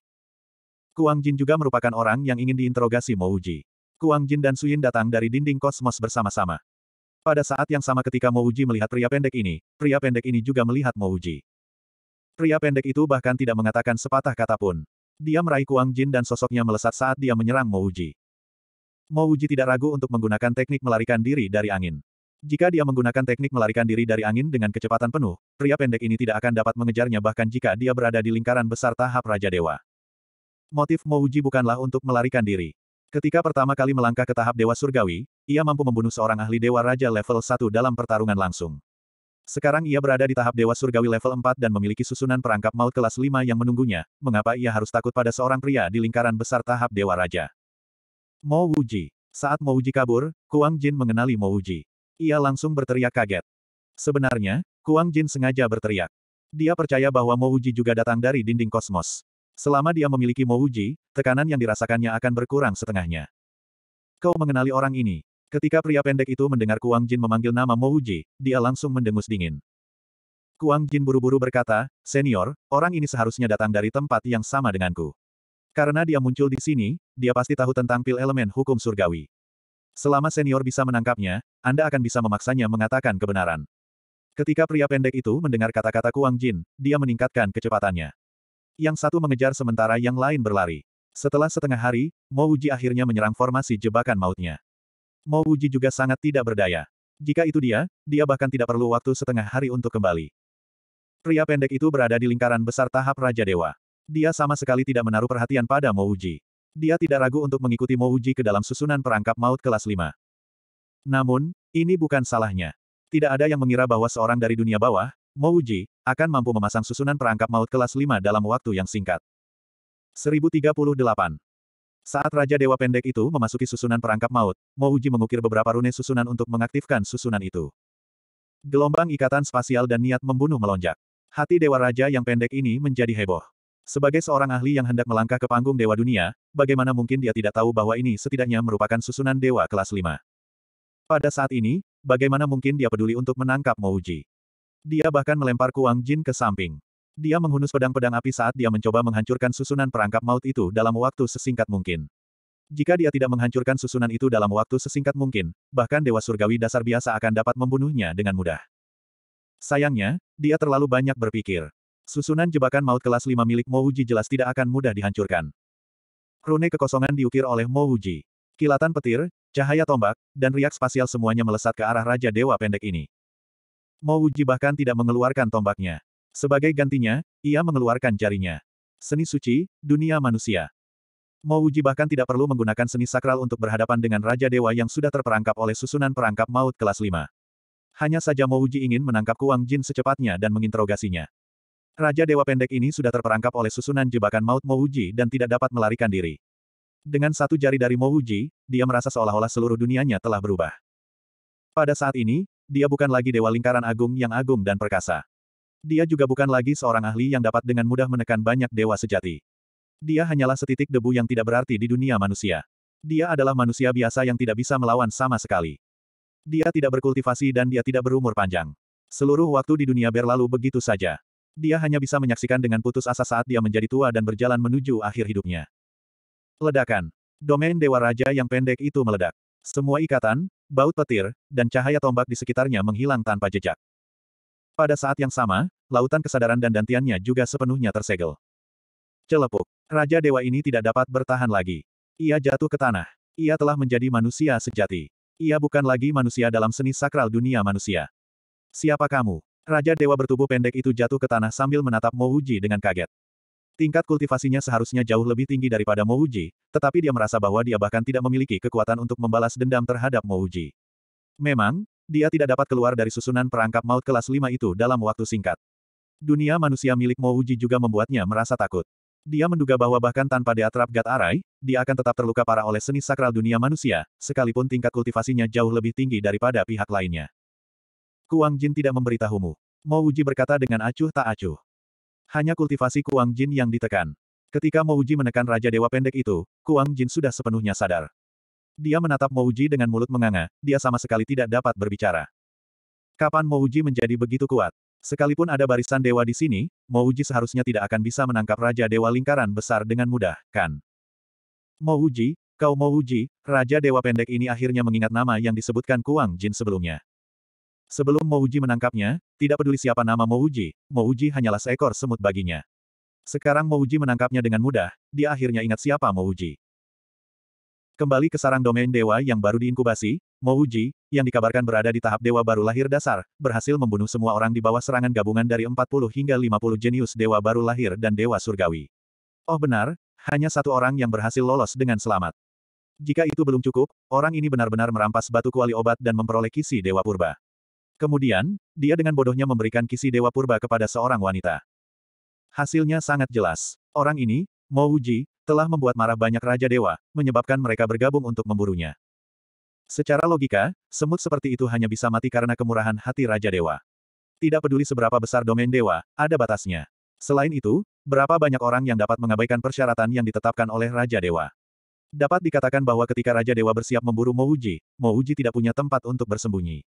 Kuang Jin juga merupakan orang yang ingin diinterogasi Mo Wuji. Kuang Jin dan Suyin datang dari dinding kosmos bersama-sama. Pada saat yang sama ketika Uji melihat pria pendek ini, pria pendek ini juga melihat Uji. Pria pendek itu bahkan tidak mengatakan sepatah kata pun. Dia meraih Kuang Jin dan sosoknya melesat saat dia menyerang Uji. Mouji. Uji tidak ragu untuk menggunakan teknik melarikan diri dari angin. Jika dia menggunakan teknik melarikan diri dari angin dengan kecepatan penuh, pria pendek ini tidak akan dapat mengejarnya bahkan jika dia berada di lingkaran besar tahap Raja Dewa. Motif Uji bukanlah untuk melarikan diri. Ketika pertama kali melangkah ke tahap Dewa Surgawi, ia mampu membunuh seorang ahli Dewa Raja level 1 dalam pertarungan langsung. Sekarang ia berada di tahap Dewa Surgawi level 4 dan memiliki susunan perangkap maut kelas 5 yang menunggunya, mengapa ia harus takut pada seorang pria di lingkaran besar tahap Dewa Raja. Mo Wuji. Saat Mo Wuji kabur, Kuang Jin mengenali Mo Wuji. Ia langsung berteriak kaget. Sebenarnya, Kuang Jin sengaja berteriak. Dia percaya bahwa Mo Wuji juga datang dari dinding kosmos. Selama dia memiliki Mouji, tekanan yang dirasakannya akan berkurang setengahnya. Kau mengenali orang ini. Ketika pria pendek itu mendengar Kuang Jin memanggil nama Mouji, dia langsung mendengus dingin. Kuang Jin buru-buru berkata, Senior, orang ini seharusnya datang dari tempat yang sama denganku. Karena dia muncul di sini, dia pasti tahu tentang pil elemen hukum surgawi. Selama senior bisa menangkapnya, Anda akan bisa memaksanya mengatakan kebenaran. Ketika pria pendek itu mendengar kata-kata Kuang Jin, dia meningkatkan kecepatannya. Yang satu mengejar sementara yang lain berlari. Setelah setengah hari, Mo Uji akhirnya menyerang formasi jebakan mautnya. Mo Uji juga sangat tidak berdaya. Jika itu dia, dia bahkan tidak perlu waktu setengah hari untuk kembali. Pria pendek itu berada di lingkaran besar tahap Raja Dewa. Dia sama sekali tidak menaruh perhatian pada Mouji. Dia tidak ragu untuk mengikuti Mouji ke dalam susunan perangkap maut kelas 5. Namun, ini bukan salahnya. Tidak ada yang mengira bahwa seorang dari dunia bawah, Mouji, akan mampu memasang susunan perangkap maut kelas 5 dalam waktu yang singkat. 1038. Saat Raja Dewa Pendek itu memasuki susunan perangkap maut, Mouji mengukir beberapa rune susunan untuk mengaktifkan susunan itu. Gelombang ikatan spasial dan niat membunuh melonjak. Hati Dewa Raja yang pendek ini menjadi heboh. Sebagai seorang ahli yang hendak melangkah ke panggung Dewa Dunia, bagaimana mungkin dia tidak tahu bahwa ini setidaknya merupakan susunan Dewa kelas 5. Pada saat ini, bagaimana mungkin dia peduli untuk menangkap Mouji. Dia bahkan melempar kuang Jin ke samping. Dia menghunus pedang-pedang api saat dia mencoba menghancurkan susunan perangkap maut itu dalam waktu sesingkat mungkin. Jika dia tidak menghancurkan susunan itu dalam waktu sesingkat mungkin, bahkan Dewa Surgawi dasar biasa akan dapat membunuhnya dengan mudah. Sayangnya, dia terlalu banyak berpikir. Susunan jebakan maut kelas 5 milik Mo jelas tidak akan mudah dihancurkan. Rune kekosongan diukir oleh Mo Kilatan petir, cahaya tombak, dan riak spasial semuanya melesat ke arah Raja Dewa Pendek ini. Mo Wuji bahkan tidak mengeluarkan tombaknya. Sebagai gantinya, ia mengeluarkan jarinya. Seni suci, dunia manusia. Mo Wuji bahkan tidak perlu menggunakan seni sakral untuk berhadapan dengan Raja Dewa yang sudah terperangkap oleh susunan perangkap maut kelas 5. Hanya saja Mo Wuji ingin menangkap Kuang Jin secepatnya dan menginterogasinya. Raja Dewa Pendek ini sudah terperangkap oleh susunan jebakan maut Mo Wuji dan tidak dapat melarikan diri. Dengan satu jari dari Mo Wuji, dia merasa seolah-olah seluruh dunianya telah berubah. Pada saat ini, dia bukan lagi dewa lingkaran agung yang agung dan perkasa. Dia juga bukan lagi seorang ahli yang dapat dengan mudah menekan banyak dewa sejati. Dia hanyalah setitik debu yang tidak berarti di dunia manusia. Dia adalah manusia biasa yang tidak bisa melawan sama sekali. Dia tidak berkultivasi dan dia tidak berumur panjang. Seluruh waktu di dunia berlalu begitu saja. Dia hanya bisa menyaksikan dengan putus asa saat dia menjadi tua dan berjalan menuju akhir hidupnya. Ledakan. Domain Dewa Raja yang pendek itu meledak. Semua ikatan, baut petir, dan cahaya tombak di sekitarnya menghilang tanpa jejak. Pada saat yang sama, lautan kesadaran dan dantiannya juga sepenuhnya tersegel. Celepuk. Raja Dewa ini tidak dapat bertahan lagi. Ia jatuh ke tanah. Ia telah menjadi manusia sejati. Ia bukan lagi manusia dalam seni sakral dunia manusia. Siapa kamu? Raja Dewa bertubuh pendek itu jatuh ke tanah sambil menatap Mouji dengan kaget. Tingkat kultivasinya seharusnya jauh lebih tinggi daripada Mouji, tetapi dia merasa bahwa dia bahkan tidak memiliki kekuatan untuk membalas dendam terhadap Mouji. Memang, dia tidak dapat keluar dari susunan perangkap maut kelas 5 itu dalam waktu singkat. Dunia manusia milik Mouji juga membuatnya merasa takut. Dia menduga bahwa bahkan tanpa terap Gat Arai, dia akan tetap terluka parah oleh seni sakral dunia manusia, sekalipun tingkat kultivasinya jauh lebih tinggi daripada pihak lainnya. Kuang Jin tidak memberitahumu. Mouji berkata dengan acuh tak acuh. Hanya kultivasi Kuang Jin yang ditekan. Ketika Mouji menekan Raja Dewa Pendek itu, Kuang Jin sudah sepenuhnya sadar. Dia menatap Mouji dengan mulut menganga, dia sama sekali tidak dapat berbicara. Kapan Mouji menjadi begitu kuat? Sekalipun ada barisan dewa di sini, Mouji seharusnya tidak akan bisa menangkap Raja Dewa Lingkaran Besar dengan mudah, kan? Mouji, kau Mouji, Raja Dewa Pendek ini akhirnya mengingat nama yang disebutkan Kuang Jin sebelumnya. Sebelum Mouji menangkapnya, tidak peduli siapa nama Mouji, Mouji hanyalah seekor semut baginya. Sekarang Mouji menangkapnya dengan mudah, dia akhirnya ingat siapa Mouji. Kembali ke sarang domain dewa yang baru diinkubasi, Mouji, yang dikabarkan berada di tahap dewa baru lahir dasar, berhasil membunuh semua orang di bawah serangan gabungan dari 40 hingga 50 jenius dewa baru lahir dan dewa surgawi. Oh benar, hanya satu orang yang berhasil lolos dengan selamat. Jika itu belum cukup, orang ini benar-benar merampas batu kuali obat dan memperoleh kisi Dewa Purba. Kemudian, dia dengan bodohnya memberikan kisi Dewa Purba kepada seorang wanita. Hasilnya sangat jelas. Orang ini, Mo Wuji, telah membuat marah banyak Raja Dewa, menyebabkan mereka bergabung untuk memburunya. Secara logika, semut seperti itu hanya bisa mati karena kemurahan hati Raja Dewa. Tidak peduli seberapa besar domain dewa, ada batasnya. Selain itu, berapa banyak orang yang dapat mengabaikan persyaratan yang ditetapkan oleh Raja Dewa. Dapat dikatakan bahwa ketika Raja Dewa bersiap memburu Mouji, Mouji tidak punya tempat untuk bersembunyi.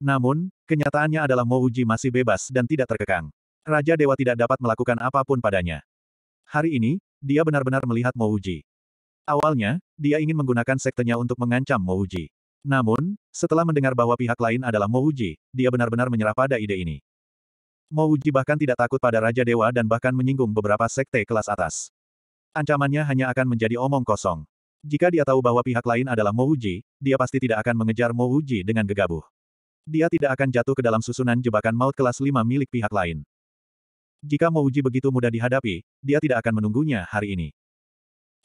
Namun, kenyataannya adalah Uji masih bebas dan tidak terkekang. Raja Dewa tidak dapat melakukan apapun padanya. Hari ini, dia benar-benar melihat Uji. Awalnya, dia ingin menggunakan sektenya untuk mengancam Uji. Namun, setelah mendengar bahwa pihak lain adalah Uji, dia benar-benar menyerah pada ide ini. Uji bahkan tidak takut pada Raja Dewa dan bahkan menyinggung beberapa sekte kelas atas. Ancamannya hanya akan menjadi omong kosong. Jika dia tahu bahwa pihak lain adalah Uji, dia pasti tidak akan mengejar Uji dengan gegabah. Dia tidak akan jatuh ke dalam susunan jebakan maut kelas 5 milik pihak lain. Jika Mouji begitu mudah dihadapi, dia tidak akan menunggunya hari ini.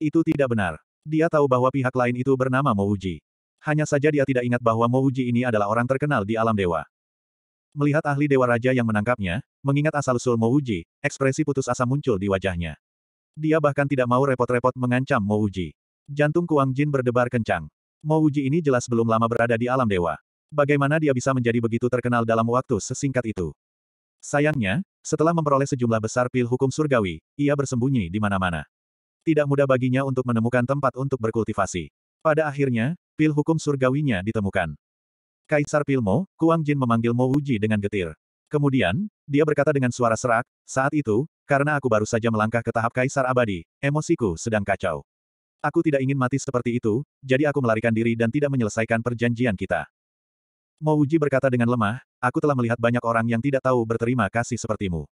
Itu tidak benar. Dia tahu bahwa pihak lain itu bernama Mouji. Hanya saja dia tidak ingat bahwa Mouji ini adalah orang terkenal di alam dewa. Melihat ahli dewa raja yang menangkapnya, mengingat asal-usul Mouji, ekspresi putus asa muncul di wajahnya. Dia bahkan tidak mau repot-repot mengancam Mouji. Jantung Kuang Jin berdebar kencang. Mouji ini jelas belum lama berada di alam dewa. Bagaimana dia bisa menjadi begitu terkenal dalam waktu sesingkat itu? Sayangnya, setelah memperoleh sejumlah besar pil hukum surgawi, ia bersembunyi di mana-mana. Tidak mudah baginya untuk menemukan tempat untuk berkultivasi. Pada akhirnya, pil hukum surgawinya ditemukan. Kaisar Pilmo, Kuang Jin memanggil Mo Wuji dengan getir. Kemudian, dia berkata dengan suara serak, saat itu, karena aku baru saja melangkah ke tahap Kaisar Abadi, emosiku sedang kacau. Aku tidak ingin mati seperti itu, jadi aku melarikan diri dan tidak menyelesaikan perjanjian kita. Mo Uji berkata dengan lemah, aku telah melihat banyak orang yang tidak tahu berterima kasih sepertimu.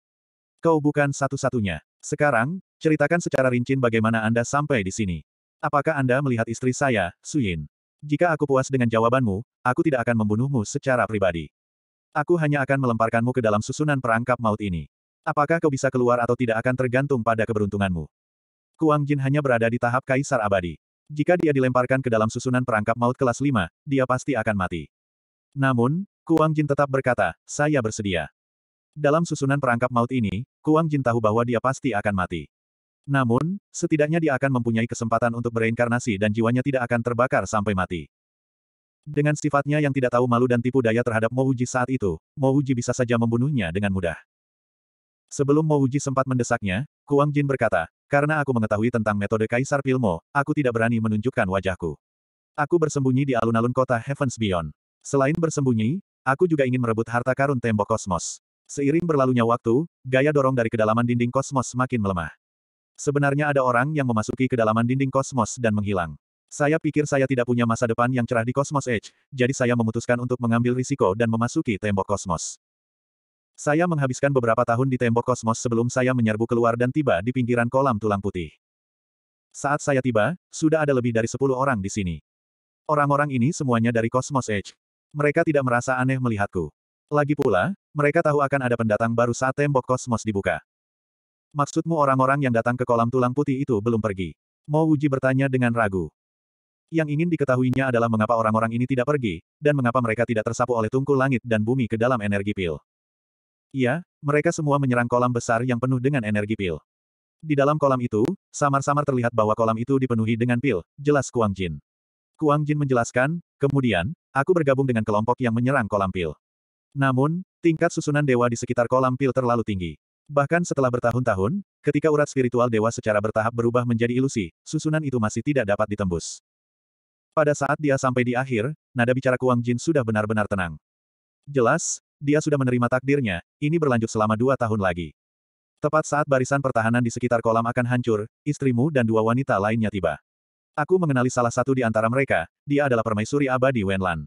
Kau bukan satu-satunya. Sekarang, ceritakan secara rinci bagaimana Anda sampai di sini. Apakah Anda melihat istri saya, Suyin? Jika aku puas dengan jawabanmu, aku tidak akan membunuhmu secara pribadi. Aku hanya akan melemparkanmu ke dalam susunan perangkap maut ini. Apakah kau bisa keluar atau tidak akan tergantung pada keberuntunganmu. Kuang Jin hanya berada di tahap kaisar abadi. Jika dia dilemparkan ke dalam susunan perangkap maut kelas 5, dia pasti akan mati. Namun, Kuang Jin tetap berkata, saya bersedia. Dalam susunan perangkap maut ini, Kuang Jin tahu bahwa dia pasti akan mati. Namun, setidaknya dia akan mempunyai kesempatan untuk bereinkarnasi dan jiwanya tidak akan terbakar sampai mati. Dengan sifatnya yang tidak tahu malu dan tipu daya terhadap Mouji saat itu, Mouji bisa saja membunuhnya dengan mudah. Sebelum Mouji sempat mendesaknya, Kuang Jin berkata, karena aku mengetahui tentang metode Kaisar Pilmo, aku tidak berani menunjukkan wajahku. Aku bersembunyi di alun-alun kota Heavens Beyond. Selain bersembunyi, aku juga ingin merebut harta karun tembok kosmos. Seiring berlalunya waktu, gaya dorong dari kedalaman dinding kosmos semakin melemah. Sebenarnya ada orang yang memasuki kedalaman dinding kosmos dan menghilang. Saya pikir saya tidak punya masa depan yang cerah di kosmos Edge, jadi saya memutuskan untuk mengambil risiko dan memasuki tembok kosmos. Saya menghabiskan beberapa tahun di tembok kosmos sebelum saya menyerbu keluar dan tiba di pinggiran kolam tulang putih. Saat saya tiba, sudah ada lebih dari 10 orang di sini. Orang-orang ini semuanya dari kosmos Edge. Mereka tidak merasa aneh melihatku. Lagi pula, mereka tahu akan ada pendatang baru saat tembok kosmos dibuka. Maksudmu orang-orang yang datang ke kolam tulang putih itu belum pergi? Mo Wuji bertanya dengan ragu. Yang ingin diketahuinya adalah mengapa orang-orang ini tidak pergi, dan mengapa mereka tidak tersapu oleh tungku langit dan bumi ke dalam energi pil. Iya, mereka semua menyerang kolam besar yang penuh dengan energi pil. Di dalam kolam itu, samar-samar terlihat bahwa kolam itu dipenuhi dengan pil, jelas Kuang Jin. Kuang Jin menjelaskan, kemudian, Aku bergabung dengan kelompok yang menyerang kolam pil. Namun, tingkat susunan dewa di sekitar kolam pil terlalu tinggi. Bahkan setelah bertahun-tahun, ketika urat spiritual dewa secara bertahap berubah menjadi ilusi, susunan itu masih tidak dapat ditembus. Pada saat dia sampai di akhir, nada bicara Kuang Jin sudah benar-benar tenang. Jelas, dia sudah menerima takdirnya, ini berlanjut selama dua tahun lagi. Tepat saat barisan pertahanan di sekitar kolam akan hancur, istrimu dan dua wanita lainnya tiba. Aku mengenali salah satu di antara mereka, dia adalah permaisuri abadi Wenlan.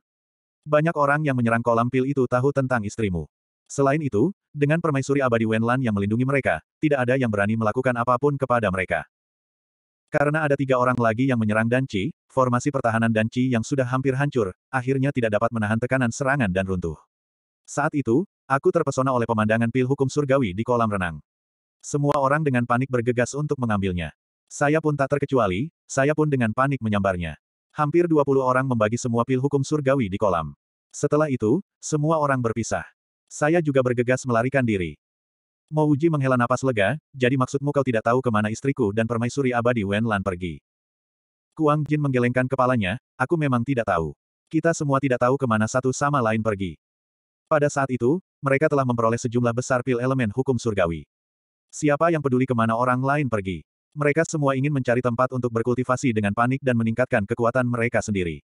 Banyak orang yang menyerang kolam pil itu tahu tentang istrimu. Selain itu, dengan permaisuri abadi Wenlan yang melindungi mereka, tidak ada yang berani melakukan apapun kepada mereka. Karena ada tiga orang lagi yang menyerang Danci, formasi pertahanan Danci yang sudah hampir hancur, akhirnya tidak dapat menahan tekanan serangan dan runtuh. Saat itu, aku terpesona oleh pemandangan pil hukum surgawi di kolam renang. Semua orang dengan panik bergegas untuk mengambilnya. Saya pun tak terkecuali, saya pun dengan panik menyambarnya. Hampir 20 orang membagi semua pil hukum surgawi di kolam. Setelah itu, semua orang berpisah. Saya juga bergegas melarikan diri. Mouji menghela napas lega, jadi maksudmu kau tidak tahu kemana istriku dan permaisuri abadi Wen Lan pergi. Kuang Jin menggelengkan kepalanya, aku memang tidak tahu. Kita semua tidak tahu kemana satu sama lain pergi. Pada saat itu, mereka telah memperoleh sejumlah besar pil elemen hukum surgawi. Siapa yang peduli kemana orang lain pergi? Mereka semua ingin mencari tempat untuk berkultivasi dengan panik dan meningkatkan kekuatan mereka sendiri.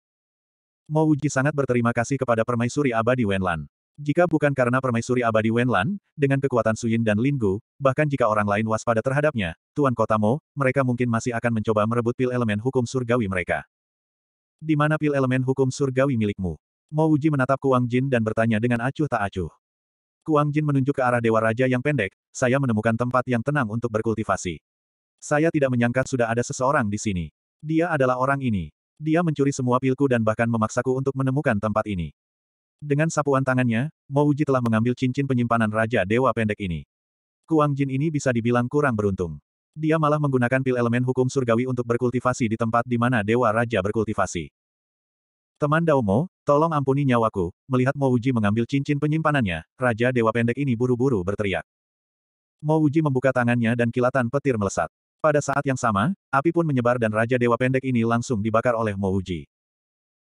Mo Wuji sangat berterima kasih kepada permaisuri abadi Wenlan. Jika bukan karena permaisuri abadi Wenlan, dengan kekuatan Suyin dan Linggu, bahkan jika orang lain waspada terhadapnya, Tuan Kota Mo, mereka mungkin masih akan mencoba merebut pil elemen hukum surgawi mereka. Di mana pil elemen hukum surgawi milikmu? Mo Wuji menatap Kuang Jin dan bertanya dengan acuh tak acuh. Kuang Jin menunjuk ke arah Dewa Raja yang pendek, saya menemukan tempat yang tenang untuk berkultivasi. Saya tidak menyangka sudah ada seseorang di sini. Dia adalah orang ini. Dia mencuri semua pilku dan bahkan memaksaku untuk menemukan tempat ini. Dengan sapuan tangannya, Mouji telah mengambil cincin penyimpanan Raja Dewa Pendek ini. Kuang Jin ini bisa dibilang kurang beruntung. Dia malah menggunakan pil elemen hukum surgawi untuk berkultivasi di tempat di mana Dewa Raja berkultivasi. Teman Dao Mo, tolong ampuni nyawaku, melihat Mouji mengambil cincin penyimpanannya, Raja Dewa Pendek ini buru-buru berteriak. Mouji membuka tangannya dan kilatan petir melesat. Pada saat yang sama, api pun menyebar dan Raja Dewa Pendek ini langsung dibakar oleh Mouji.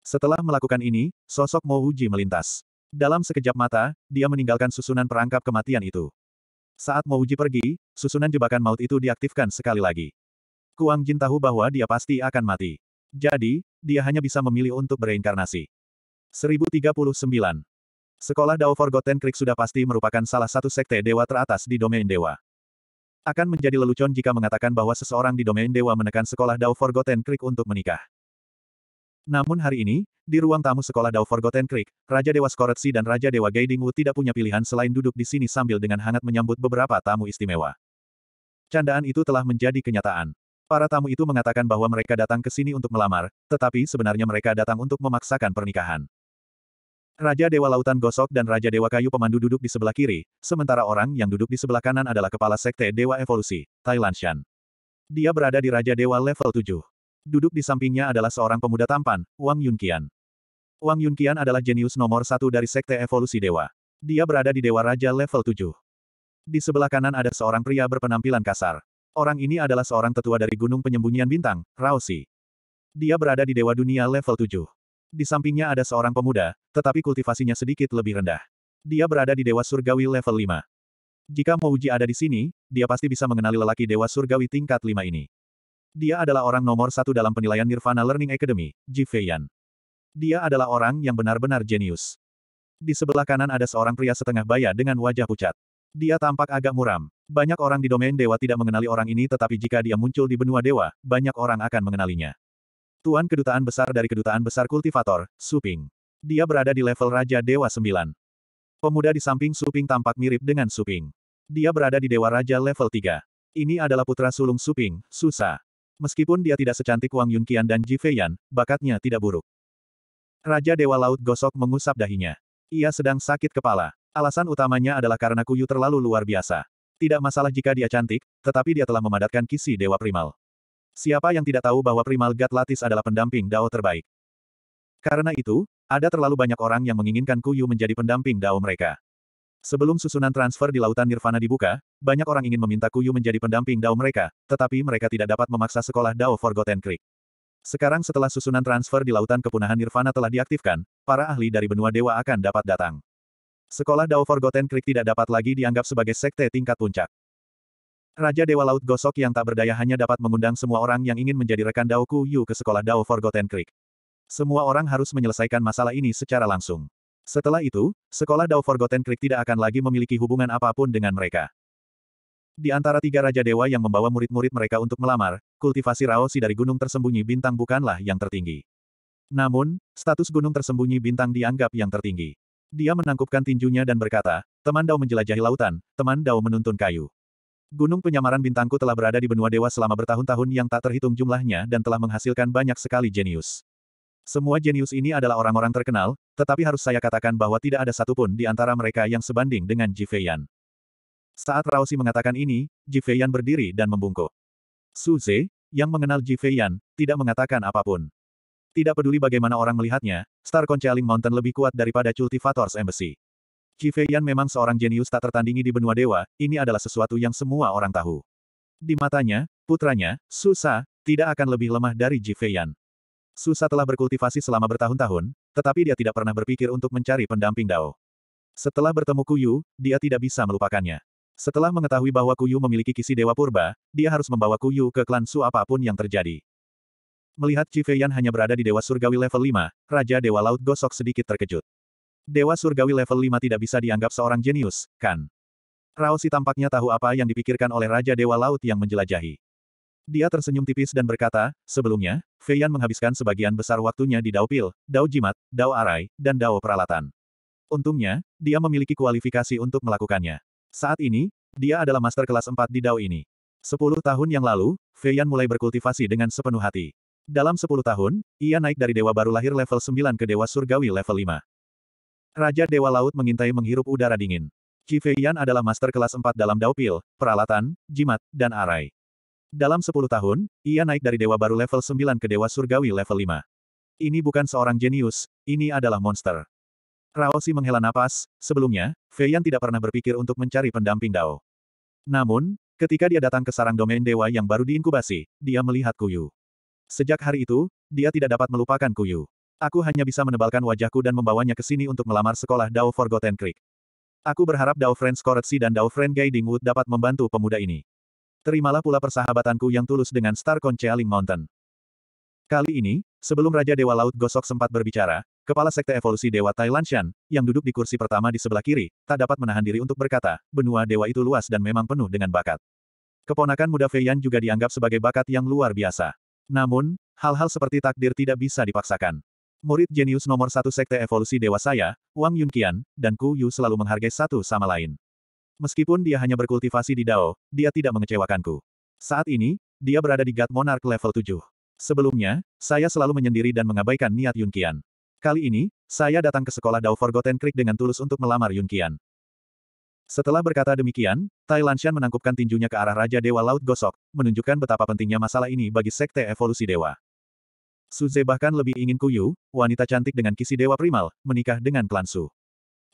Setelah melakukan ini, sosok Mouji melintas. Dalam sekejap mata, dia meninggalkan susunan perangkap kematian itu. Saat Mouji pergi, susunan jebakan maut itu diaktifkan sekali lagi. Kuang Jin tahu bahwa dia pasti akan mati. Jadi, dia hanya bisa memilih untuk bereinkarnasi. 1039. Sekolah Dao Forgotten Creek sudah pasti merupakan salah satu sekte dewa teratas di domain dewa. Akan menjadi lelucon jika mengatakan bahwa seseorang di domain dewa menekan sekolah Dao Forgotten Creek untuk menikah. Namun hari ini, di ruang tamu sekolah Dao Forgotten Creek, Raja Dewa Skoretsi dan Raja Dewa Gaidingwu tidak punya pilihan selain duduk di sini sambil dengan hangat menyambut beberapa tamu istimewa. Candaan itu telah menjadi kenyataan. Para tamu itu mengatakan bahwa mereka datang ke sini untuk melamar, tetapi sebenarnya mereka datang untuk memaksakan pernikahan. Raja Dewa Lautan Gosok dan Raja Dewa Kayu Pemandu duduk di sebelah kiri, sementara orang yang duduk di sebelah kanan adalah Kepala Sekte Dewa Evolusi, Thailand Shan. Dia berada di Raja Dewa level 7. Duduk di sampingnya adalah seorang pemuda tampan, Wang Yunqian. Wang Yunqian adalah jenius nomor satu dari Sekte Evolusi Dewa. Dia berada di Dewa Raja level 7. Di sebelah kanan ada seorang pria berpenampilan kasar. Orang ini adalah seorang tetua dari Gunung Penyembunyian Bintang, Rao Si. Dia berada di Dewa Dunia level 7. Di sampingnya ada seorang pemuda, tetapi kultivasinya sedikit lebih rendah. Dia berada di Dewa Surgawi level 5. Jika Mouji ada di sini, dia pasti bisa mengenali lelaki Dewa Surgawi tingkat 5 ini. Dia adalah orang nomor satu dalam penilaian Nirvana Learning Academy, Ji Feiyan. Dia adalah orang yang benar-benar jenius. Di sebelah kanan ada seorang pria setengah baya dengan wajah pucat. Dia tampak agak muram. Banyak orang di domain dewa tidak mengenali orang ini tetapi jika dia muncul di benua dewa, banyak orang akan mengenalinya. Tuan Kedutaan Besar dari Kedutaan Besar Kultivator, Suping. Dia berada di level Raja Dewa 9. Pemuda di samping Suping tampak mirip dengan Suping. Dia berada di Dewa Raja level 3. Ini adalah putra sulung Suping, Susa. Meskipun dia tidak secantik Wang Yunqian dan Ji Feiyan, bakatnya tidak buruk. Raja Dewa Laut Gosok mengusap dahinya. Ia sedang sakit kepala. Alasan utamanya adalah karena Kuyu terlalu luar biasa. Tidak masalah jika dia cantik, tetapi dia telah memadatkan kisi Dewa Primal. Siapa yang tidak tahu bahwa Primal God Latis adalah pendamping Dao terbaik? Karena itu, ada terlalu banyak orang yang menginginkan Kuyu menjadi pendamping Dao mereka. Sebelum susunan transfer di lautan Nirvana dibuka, banyak orang ingin meminta Kuyu menjadi pendamping Dao mereka, tetapi mereka tidak dapat memaksa sekolah Dao Forgotten Creek. Sekarang setelah susunan transfer di lautan kepunahan Nirvana telah diaktifkan, para ahli dari benua dewa akan dapat datang. Sekolah Dao Forgotten Creek tidak dapat lagi dianggap sebagai sekte tingkat puncak. Raja Dewa Laut Gosok yang tak berdaya hanya dapat mengundang semua orang yang ingin menjadi rekan Dao Ku Yu ke sekolah Dao Forgotten Creek. Semua orang harus menyelesaikan masalah ini secara langsung. Setelah itu, sekolah Dao Forgotten Creek tidak akan lagi memiliki hubungan apapun dengan mereka. Di antara tiga Raja Dewa yang membawa murid-murid mereka untuk melamar, kultivasi Raosi dari gunung tersembunyi bintang bukanlah yang tertinggi. Namun, status gunung tersembunyi bintang dianggap yang tertinggi. Dia menangkupkan tinjunya dan berkata, teman Dao menjelajahi lautan, teman Dao menuntun kayu. Gunung penyamaran bintangku telah berada di benua dewa selama bertahun-tahun yang tak terhitung jumlahnya dan telah menghasilkan banyak sekali jenius. Semua jenius ini adalah orang-orang terkenal, tetapi harus saya katakan bahwa tidak ada satupun di antara mereka yang sebanding dengan Jifeyan. Saat Raosi mengatakan ini, Jifeyan berdiri dan membungkuk. Suze, yang mengenal Jifeyan, tidak mengatakan apapun. Tidak peduli bagaimana orang melihatnya, Star Conchaling Mountain lebih kuat daripada Cultivators Embassy. Qi Yan memang seorang jenius tak tertandingi di benua dewa, ini adalah sesuatu yang semua orang tahu. Di matanya, putranya, Susa, tidak akan lebih lemah dari Ji Yan. Susa telah berkultivasi selama bertahun-tahun, tetapi dia tidak pernah berpikir untuk mencari pendamping Dao. Setelah bertemu Kuyu, dia tidak bisa melupakannya. Setelah mengetahui bahwa Kuyu memiliki kisi Dewa Purba, dia harus membawa Kuyu ke klan Su apapun yang terjadi. Melihat Qi Yan hanya berada di Dewa Surgawi level 5, Raja Dewa Laut Gosok sedikit terkejut. Dewa surgawi level 5 tidak bisa dianggap seorang jenius, kan? si tampaknya tahu apa yang dipikirkan oleh Raja Dewa Laut yang menjelajahi. Dia tersenyum tipis dan berkata, sebelumnya, Feiyan menghabiskan sebagian besar waktunya di Dao Pil, Dao Jimat, Dao Arai, dan Dao Peralatan. Untungnya, dia memiliki kualifikasi untuk melakukannya. Saat ini, dia adalah master kelas 4 di Dao ini. Sepuluh tahun yang lalu, Feiyan mulai berkultivasi dengan sepenuh hati. Dalam sepuluh tahun, ia naik dari dewa baru lahir level 9 ke dewa surgawi level 5. Raja Dewa Laut mengintai menghirup udara dingin. Qi adalah master kelas 4 dalam daupil, peralatan, jimat, dan arai. Dalam 10 tahun, ia naik dari dewa baru level 9 ke dewa surgawi level 5. Ini bukan seorang jenius, ini adalah monster. Raosi menghela napas, sebelumnya, Feiyan tidak pernah berpikir untuk mencari pendamping Dao. Namun, ketika dia datang ke sarang domain dewa yang baru diinkubasi, dia melihat Kuyu. Sejak hari itu, dia tidak dapat melupakan Kuyu. Aku hanya bisa menebalkan wajahku dan membawanya ke sini untuk melamar sekolah Dao Forgotten Creek. Aku berharap Dao Friends Koretsi dan Dao Friend Guiding Wood dapat membantu pemuda ini. Terimalah pula persahabatanku yang tulus dengan Star Concealing Mountain. Kali ini, sebelum Raja Dewa Laut Gosok sempat berbicara, Kepala Sekte Evolusi Dewa Thailand Shan, yang duduk di kursi pertama di sebelah kiri, tak dapat menahan diri untuk berkata, benua dewa itu luas dan memang penuh dengan bakat. Keponakan muda Feiyan juga dianggap sebagai bakat yang luar biasa. Namun, hal-hal seperti takdir tidak bisa dipaksakan. Murid jenius nomor satu Sekte Evolusi Dewa saya, Wang Yunqian, dan Ku Yu selalu menghargai satu sama lain. Meskipun dia hanya berkultivasi di Dao, dia tidak mengecewakanku. Saat ini, dia berada di God Monarch level 7. Sebelumnya, saya selalu menyendiri dan mengabaikan niat Yunqian. Kali ini, saya datang ke sekolah Dao Forgotten Creek dengan tulus untuk melamar Yunqian. Setelah berkata demikian, Tai Lanshan menangkupkan tinjunya ke arah Raja Dewa Laut Gosok, menunjukkan betapa pentingnya masalah ini bagi Sekte Evolusi Dewa. Suze bahkan lebih ingin Kuyu, wanita cantik dengan kisi dewa primal, menikah dengan klan Su.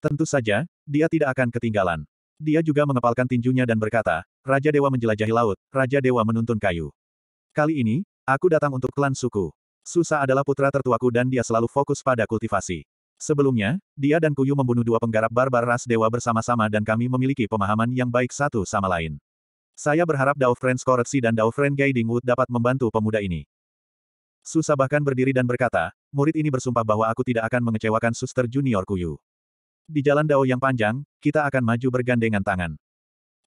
Tentu saja, dia tidak akan ketinggalan. Dia juga mengepalkan tinjunya dan berkata, Raja Dewa menjelajahi laut, Raja Dewa menuntun kayu. Kali ini, aku datang untuk klan suku. Susa adalah putra tertuaku dan dia selalu fokus pada kultivasi. Sebelumnya, dia dan Kuyu membunuh dua penggarap barbar ras dewa bersama-sama dan kami memiliki pemahaman yang baik satu sama lain. Saya berharap Dao Friends Koretsi dan Dao Friend Guiding Wood dapat membantu pemuda ini. Susa bahkan berdiri dan berkata, murid ini bersumpah bahwa aku tidak akan mengecewakan suster junior Kuyu. Di jalan dao yang panjang, kita akan maju bergandengan tangan.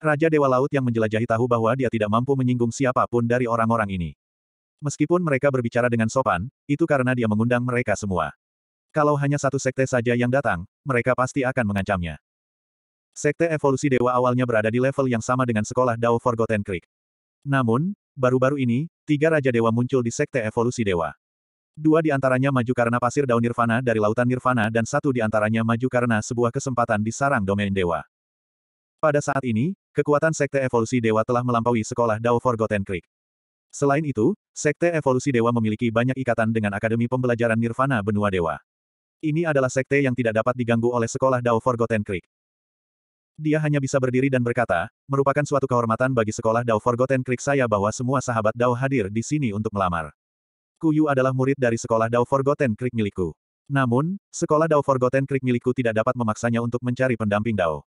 Raja Dewa Laut yang menjelajahi tahu bahwa dia tidak mampu menyinggung siapapun dari orang-orang ini. Meskipun mereka berbicara dengan sopan, itu karena dia mengundang mereka semua. Kalau hanya satu sekte saja yang datang, mereka pasti akan mengancamnya. Sekte evolusi dewa awalnya berada di level yang sama dengan sekolah Dao Forgotten Creek. Namun, baru-baru ini, tiga Raja Dewa muncul di Sekte Evolusi Dewa. Dua di antaranya maju karena pasir daun nirvana dari lautan nirvana dan satu di antaranya maju karena sebuah kesempatan di sarang domain dewa. Pada saat ini, kekuatan Sekte Evolusi Dewa telah melampaui sekolah Dao Forgotten Creek. Selain itu, Sekte Evolusi Dewa memiliki banyak ikatan dengan Akademi Pembelajaran Nirvana Benua Dewa. Ini adalah sekte yang tidak dapat diganggu oleh sekolah Dao Forgotten Creek. Dia hanya bisa berdiri dan berkata, merupakan suatu kehormatan bagi sekolah Dao Forgotten Creek saya bahwa semua sahabat Dao hadir di sini untuk melamar. Kuyu adalah murid dari sekolah Dao Forgotten Creek milikku. Namun, sekolah Dao Forgotten Creek milikku tidak dapat memaksanya untuk mencari pendamping Dao.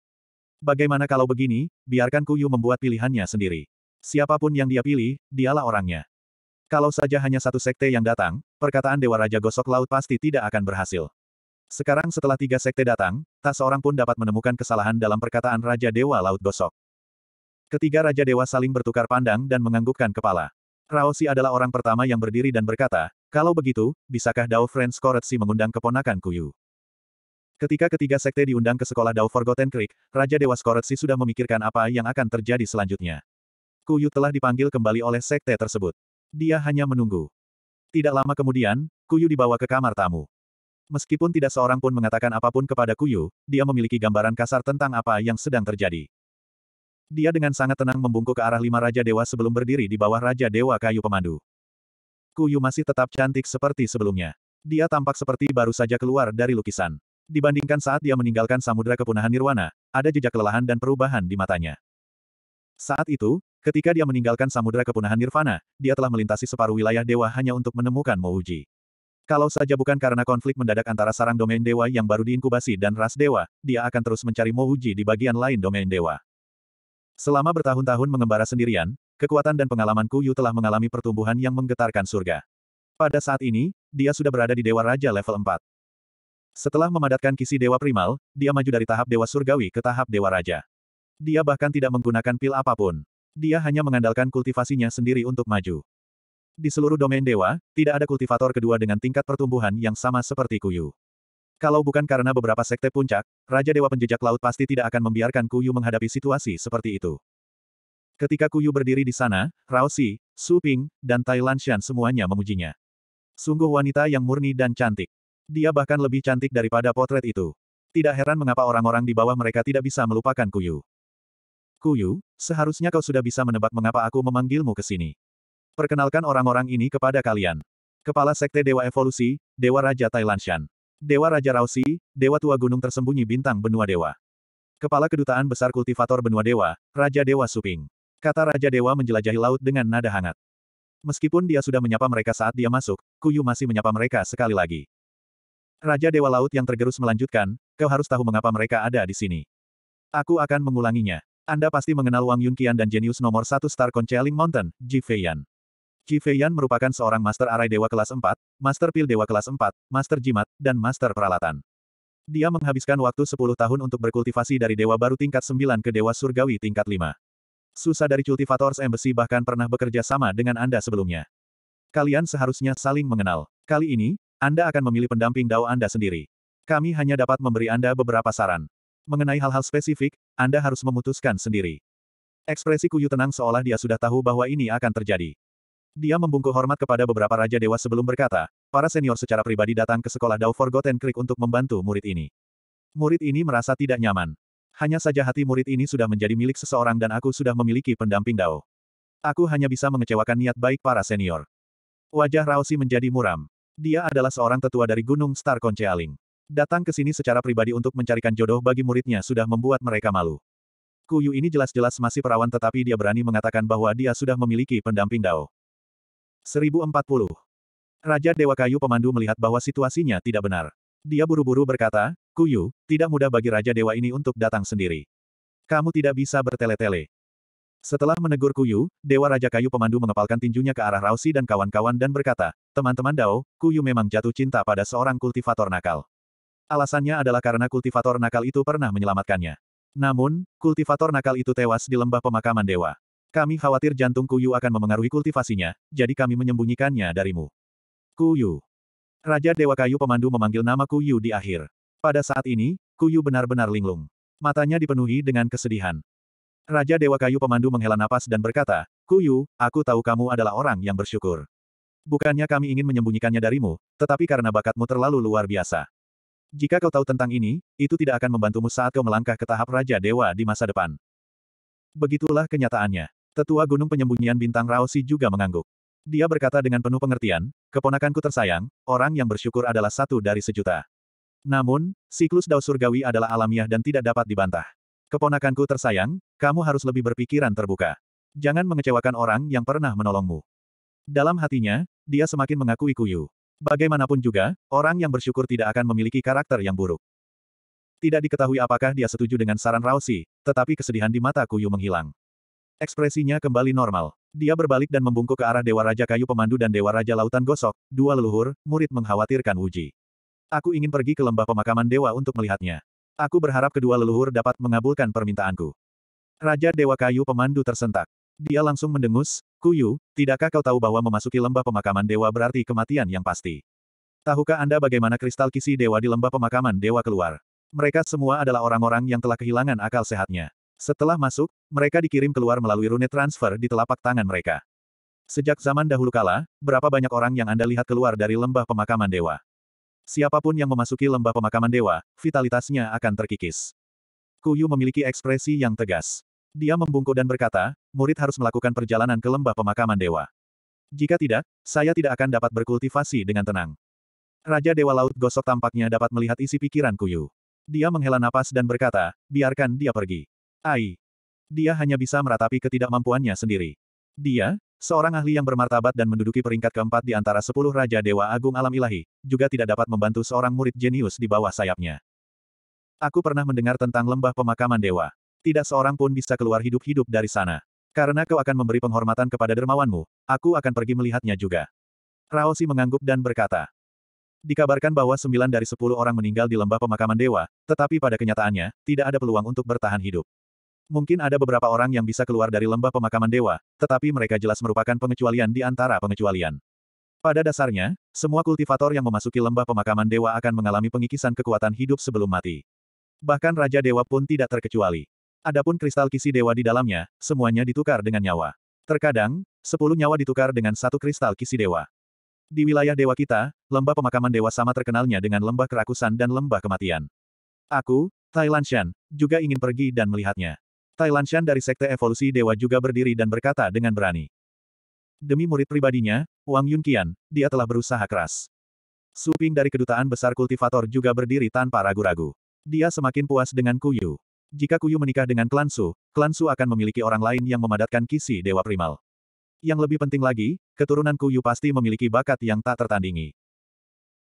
Bagaimana kalau begini, biarkan Kuyu membuat pilihannya sendiri. Siapapun yang dia pilih, dialah orangnya. Kalau saja hanya satu sekte yang datang, perkataan Dewa Raja Gosok Laut pasti tidak akan berhasil. Sekarang setelah tiga sekte datang, tak seorang pun dapat menemukan kesalahan dalam perkataan Raja Dewa Laut Gosok. Ketiga Raja Dewa saling bertukar pandang dan menganggukkan kepala. Raosi adalah orang pertama yang berdiri dan berkata, kalau begitu, bisakah Dao Friends Koretsi mengundang keponakan Kuyu? Ketika ketiga sekte diundang ke sekolah Dao Forgotten Creek, Raja Dewa Skoretsi sudah memikirkan apa yang akan terjadi selanjutnya. Kuyu telah dipanggil kembali oleh sekte tersebut. Dia hanya menunggu. Tidak lama kemudian, Kuyu dibawa ke kamar tamu. Meskipun tidak seorang pun mengatakan apapun kepada Kuyu, dia memiliki gambaran kasar tentang apa yang sedang terjadi. Dia dengan sangat tenang membungkuk ke arah lima Raja Dewa sebelum berdiri di bawah Raja Dewa Kayu Pemandu. Kuyu masih tetap cantik seperti sebelumnya. Dia tampak seperti baru saja keluar dari lukisan. Dibandingkan saat dia meninggalkan Samudra Kepunahan Nirwana, ada jejak kelelahan dan perubahan di matanya. Saat itu, ketika dia meninggalkan Samudra Kepunahan Nirvana, dia telah melintasi separuh wilayah dewa hanya untuk menemukan Mouji. Kalau saja bukan karena konflik mendadak antara sarang domain dewa yang baru diinkubasi dan ras dewa, dia akan terus mencari Mouji di bagian lain domain dewa. Selama bertahun-tahun mengembara sendirian, kekuatan dan pengalaman Kuyu telah mengalami pertumbuhan yang menggetarkan surga. Pada saat ini, dia sudah berada di Dewa Raja level 4. Setelah memadatkan kisi Dewa Primal, dia maju dari tahap Dewa Surgawi ke tahap Dewa Raja. Dia bahkan tidak menggunakan pil apapun. Dia hanya mengandalkan kultivasinya sendiri untuk maju. Di seluruh domain dewa, tidak ada kultivator kedua dengan tingkat pertumbuhan yang sama seperti Kuyu. Kalau bukan karena beberapa sekte puncak, Raja Dewa Penjejak Laut pasti tidak akan membiarkan Kuyu menghadapi situasi seperti itu. Ketika Kuyu berdiri di sana, Rao Si, Su Ping, dan Tai Lanshan semuanya memujinya. Sungguh wanita yang murni dan cantik. Dia bahkan lebih cantik daripada potret itu. Tidak heran mengapa orang-orang di bawah mereka tidak bisa melupakan Kuyu. Kuyu, seharusnya kau sudah bisa menebak mengapa aku memanggilmu ke sini. Perkenalkan orang-orang ini kepada kalian. Kepala Sekte Dewa Evolusi, Dewa Raja Thailand Dewa Raja Rausi, Dewa Tua Gunung Tersembunyi Bintang Benua Dewa. Kepala Kedutaan Besar Kultivator Benua Dewa, Raja Dewa Suping. Kata Raja Dewa menjelajahi laut dengan nada hangat. Meskipun dia sudah menyapa mereka saat dia masuk, Kuyu masih menyapa mereka sekali lagi. Raja Dewa Laut yang tergerus melanjutkan, kau harus tahu mengapa mereka ada di sini. Aku akan mengulanginya. Anda pasti mengenal Wang Yunqian dan jenius nomor satu Star Conchaling Mountain, Ji Feiyan. Qi Feiyan merupakan seorang Master Arai Dewa kelas 4, Master Pil Dewa kelas 4, Master Jimat, dan Master Peralatan. Dia menghabiskan waktu 10 tahun untuk berkultivasi dari Dewa Baru tingkat 9 ke Dewa Surgawi tingkat 5. Susah dari Cultivators Embassy bahkan pernah bekerja sama dengan Anda sebelumnya. Kalian seharusnya saling mengenal. Kali ini, Anda akan memilih pendamping Dao Anda sendiri. Kami hanya dapat memberi Anda beberapa saran. Mengenai hal-hal spesifik, Anda harus memutuskan sendiri. Ekspresi Kuyu tenang seolah dia sudah tahu bahwa ini akan terjadi. Dia membungkuk hormat kepada beberapa Raja Dewa sebelum berkata, para senior secara pribadi datang ke sekolah Dao Forgotten Creek untuk membantu murid ini. Murid ini merasa tidak nyaman. Hanya saja hati murid ini sudah menjadi milik seseorang dan aku sudah memiliki pendamping Dao. Aku hanya bisa mengecewakan niat baik para senior. Wajah Raosi menjadi muram. Dia adalah seorang tetua dari Gunung Star Koncealing. Datang ke sini secara pribadi untuk mencarikan jodoh bagi muridnya sudah membuat mereka malu. Kuyu ini jelas-jelas masih perawan tetapi dia berani mengatakan bahwa dia sudah memiliki pendamping Dao. 1040. Raja Dewa Kayu pemandu melihat bahwa situasinya tidak benar. Dia buru-buru berkata, Kuyu, tidak mudah bagi Raja Dewa ini untuk datang sendiri. Kamu tidak bisa bertele-tele. Setelah menegur Kuyu, Dewa Raja Kayu pemandu mengepalkan tinjunya ke arah Rausi dan kawan-kawan dan berkata, Teman-teman Dao, Kuyu memang jatuh cinta pada seorang kultivator nakal. Alasannya adalah karena kultivator nakal itu pernah menyelamatkannya. Namun, kultivator nakal itu tewas di lembah pemakaman dewa. Kami khawatir jantung Kuyu akan memengaruhi kultivasinya, jadi kami menyembunyikannya darimu. Kuyu. Raja Dewa Kayu pemandu memanggil nama Kuyu di akhir. Pada saat ini, Kuyu benar-benar linglung. Matanya dipenuhi dengan kesedihan. Raja Dewa Kayu pemandu menghela napas dan berkata, Kuyu, aku tahu kamu adalah orang yang bersyukur. Bukannya kami ingin menyembunyikannya darimu, tetapi karena bakatmu terlalu luar biasa. Jika kau tahu tentang ini, itu tidak akan membantumu saat kau melangkah ke tahap Raja Dewa di masa depan. Begitulah kenyataannya. Tetua Gunung Penyembunyian Bintang Raosi juga mengangguk. Dia berkata dengan penuh pengertian, keponakanku tersayang, orang yang bersyukur adalah satu dari sejuta. Namun, siklus dao surgawi adalah alamiah dan tidak dapat dibantah. Keponakanku tersayang, kamu harus lebih berpikiran terbuka. Jangan mengecewakan orang yang pernah menolongmu. Dalam hatinya, dia semakin mengakui Kuyu. Bagaimanapun juga, orang yang bersyukur tidak akan memiliki karakter yang buruk. Tidak diketahui apakah dia setuju dengan saran Rausi, tetapi kesedihan di mata Kuyu menghilang. Ekspresinya kembali normal. Dia berbalik dan membungkuk ke arah Dewa Raja Kayu Pemandu dan Dewa Raja Lautan Gosok, dua leluhur, murid mengkhawatirkan Uji. Aku ingin pergi ke lembah pemakaman dewa untuk melihatnya. Aku berharap kedua leluhur dapat mengabulkan permintaanku. Raja Dewa Kayu Pemandu tersentak. Dia langsung mendengus, Kuyu, tidakkah kau tahu bahwa memasuki lembah pemakaman dewa berarti kematian yang pasti? Tahukah Anda bagaimana kristal kisi dewa di lembah pemakaman dewa keluar? Mereka semua adalah orang-orang yang telah kehilangan akal sehatnya. Setelah masuk, mereka dikirim keluar melalui rune transfer di telapak tangan mereka. Sejak zaman dahulu kala, berapa banyak orang yang Anda lihat keluar dari lembah pemakaman dewa. Siapapun yang memasuki lembah pemakaman dewa, vitalitasnya akan terkikis. Kuyu memiliki ekspresi yang tegas. Dia membungkuk dan berkata, murid harus melakukan perjalanan ke lembah pemakaman dewa. Jika tidak, saya tidak akan dapat berkultivasi dengan tenang. Raja Dewa Laut Gosok tampaknya dapat melihat isi pikiran Kuyu. Dia menghela napas dan berkata, biarkan dia pergi. Ai. Dia hanya bisa meratapi ketidakmampuannya sendiri. Dia, seorang ahli yang bermartabat dan menduduki peringkat keempat di antara sepuluh Raja Dewa Agung Alam Ilahi, juga tidak dapat membantu seorang murid jenius di bawah sayapnya. Aku pernah mendengar tentang lembah pemakaman dewa. Tidak seorang pun bisa keluar hidup-hidup dari sana. Karena kau akan memberi penghormatan kepada dermawanmu, aku akan pergi melihatnya juga. Raosi mengangguk dan berkata, Dikabarkan bahwa sembilan dari sepuluh orang meninggal di lembah pemakaman dewa, tetapi pada kenyataannya, tidak ada peluang untuk bertahan hidup. Mungkin ada beberapa orang yang bisa keluar dari lembah pemakaman dewa, tetapi mereka jelas merupakan pengecualian di antara pengecualian. Pada dasarnya, semua kultivator yang memasuki lembah pemakaman dewa akan mengalami pengikisan kekuatan hidup sebelum mati. Bahkan Raja Dewa pun tidak terkecuali. Adapun kristal kisi dewa di dalamnya, semuanya ditukar dengan nyawa. Terkadang, sepuluh nyawa ditukar dengan satu kristal kisi dewa. Di wilayah dewa kita, lembah pemakaman dewa sama terkenalnya dengan lembah kerakusan dan lembah kematian. Aku, Thailand Shan, juga ingin pergi dan melihatnya. Tai Lanshan dari Sekte Evolusi Dewa juga berdiri dan berkata dengan berani. Demi murid pribadinya, Wang Yunqian, dia telah berusaha keras. Su Ping dari Kedutaan Besar Kultivator juga berdiri tanpa ragu-ragu. Dia semakin puas dengan Kuyu. Jika Kuyu menikah dengan klan Su, klan Su akan memiliki orang lain yang memadatkan kisi Dewa Primal. Yang lebih penting lagi, keturunan Kuyu pasti memiliki bakat yang tak tertandingi.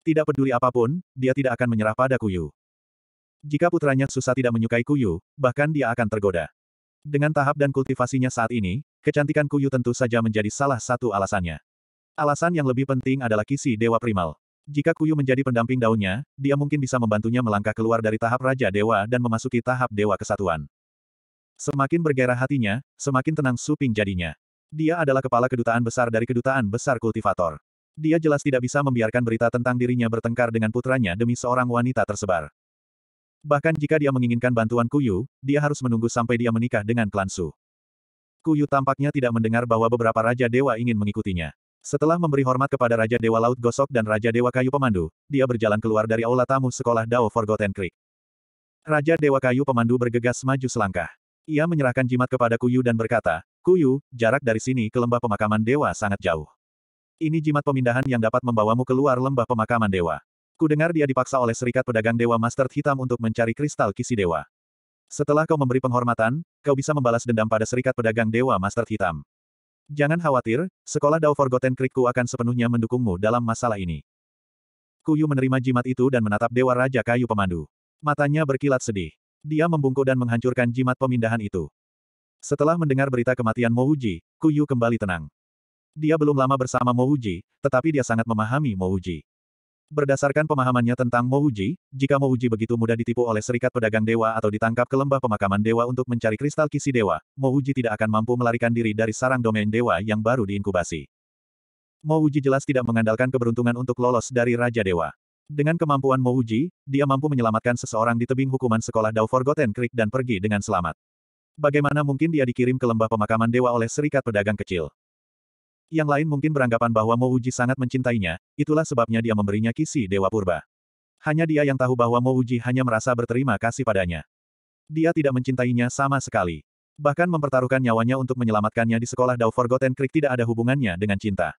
Tidak peduli apapun, dia tidak akan menyerah pada Kuyu. Jika putranya susah tidak menyukai Kuyu, bahkan dia akan tergoda. Dengan tahap dan kultivasinya saat ini, kecantikan Kuyu tentu saja menjadi salah satu alasannya. Alasan yang lebih penting adalah kisi Dewa Primal. Jika Kuyu menjadi pendamping daunnya, dia mungkin bisa membantunya melangkah keluar dari tahap Raja Dewa dan memasuki tahap Dewa Kesatuan. Semakin bergairah hatinya, semakin tenang Suping jadinya. Dia adalah kepala kedutaan besar dari kedutaan besar kultivator. Dia jelas tidak bisa membiarkan berita tentang dirinya bertengkar dengan putranya demi seorang wanita tersebar. Bahkan jika dia menginginkan bantuan Kuyu, dia harus menunggu sampai dia menikah dengan klan Su. Kuyu tampaknya tidak mendengar bahwa beberapa Raja Dewa ingin mengikutinya. Setelah memberi hormat kepada Raja Dewa Laut Gosok dan Raja Dewa Kayu Pemandu, dia berjalan keluar dari aula tamu sekolah Dao Forgotten Creek. Raja Dewa Kayu Pemandu bergegas maju selangkah. Ia menyerahkan jimat kepada Kuyu dan berkata, Kuyu, jarak dari sini ke lembah pemakaman dewa sangat jauh. Ini jimat pemindahan yang dapat membawamu keluar lembah pemakaman dewa. Ku dengar dia dipaksa oleh serikat pedagang Dewa Master Hitam untuk mencari kristal kisi dewa. Setelah kau memberi penghormatan, kau bisa membalas dendam pada serikat pedagang Dewa Master Hitam. Jangan khawatir, sekolah Dao Forgotten Creekku akan sepenuhnya mendukungmu dalam masalah ini. Kuyu menerima jimat itu dan menatap Dewa Raja Kayu Pemandu. Matanya berkilat sedih. Dia membungkuk dan menghancurkan jimat pemindahan itu. Setelah mendengar berita kematian Mouji, Kuyu kembali tenang. Dia belum lama bersama Mouji, tetapi dia sangat memahami Mouji. Berdasarkan pemahamannya tentang Mouji, jika Mouji begitu mudah ditipu oleh serikat pedagang dewa atau ditangkap ke lembah pemakaman dewa untuk mencari kristal kisi dewa, Mouji tidak akan mampu melarikan diri dari sarang domain dewa yang baru diinkubasi. Mouji jelas tidak mengandalkan keberuntungan untuk lolos dari Raja Dewa. Dengan kemampuan Mouji, dia mampu menyelamatkan seseorang di tebing hukuman sekolah Dao Forgotten Creek dan pergi dengan selamat. Bagaimana mungkin dia dikirim ke lembah pemakaman dewa oleh serikat pedagang kecil? Yang lain mungkin beranggapan bahwa Mouji sangat mencintainya, itulah sebabnya dia memberinya kisi Dewa Purba. Hanya dia yang tahu bahwa Mouji hanya merasa berterima kasih padanya. Dia tidak mencintainya sama sekali. Bahkan mempertaruhkan nyawanya untuk menyelamatkannya di sekolah Dao Forgotten Creek tidak ada hubungannya dengan cinta.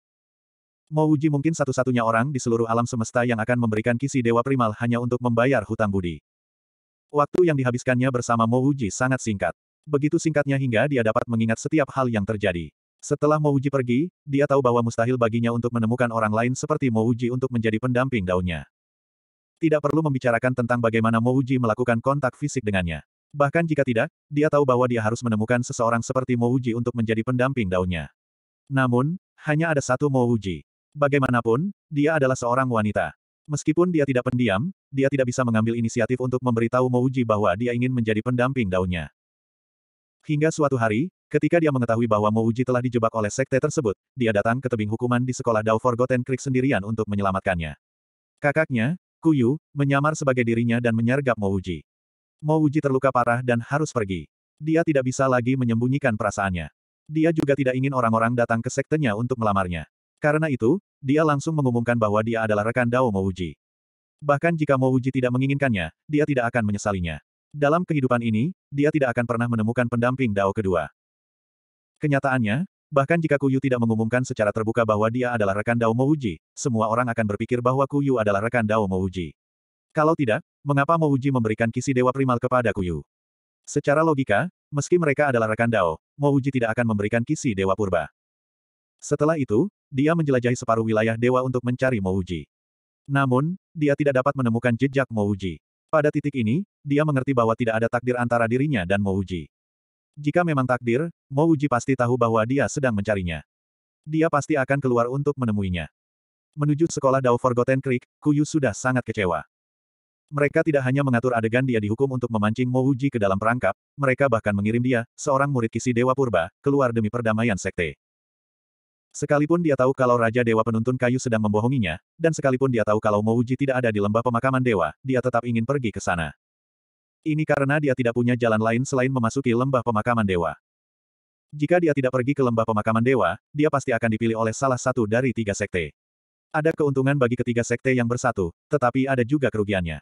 Mouji mungkin satu-satunya orang di seluruh alam semesta yang akan memberikan kisi Dewa Primal hanya untuk membayar hutang budi. Waktu yang dihabiskannya bersama Mouji sangat singkat. Begitu singkatnya hingga dia dapat mengingat setiap hal yang terjadi. Setelah Mouji pergi, dia tahu bahwa mustahil baginya untuk menemukan orang lain seperti Mouji untuk menjadi pendamping daunnya. Tidak perlu membicarakan tentang bagaimana Mouji melakukan kontak fisik dengannya. Bahkan jika tidak, dia tahu bahwa dia harus menemukan seseorang seperti Mouji untuk menjadi pendamping daunnya. Namun, hanya ada satu Mouji. Bagaimanapun, dia adalah seorang wanita. Meskipun dia tidak pendiam, dia tidak bisa mengambil inisiatif untuk memberitahu Mouji bahwa dia ingin menjadi pendamping daunnya. Hingga suatu hari, Ketika dia mengetahui bahwa Mouji telah dijebak oleh sekte tersebut, dia datang ke tebing hukuman di sekolah Dao Forgotten Creek sendirian untuk menyelamatkannya. Kakaknya, Kuyu, menyamar sebagai dirinya dan menyergap Mouji. Mouji terluka parah dan harus pergi. Dia tidak bisa lagi menyembunyikan perasaannya. Dia juga tidak ingin orang-orang datang ke sektenya untuk melamarnya. Karena itu, dia langsung mengumumkan bahwa dia adalah rekan Dao Mouji. Bahkan jika Mouji tidak menginginkannya, dia tidak akan menyesalinya. Dalam kehidupan ini, dia tidak akan pernah menemukan pendamping Dao kedua. Kenyataannya, bahkan jika Kuyu tidak mengumumkan secara terbuka bahwa dia adalah rekan Dao Mouji, semua orang akan berpikir bahwa Kuyu adalah rekan Dao Mouji. Kalau tidak, mengapa Mouji memberikan kisi Dewa Primal kepada Kuyu? Secara logika, meski mereka adalah rekan Dao, Mouji tidak akan memberikan kisi Dewa Purba. Setelah itu, dia menjelajahi separuh wilayah dewa untuk mencari Mouji. Namun, dia tidak dapat menemukan jejak Mouji. Pada titik ini, dia mengerti bahwa tidak ada takdir antara dirinya dan Mouji. Jika memang takdir, Mo Uji pasti tahu bahwa dia sedang mencarinya. Dia pasti akan keluar untuk menemuinya. Menuju sekolah Dao Forgotten Creek, Kuyu sudah sangat kecewa. Mereka tidak hanya mengatur adegan dia dihukum untuk memancing Mo Uji ke dalam perangkap, mereka bahkan mengirim dia, seorang murid kisi Dewa Purba, keluar demi perdamaian sekte. Sekalipun dia tahu kalau Raja Dewa Penuntun Kayu sedang membohonginya, dan sekalipun dia tahu kalau Mo Wuji tidak ada di lembah pemakaman Dewa, dia tetap ingin pergi ke sana. Ini karena dia tidak punya jalan lain selain memasuki lembah pemakaman dewa. Jika dia tidak pergi ke lembah pemakaman dewa, dia pasti akan dipilih oleh salah satu dari tiga sekte. Ada keuntungan bagi ketiga sekte yang bersatu, tetapi ada juga kerugiannya.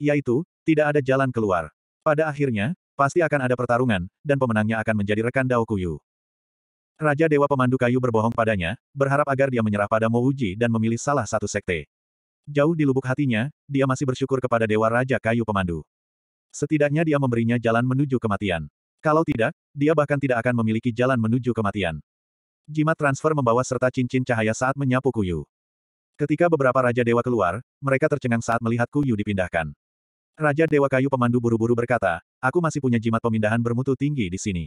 Yaitu, tidak ada jalan keluar. Pada akhirnya, pasti akan ada pertarungan, dan pemenangnya akan menjadi rekan Dao Kuyu. Raja Dewa Pemandu Kayu berbohong padanya, berharap agar dia menyerah pada Uji dan memilih salah satu sekte. Jauh di lubuk hatinya, dia masih bersyukur kepada Dewa Raja Kayu Pemandu. Setidaknya dia memberinya jalan menuju kematian. Kalau tidak, dia bahkan tidak akan memiliki jalan menuju kematian. Jimat transfer membawa serta cincin cahaya saat menyapu Kuyu. Ketika beberapa Raja Dewa keluar, mereka tercengang saat melihat Kuyu dipindahkan. Raja Dewa Kayu pemandu buru-buru berkata, aku masih punya jimat pemindahan bermutu tinggi di sini.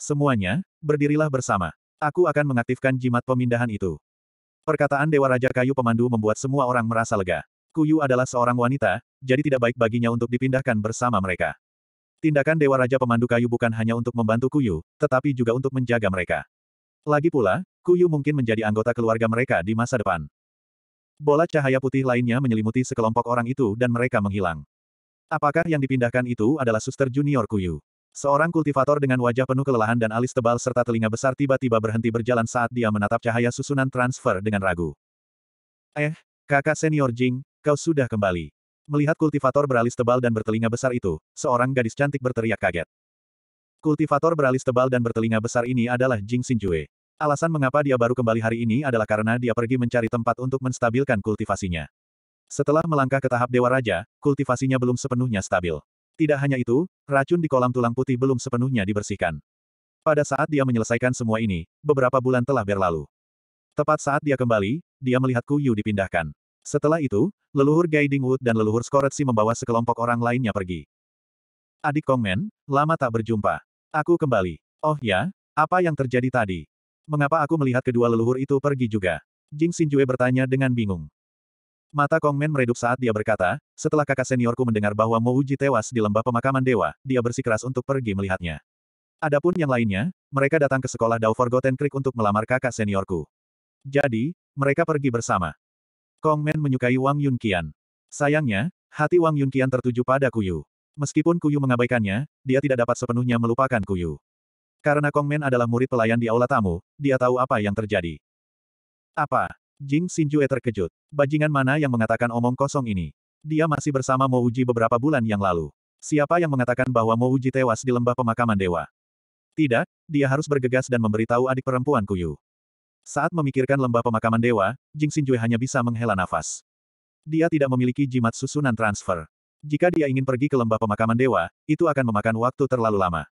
Semuanya, berdirilah bersama. Aku akan mengaktifkan jimat pemindahan itu. Perkataan Dewa Raja Kayu pemandu membuat semua orang merasa lega. Kuyu adalah seorang wanita, jadi tidak baik baginya untuk dipindahkan bersama mereka. Tindakan Dewa Raja Pemandu Kayu bukan hanya untuk membantu Kuyu, tetapi juga untuk menjaga mereka. Lagi pula, Kuyu mungkin menjadi anggota keluarga mereka di masa depan. Bola cahaya putih lainnya menyelimuti sekelompok orang itu dan mereka menghilang. Apakah yang dipindahkan itu adalah suster junior Kuyu? Seorang kultivator dengan wajah penuh kelelahan dan alis tebal serta telinga besar tiba-tiba berhenti berjalan saat dia menatap cahaya susunan transfer dengan ragu. Eh, kakak senior Jing, Kau sudah kembali. Melihat kultivator beralis tebal dan bertelinga besar itu, seorang gadis cantik berteriak kaget. Kultivator beralis tebal dan bertelinga besar ini adalah Jing Xinjue. Alasan mengapa dia baru kembali hari ini adalah karena dia pergi mencari tempat untuk menstabilkan kultivasinya. Setelah melangkah ke tahap Dewa Raja, kultivasinya belum sepenuhnya stabil. Tidak hanya itu, racun di kolam tulang putih belum sepenuhnya dibersihkan. Pada saat dia menyelesaikan semua ini, beberapa bulan telah berlalu. Tepat saat dia kembali, dia melihat Kuyu dipindahkan. Setelah itu, leluhur Guiding Wood dan leluhur Skoretsi membawa sekelompok orang lainnya pergi. Adik Kongmen, lama tak berjumpa. Aku kembali. Oh ya, apa yang terjadi tadi? Mengapa aku melihat kedua leluhur itu pergi juga? Jing Xinjue bertanya dengan bingung. Mata Kongmen meredup saat dia berkata, setelah kakak seniorku mendengar bahwa Mo Uji tewas di lembah pemakaman dewa, dia bersikeras untuk pergi melihatnya. Adapun yang lainnya, mereka datang ke sekolah Dao Forgotten Creek untuk melamar kakak seniorku. Jadi, mereka pergi bersama. Kong Men menyukai Wang Yunqian. Sayangnya, hati Wang Yunqian tertuju pada Kuyu. Meskipun Kuyu mengabaikannya, dia tidak dapat sepenuhnya melupakan Kuyu. Karena Kong Men adalah murid pelayan di aula tamu, dia tahu apa yang terjadi. Apa? Jing Xinjue terkejut. Bajingan mana yang mengatakan omong kosong ini? Dia masih bersama Mo Uji beberapa bulan yang lalu. Siapa yang mengatakan bahwa Mo Uji tewas di lembah pemakaman dewa? Tidak, dia harus bergegas dan memberitahu adik perempuan Kuyu. Saat memikirkan lembah pemakaman dewa, Jing Xinjue hanya bisa menghela nafas. Dia tidak memiliki jimat susunan transfer. Jika dia ingin pergi ke lembah pemakaman dewa, itu akan memakan waktu terlalu lama.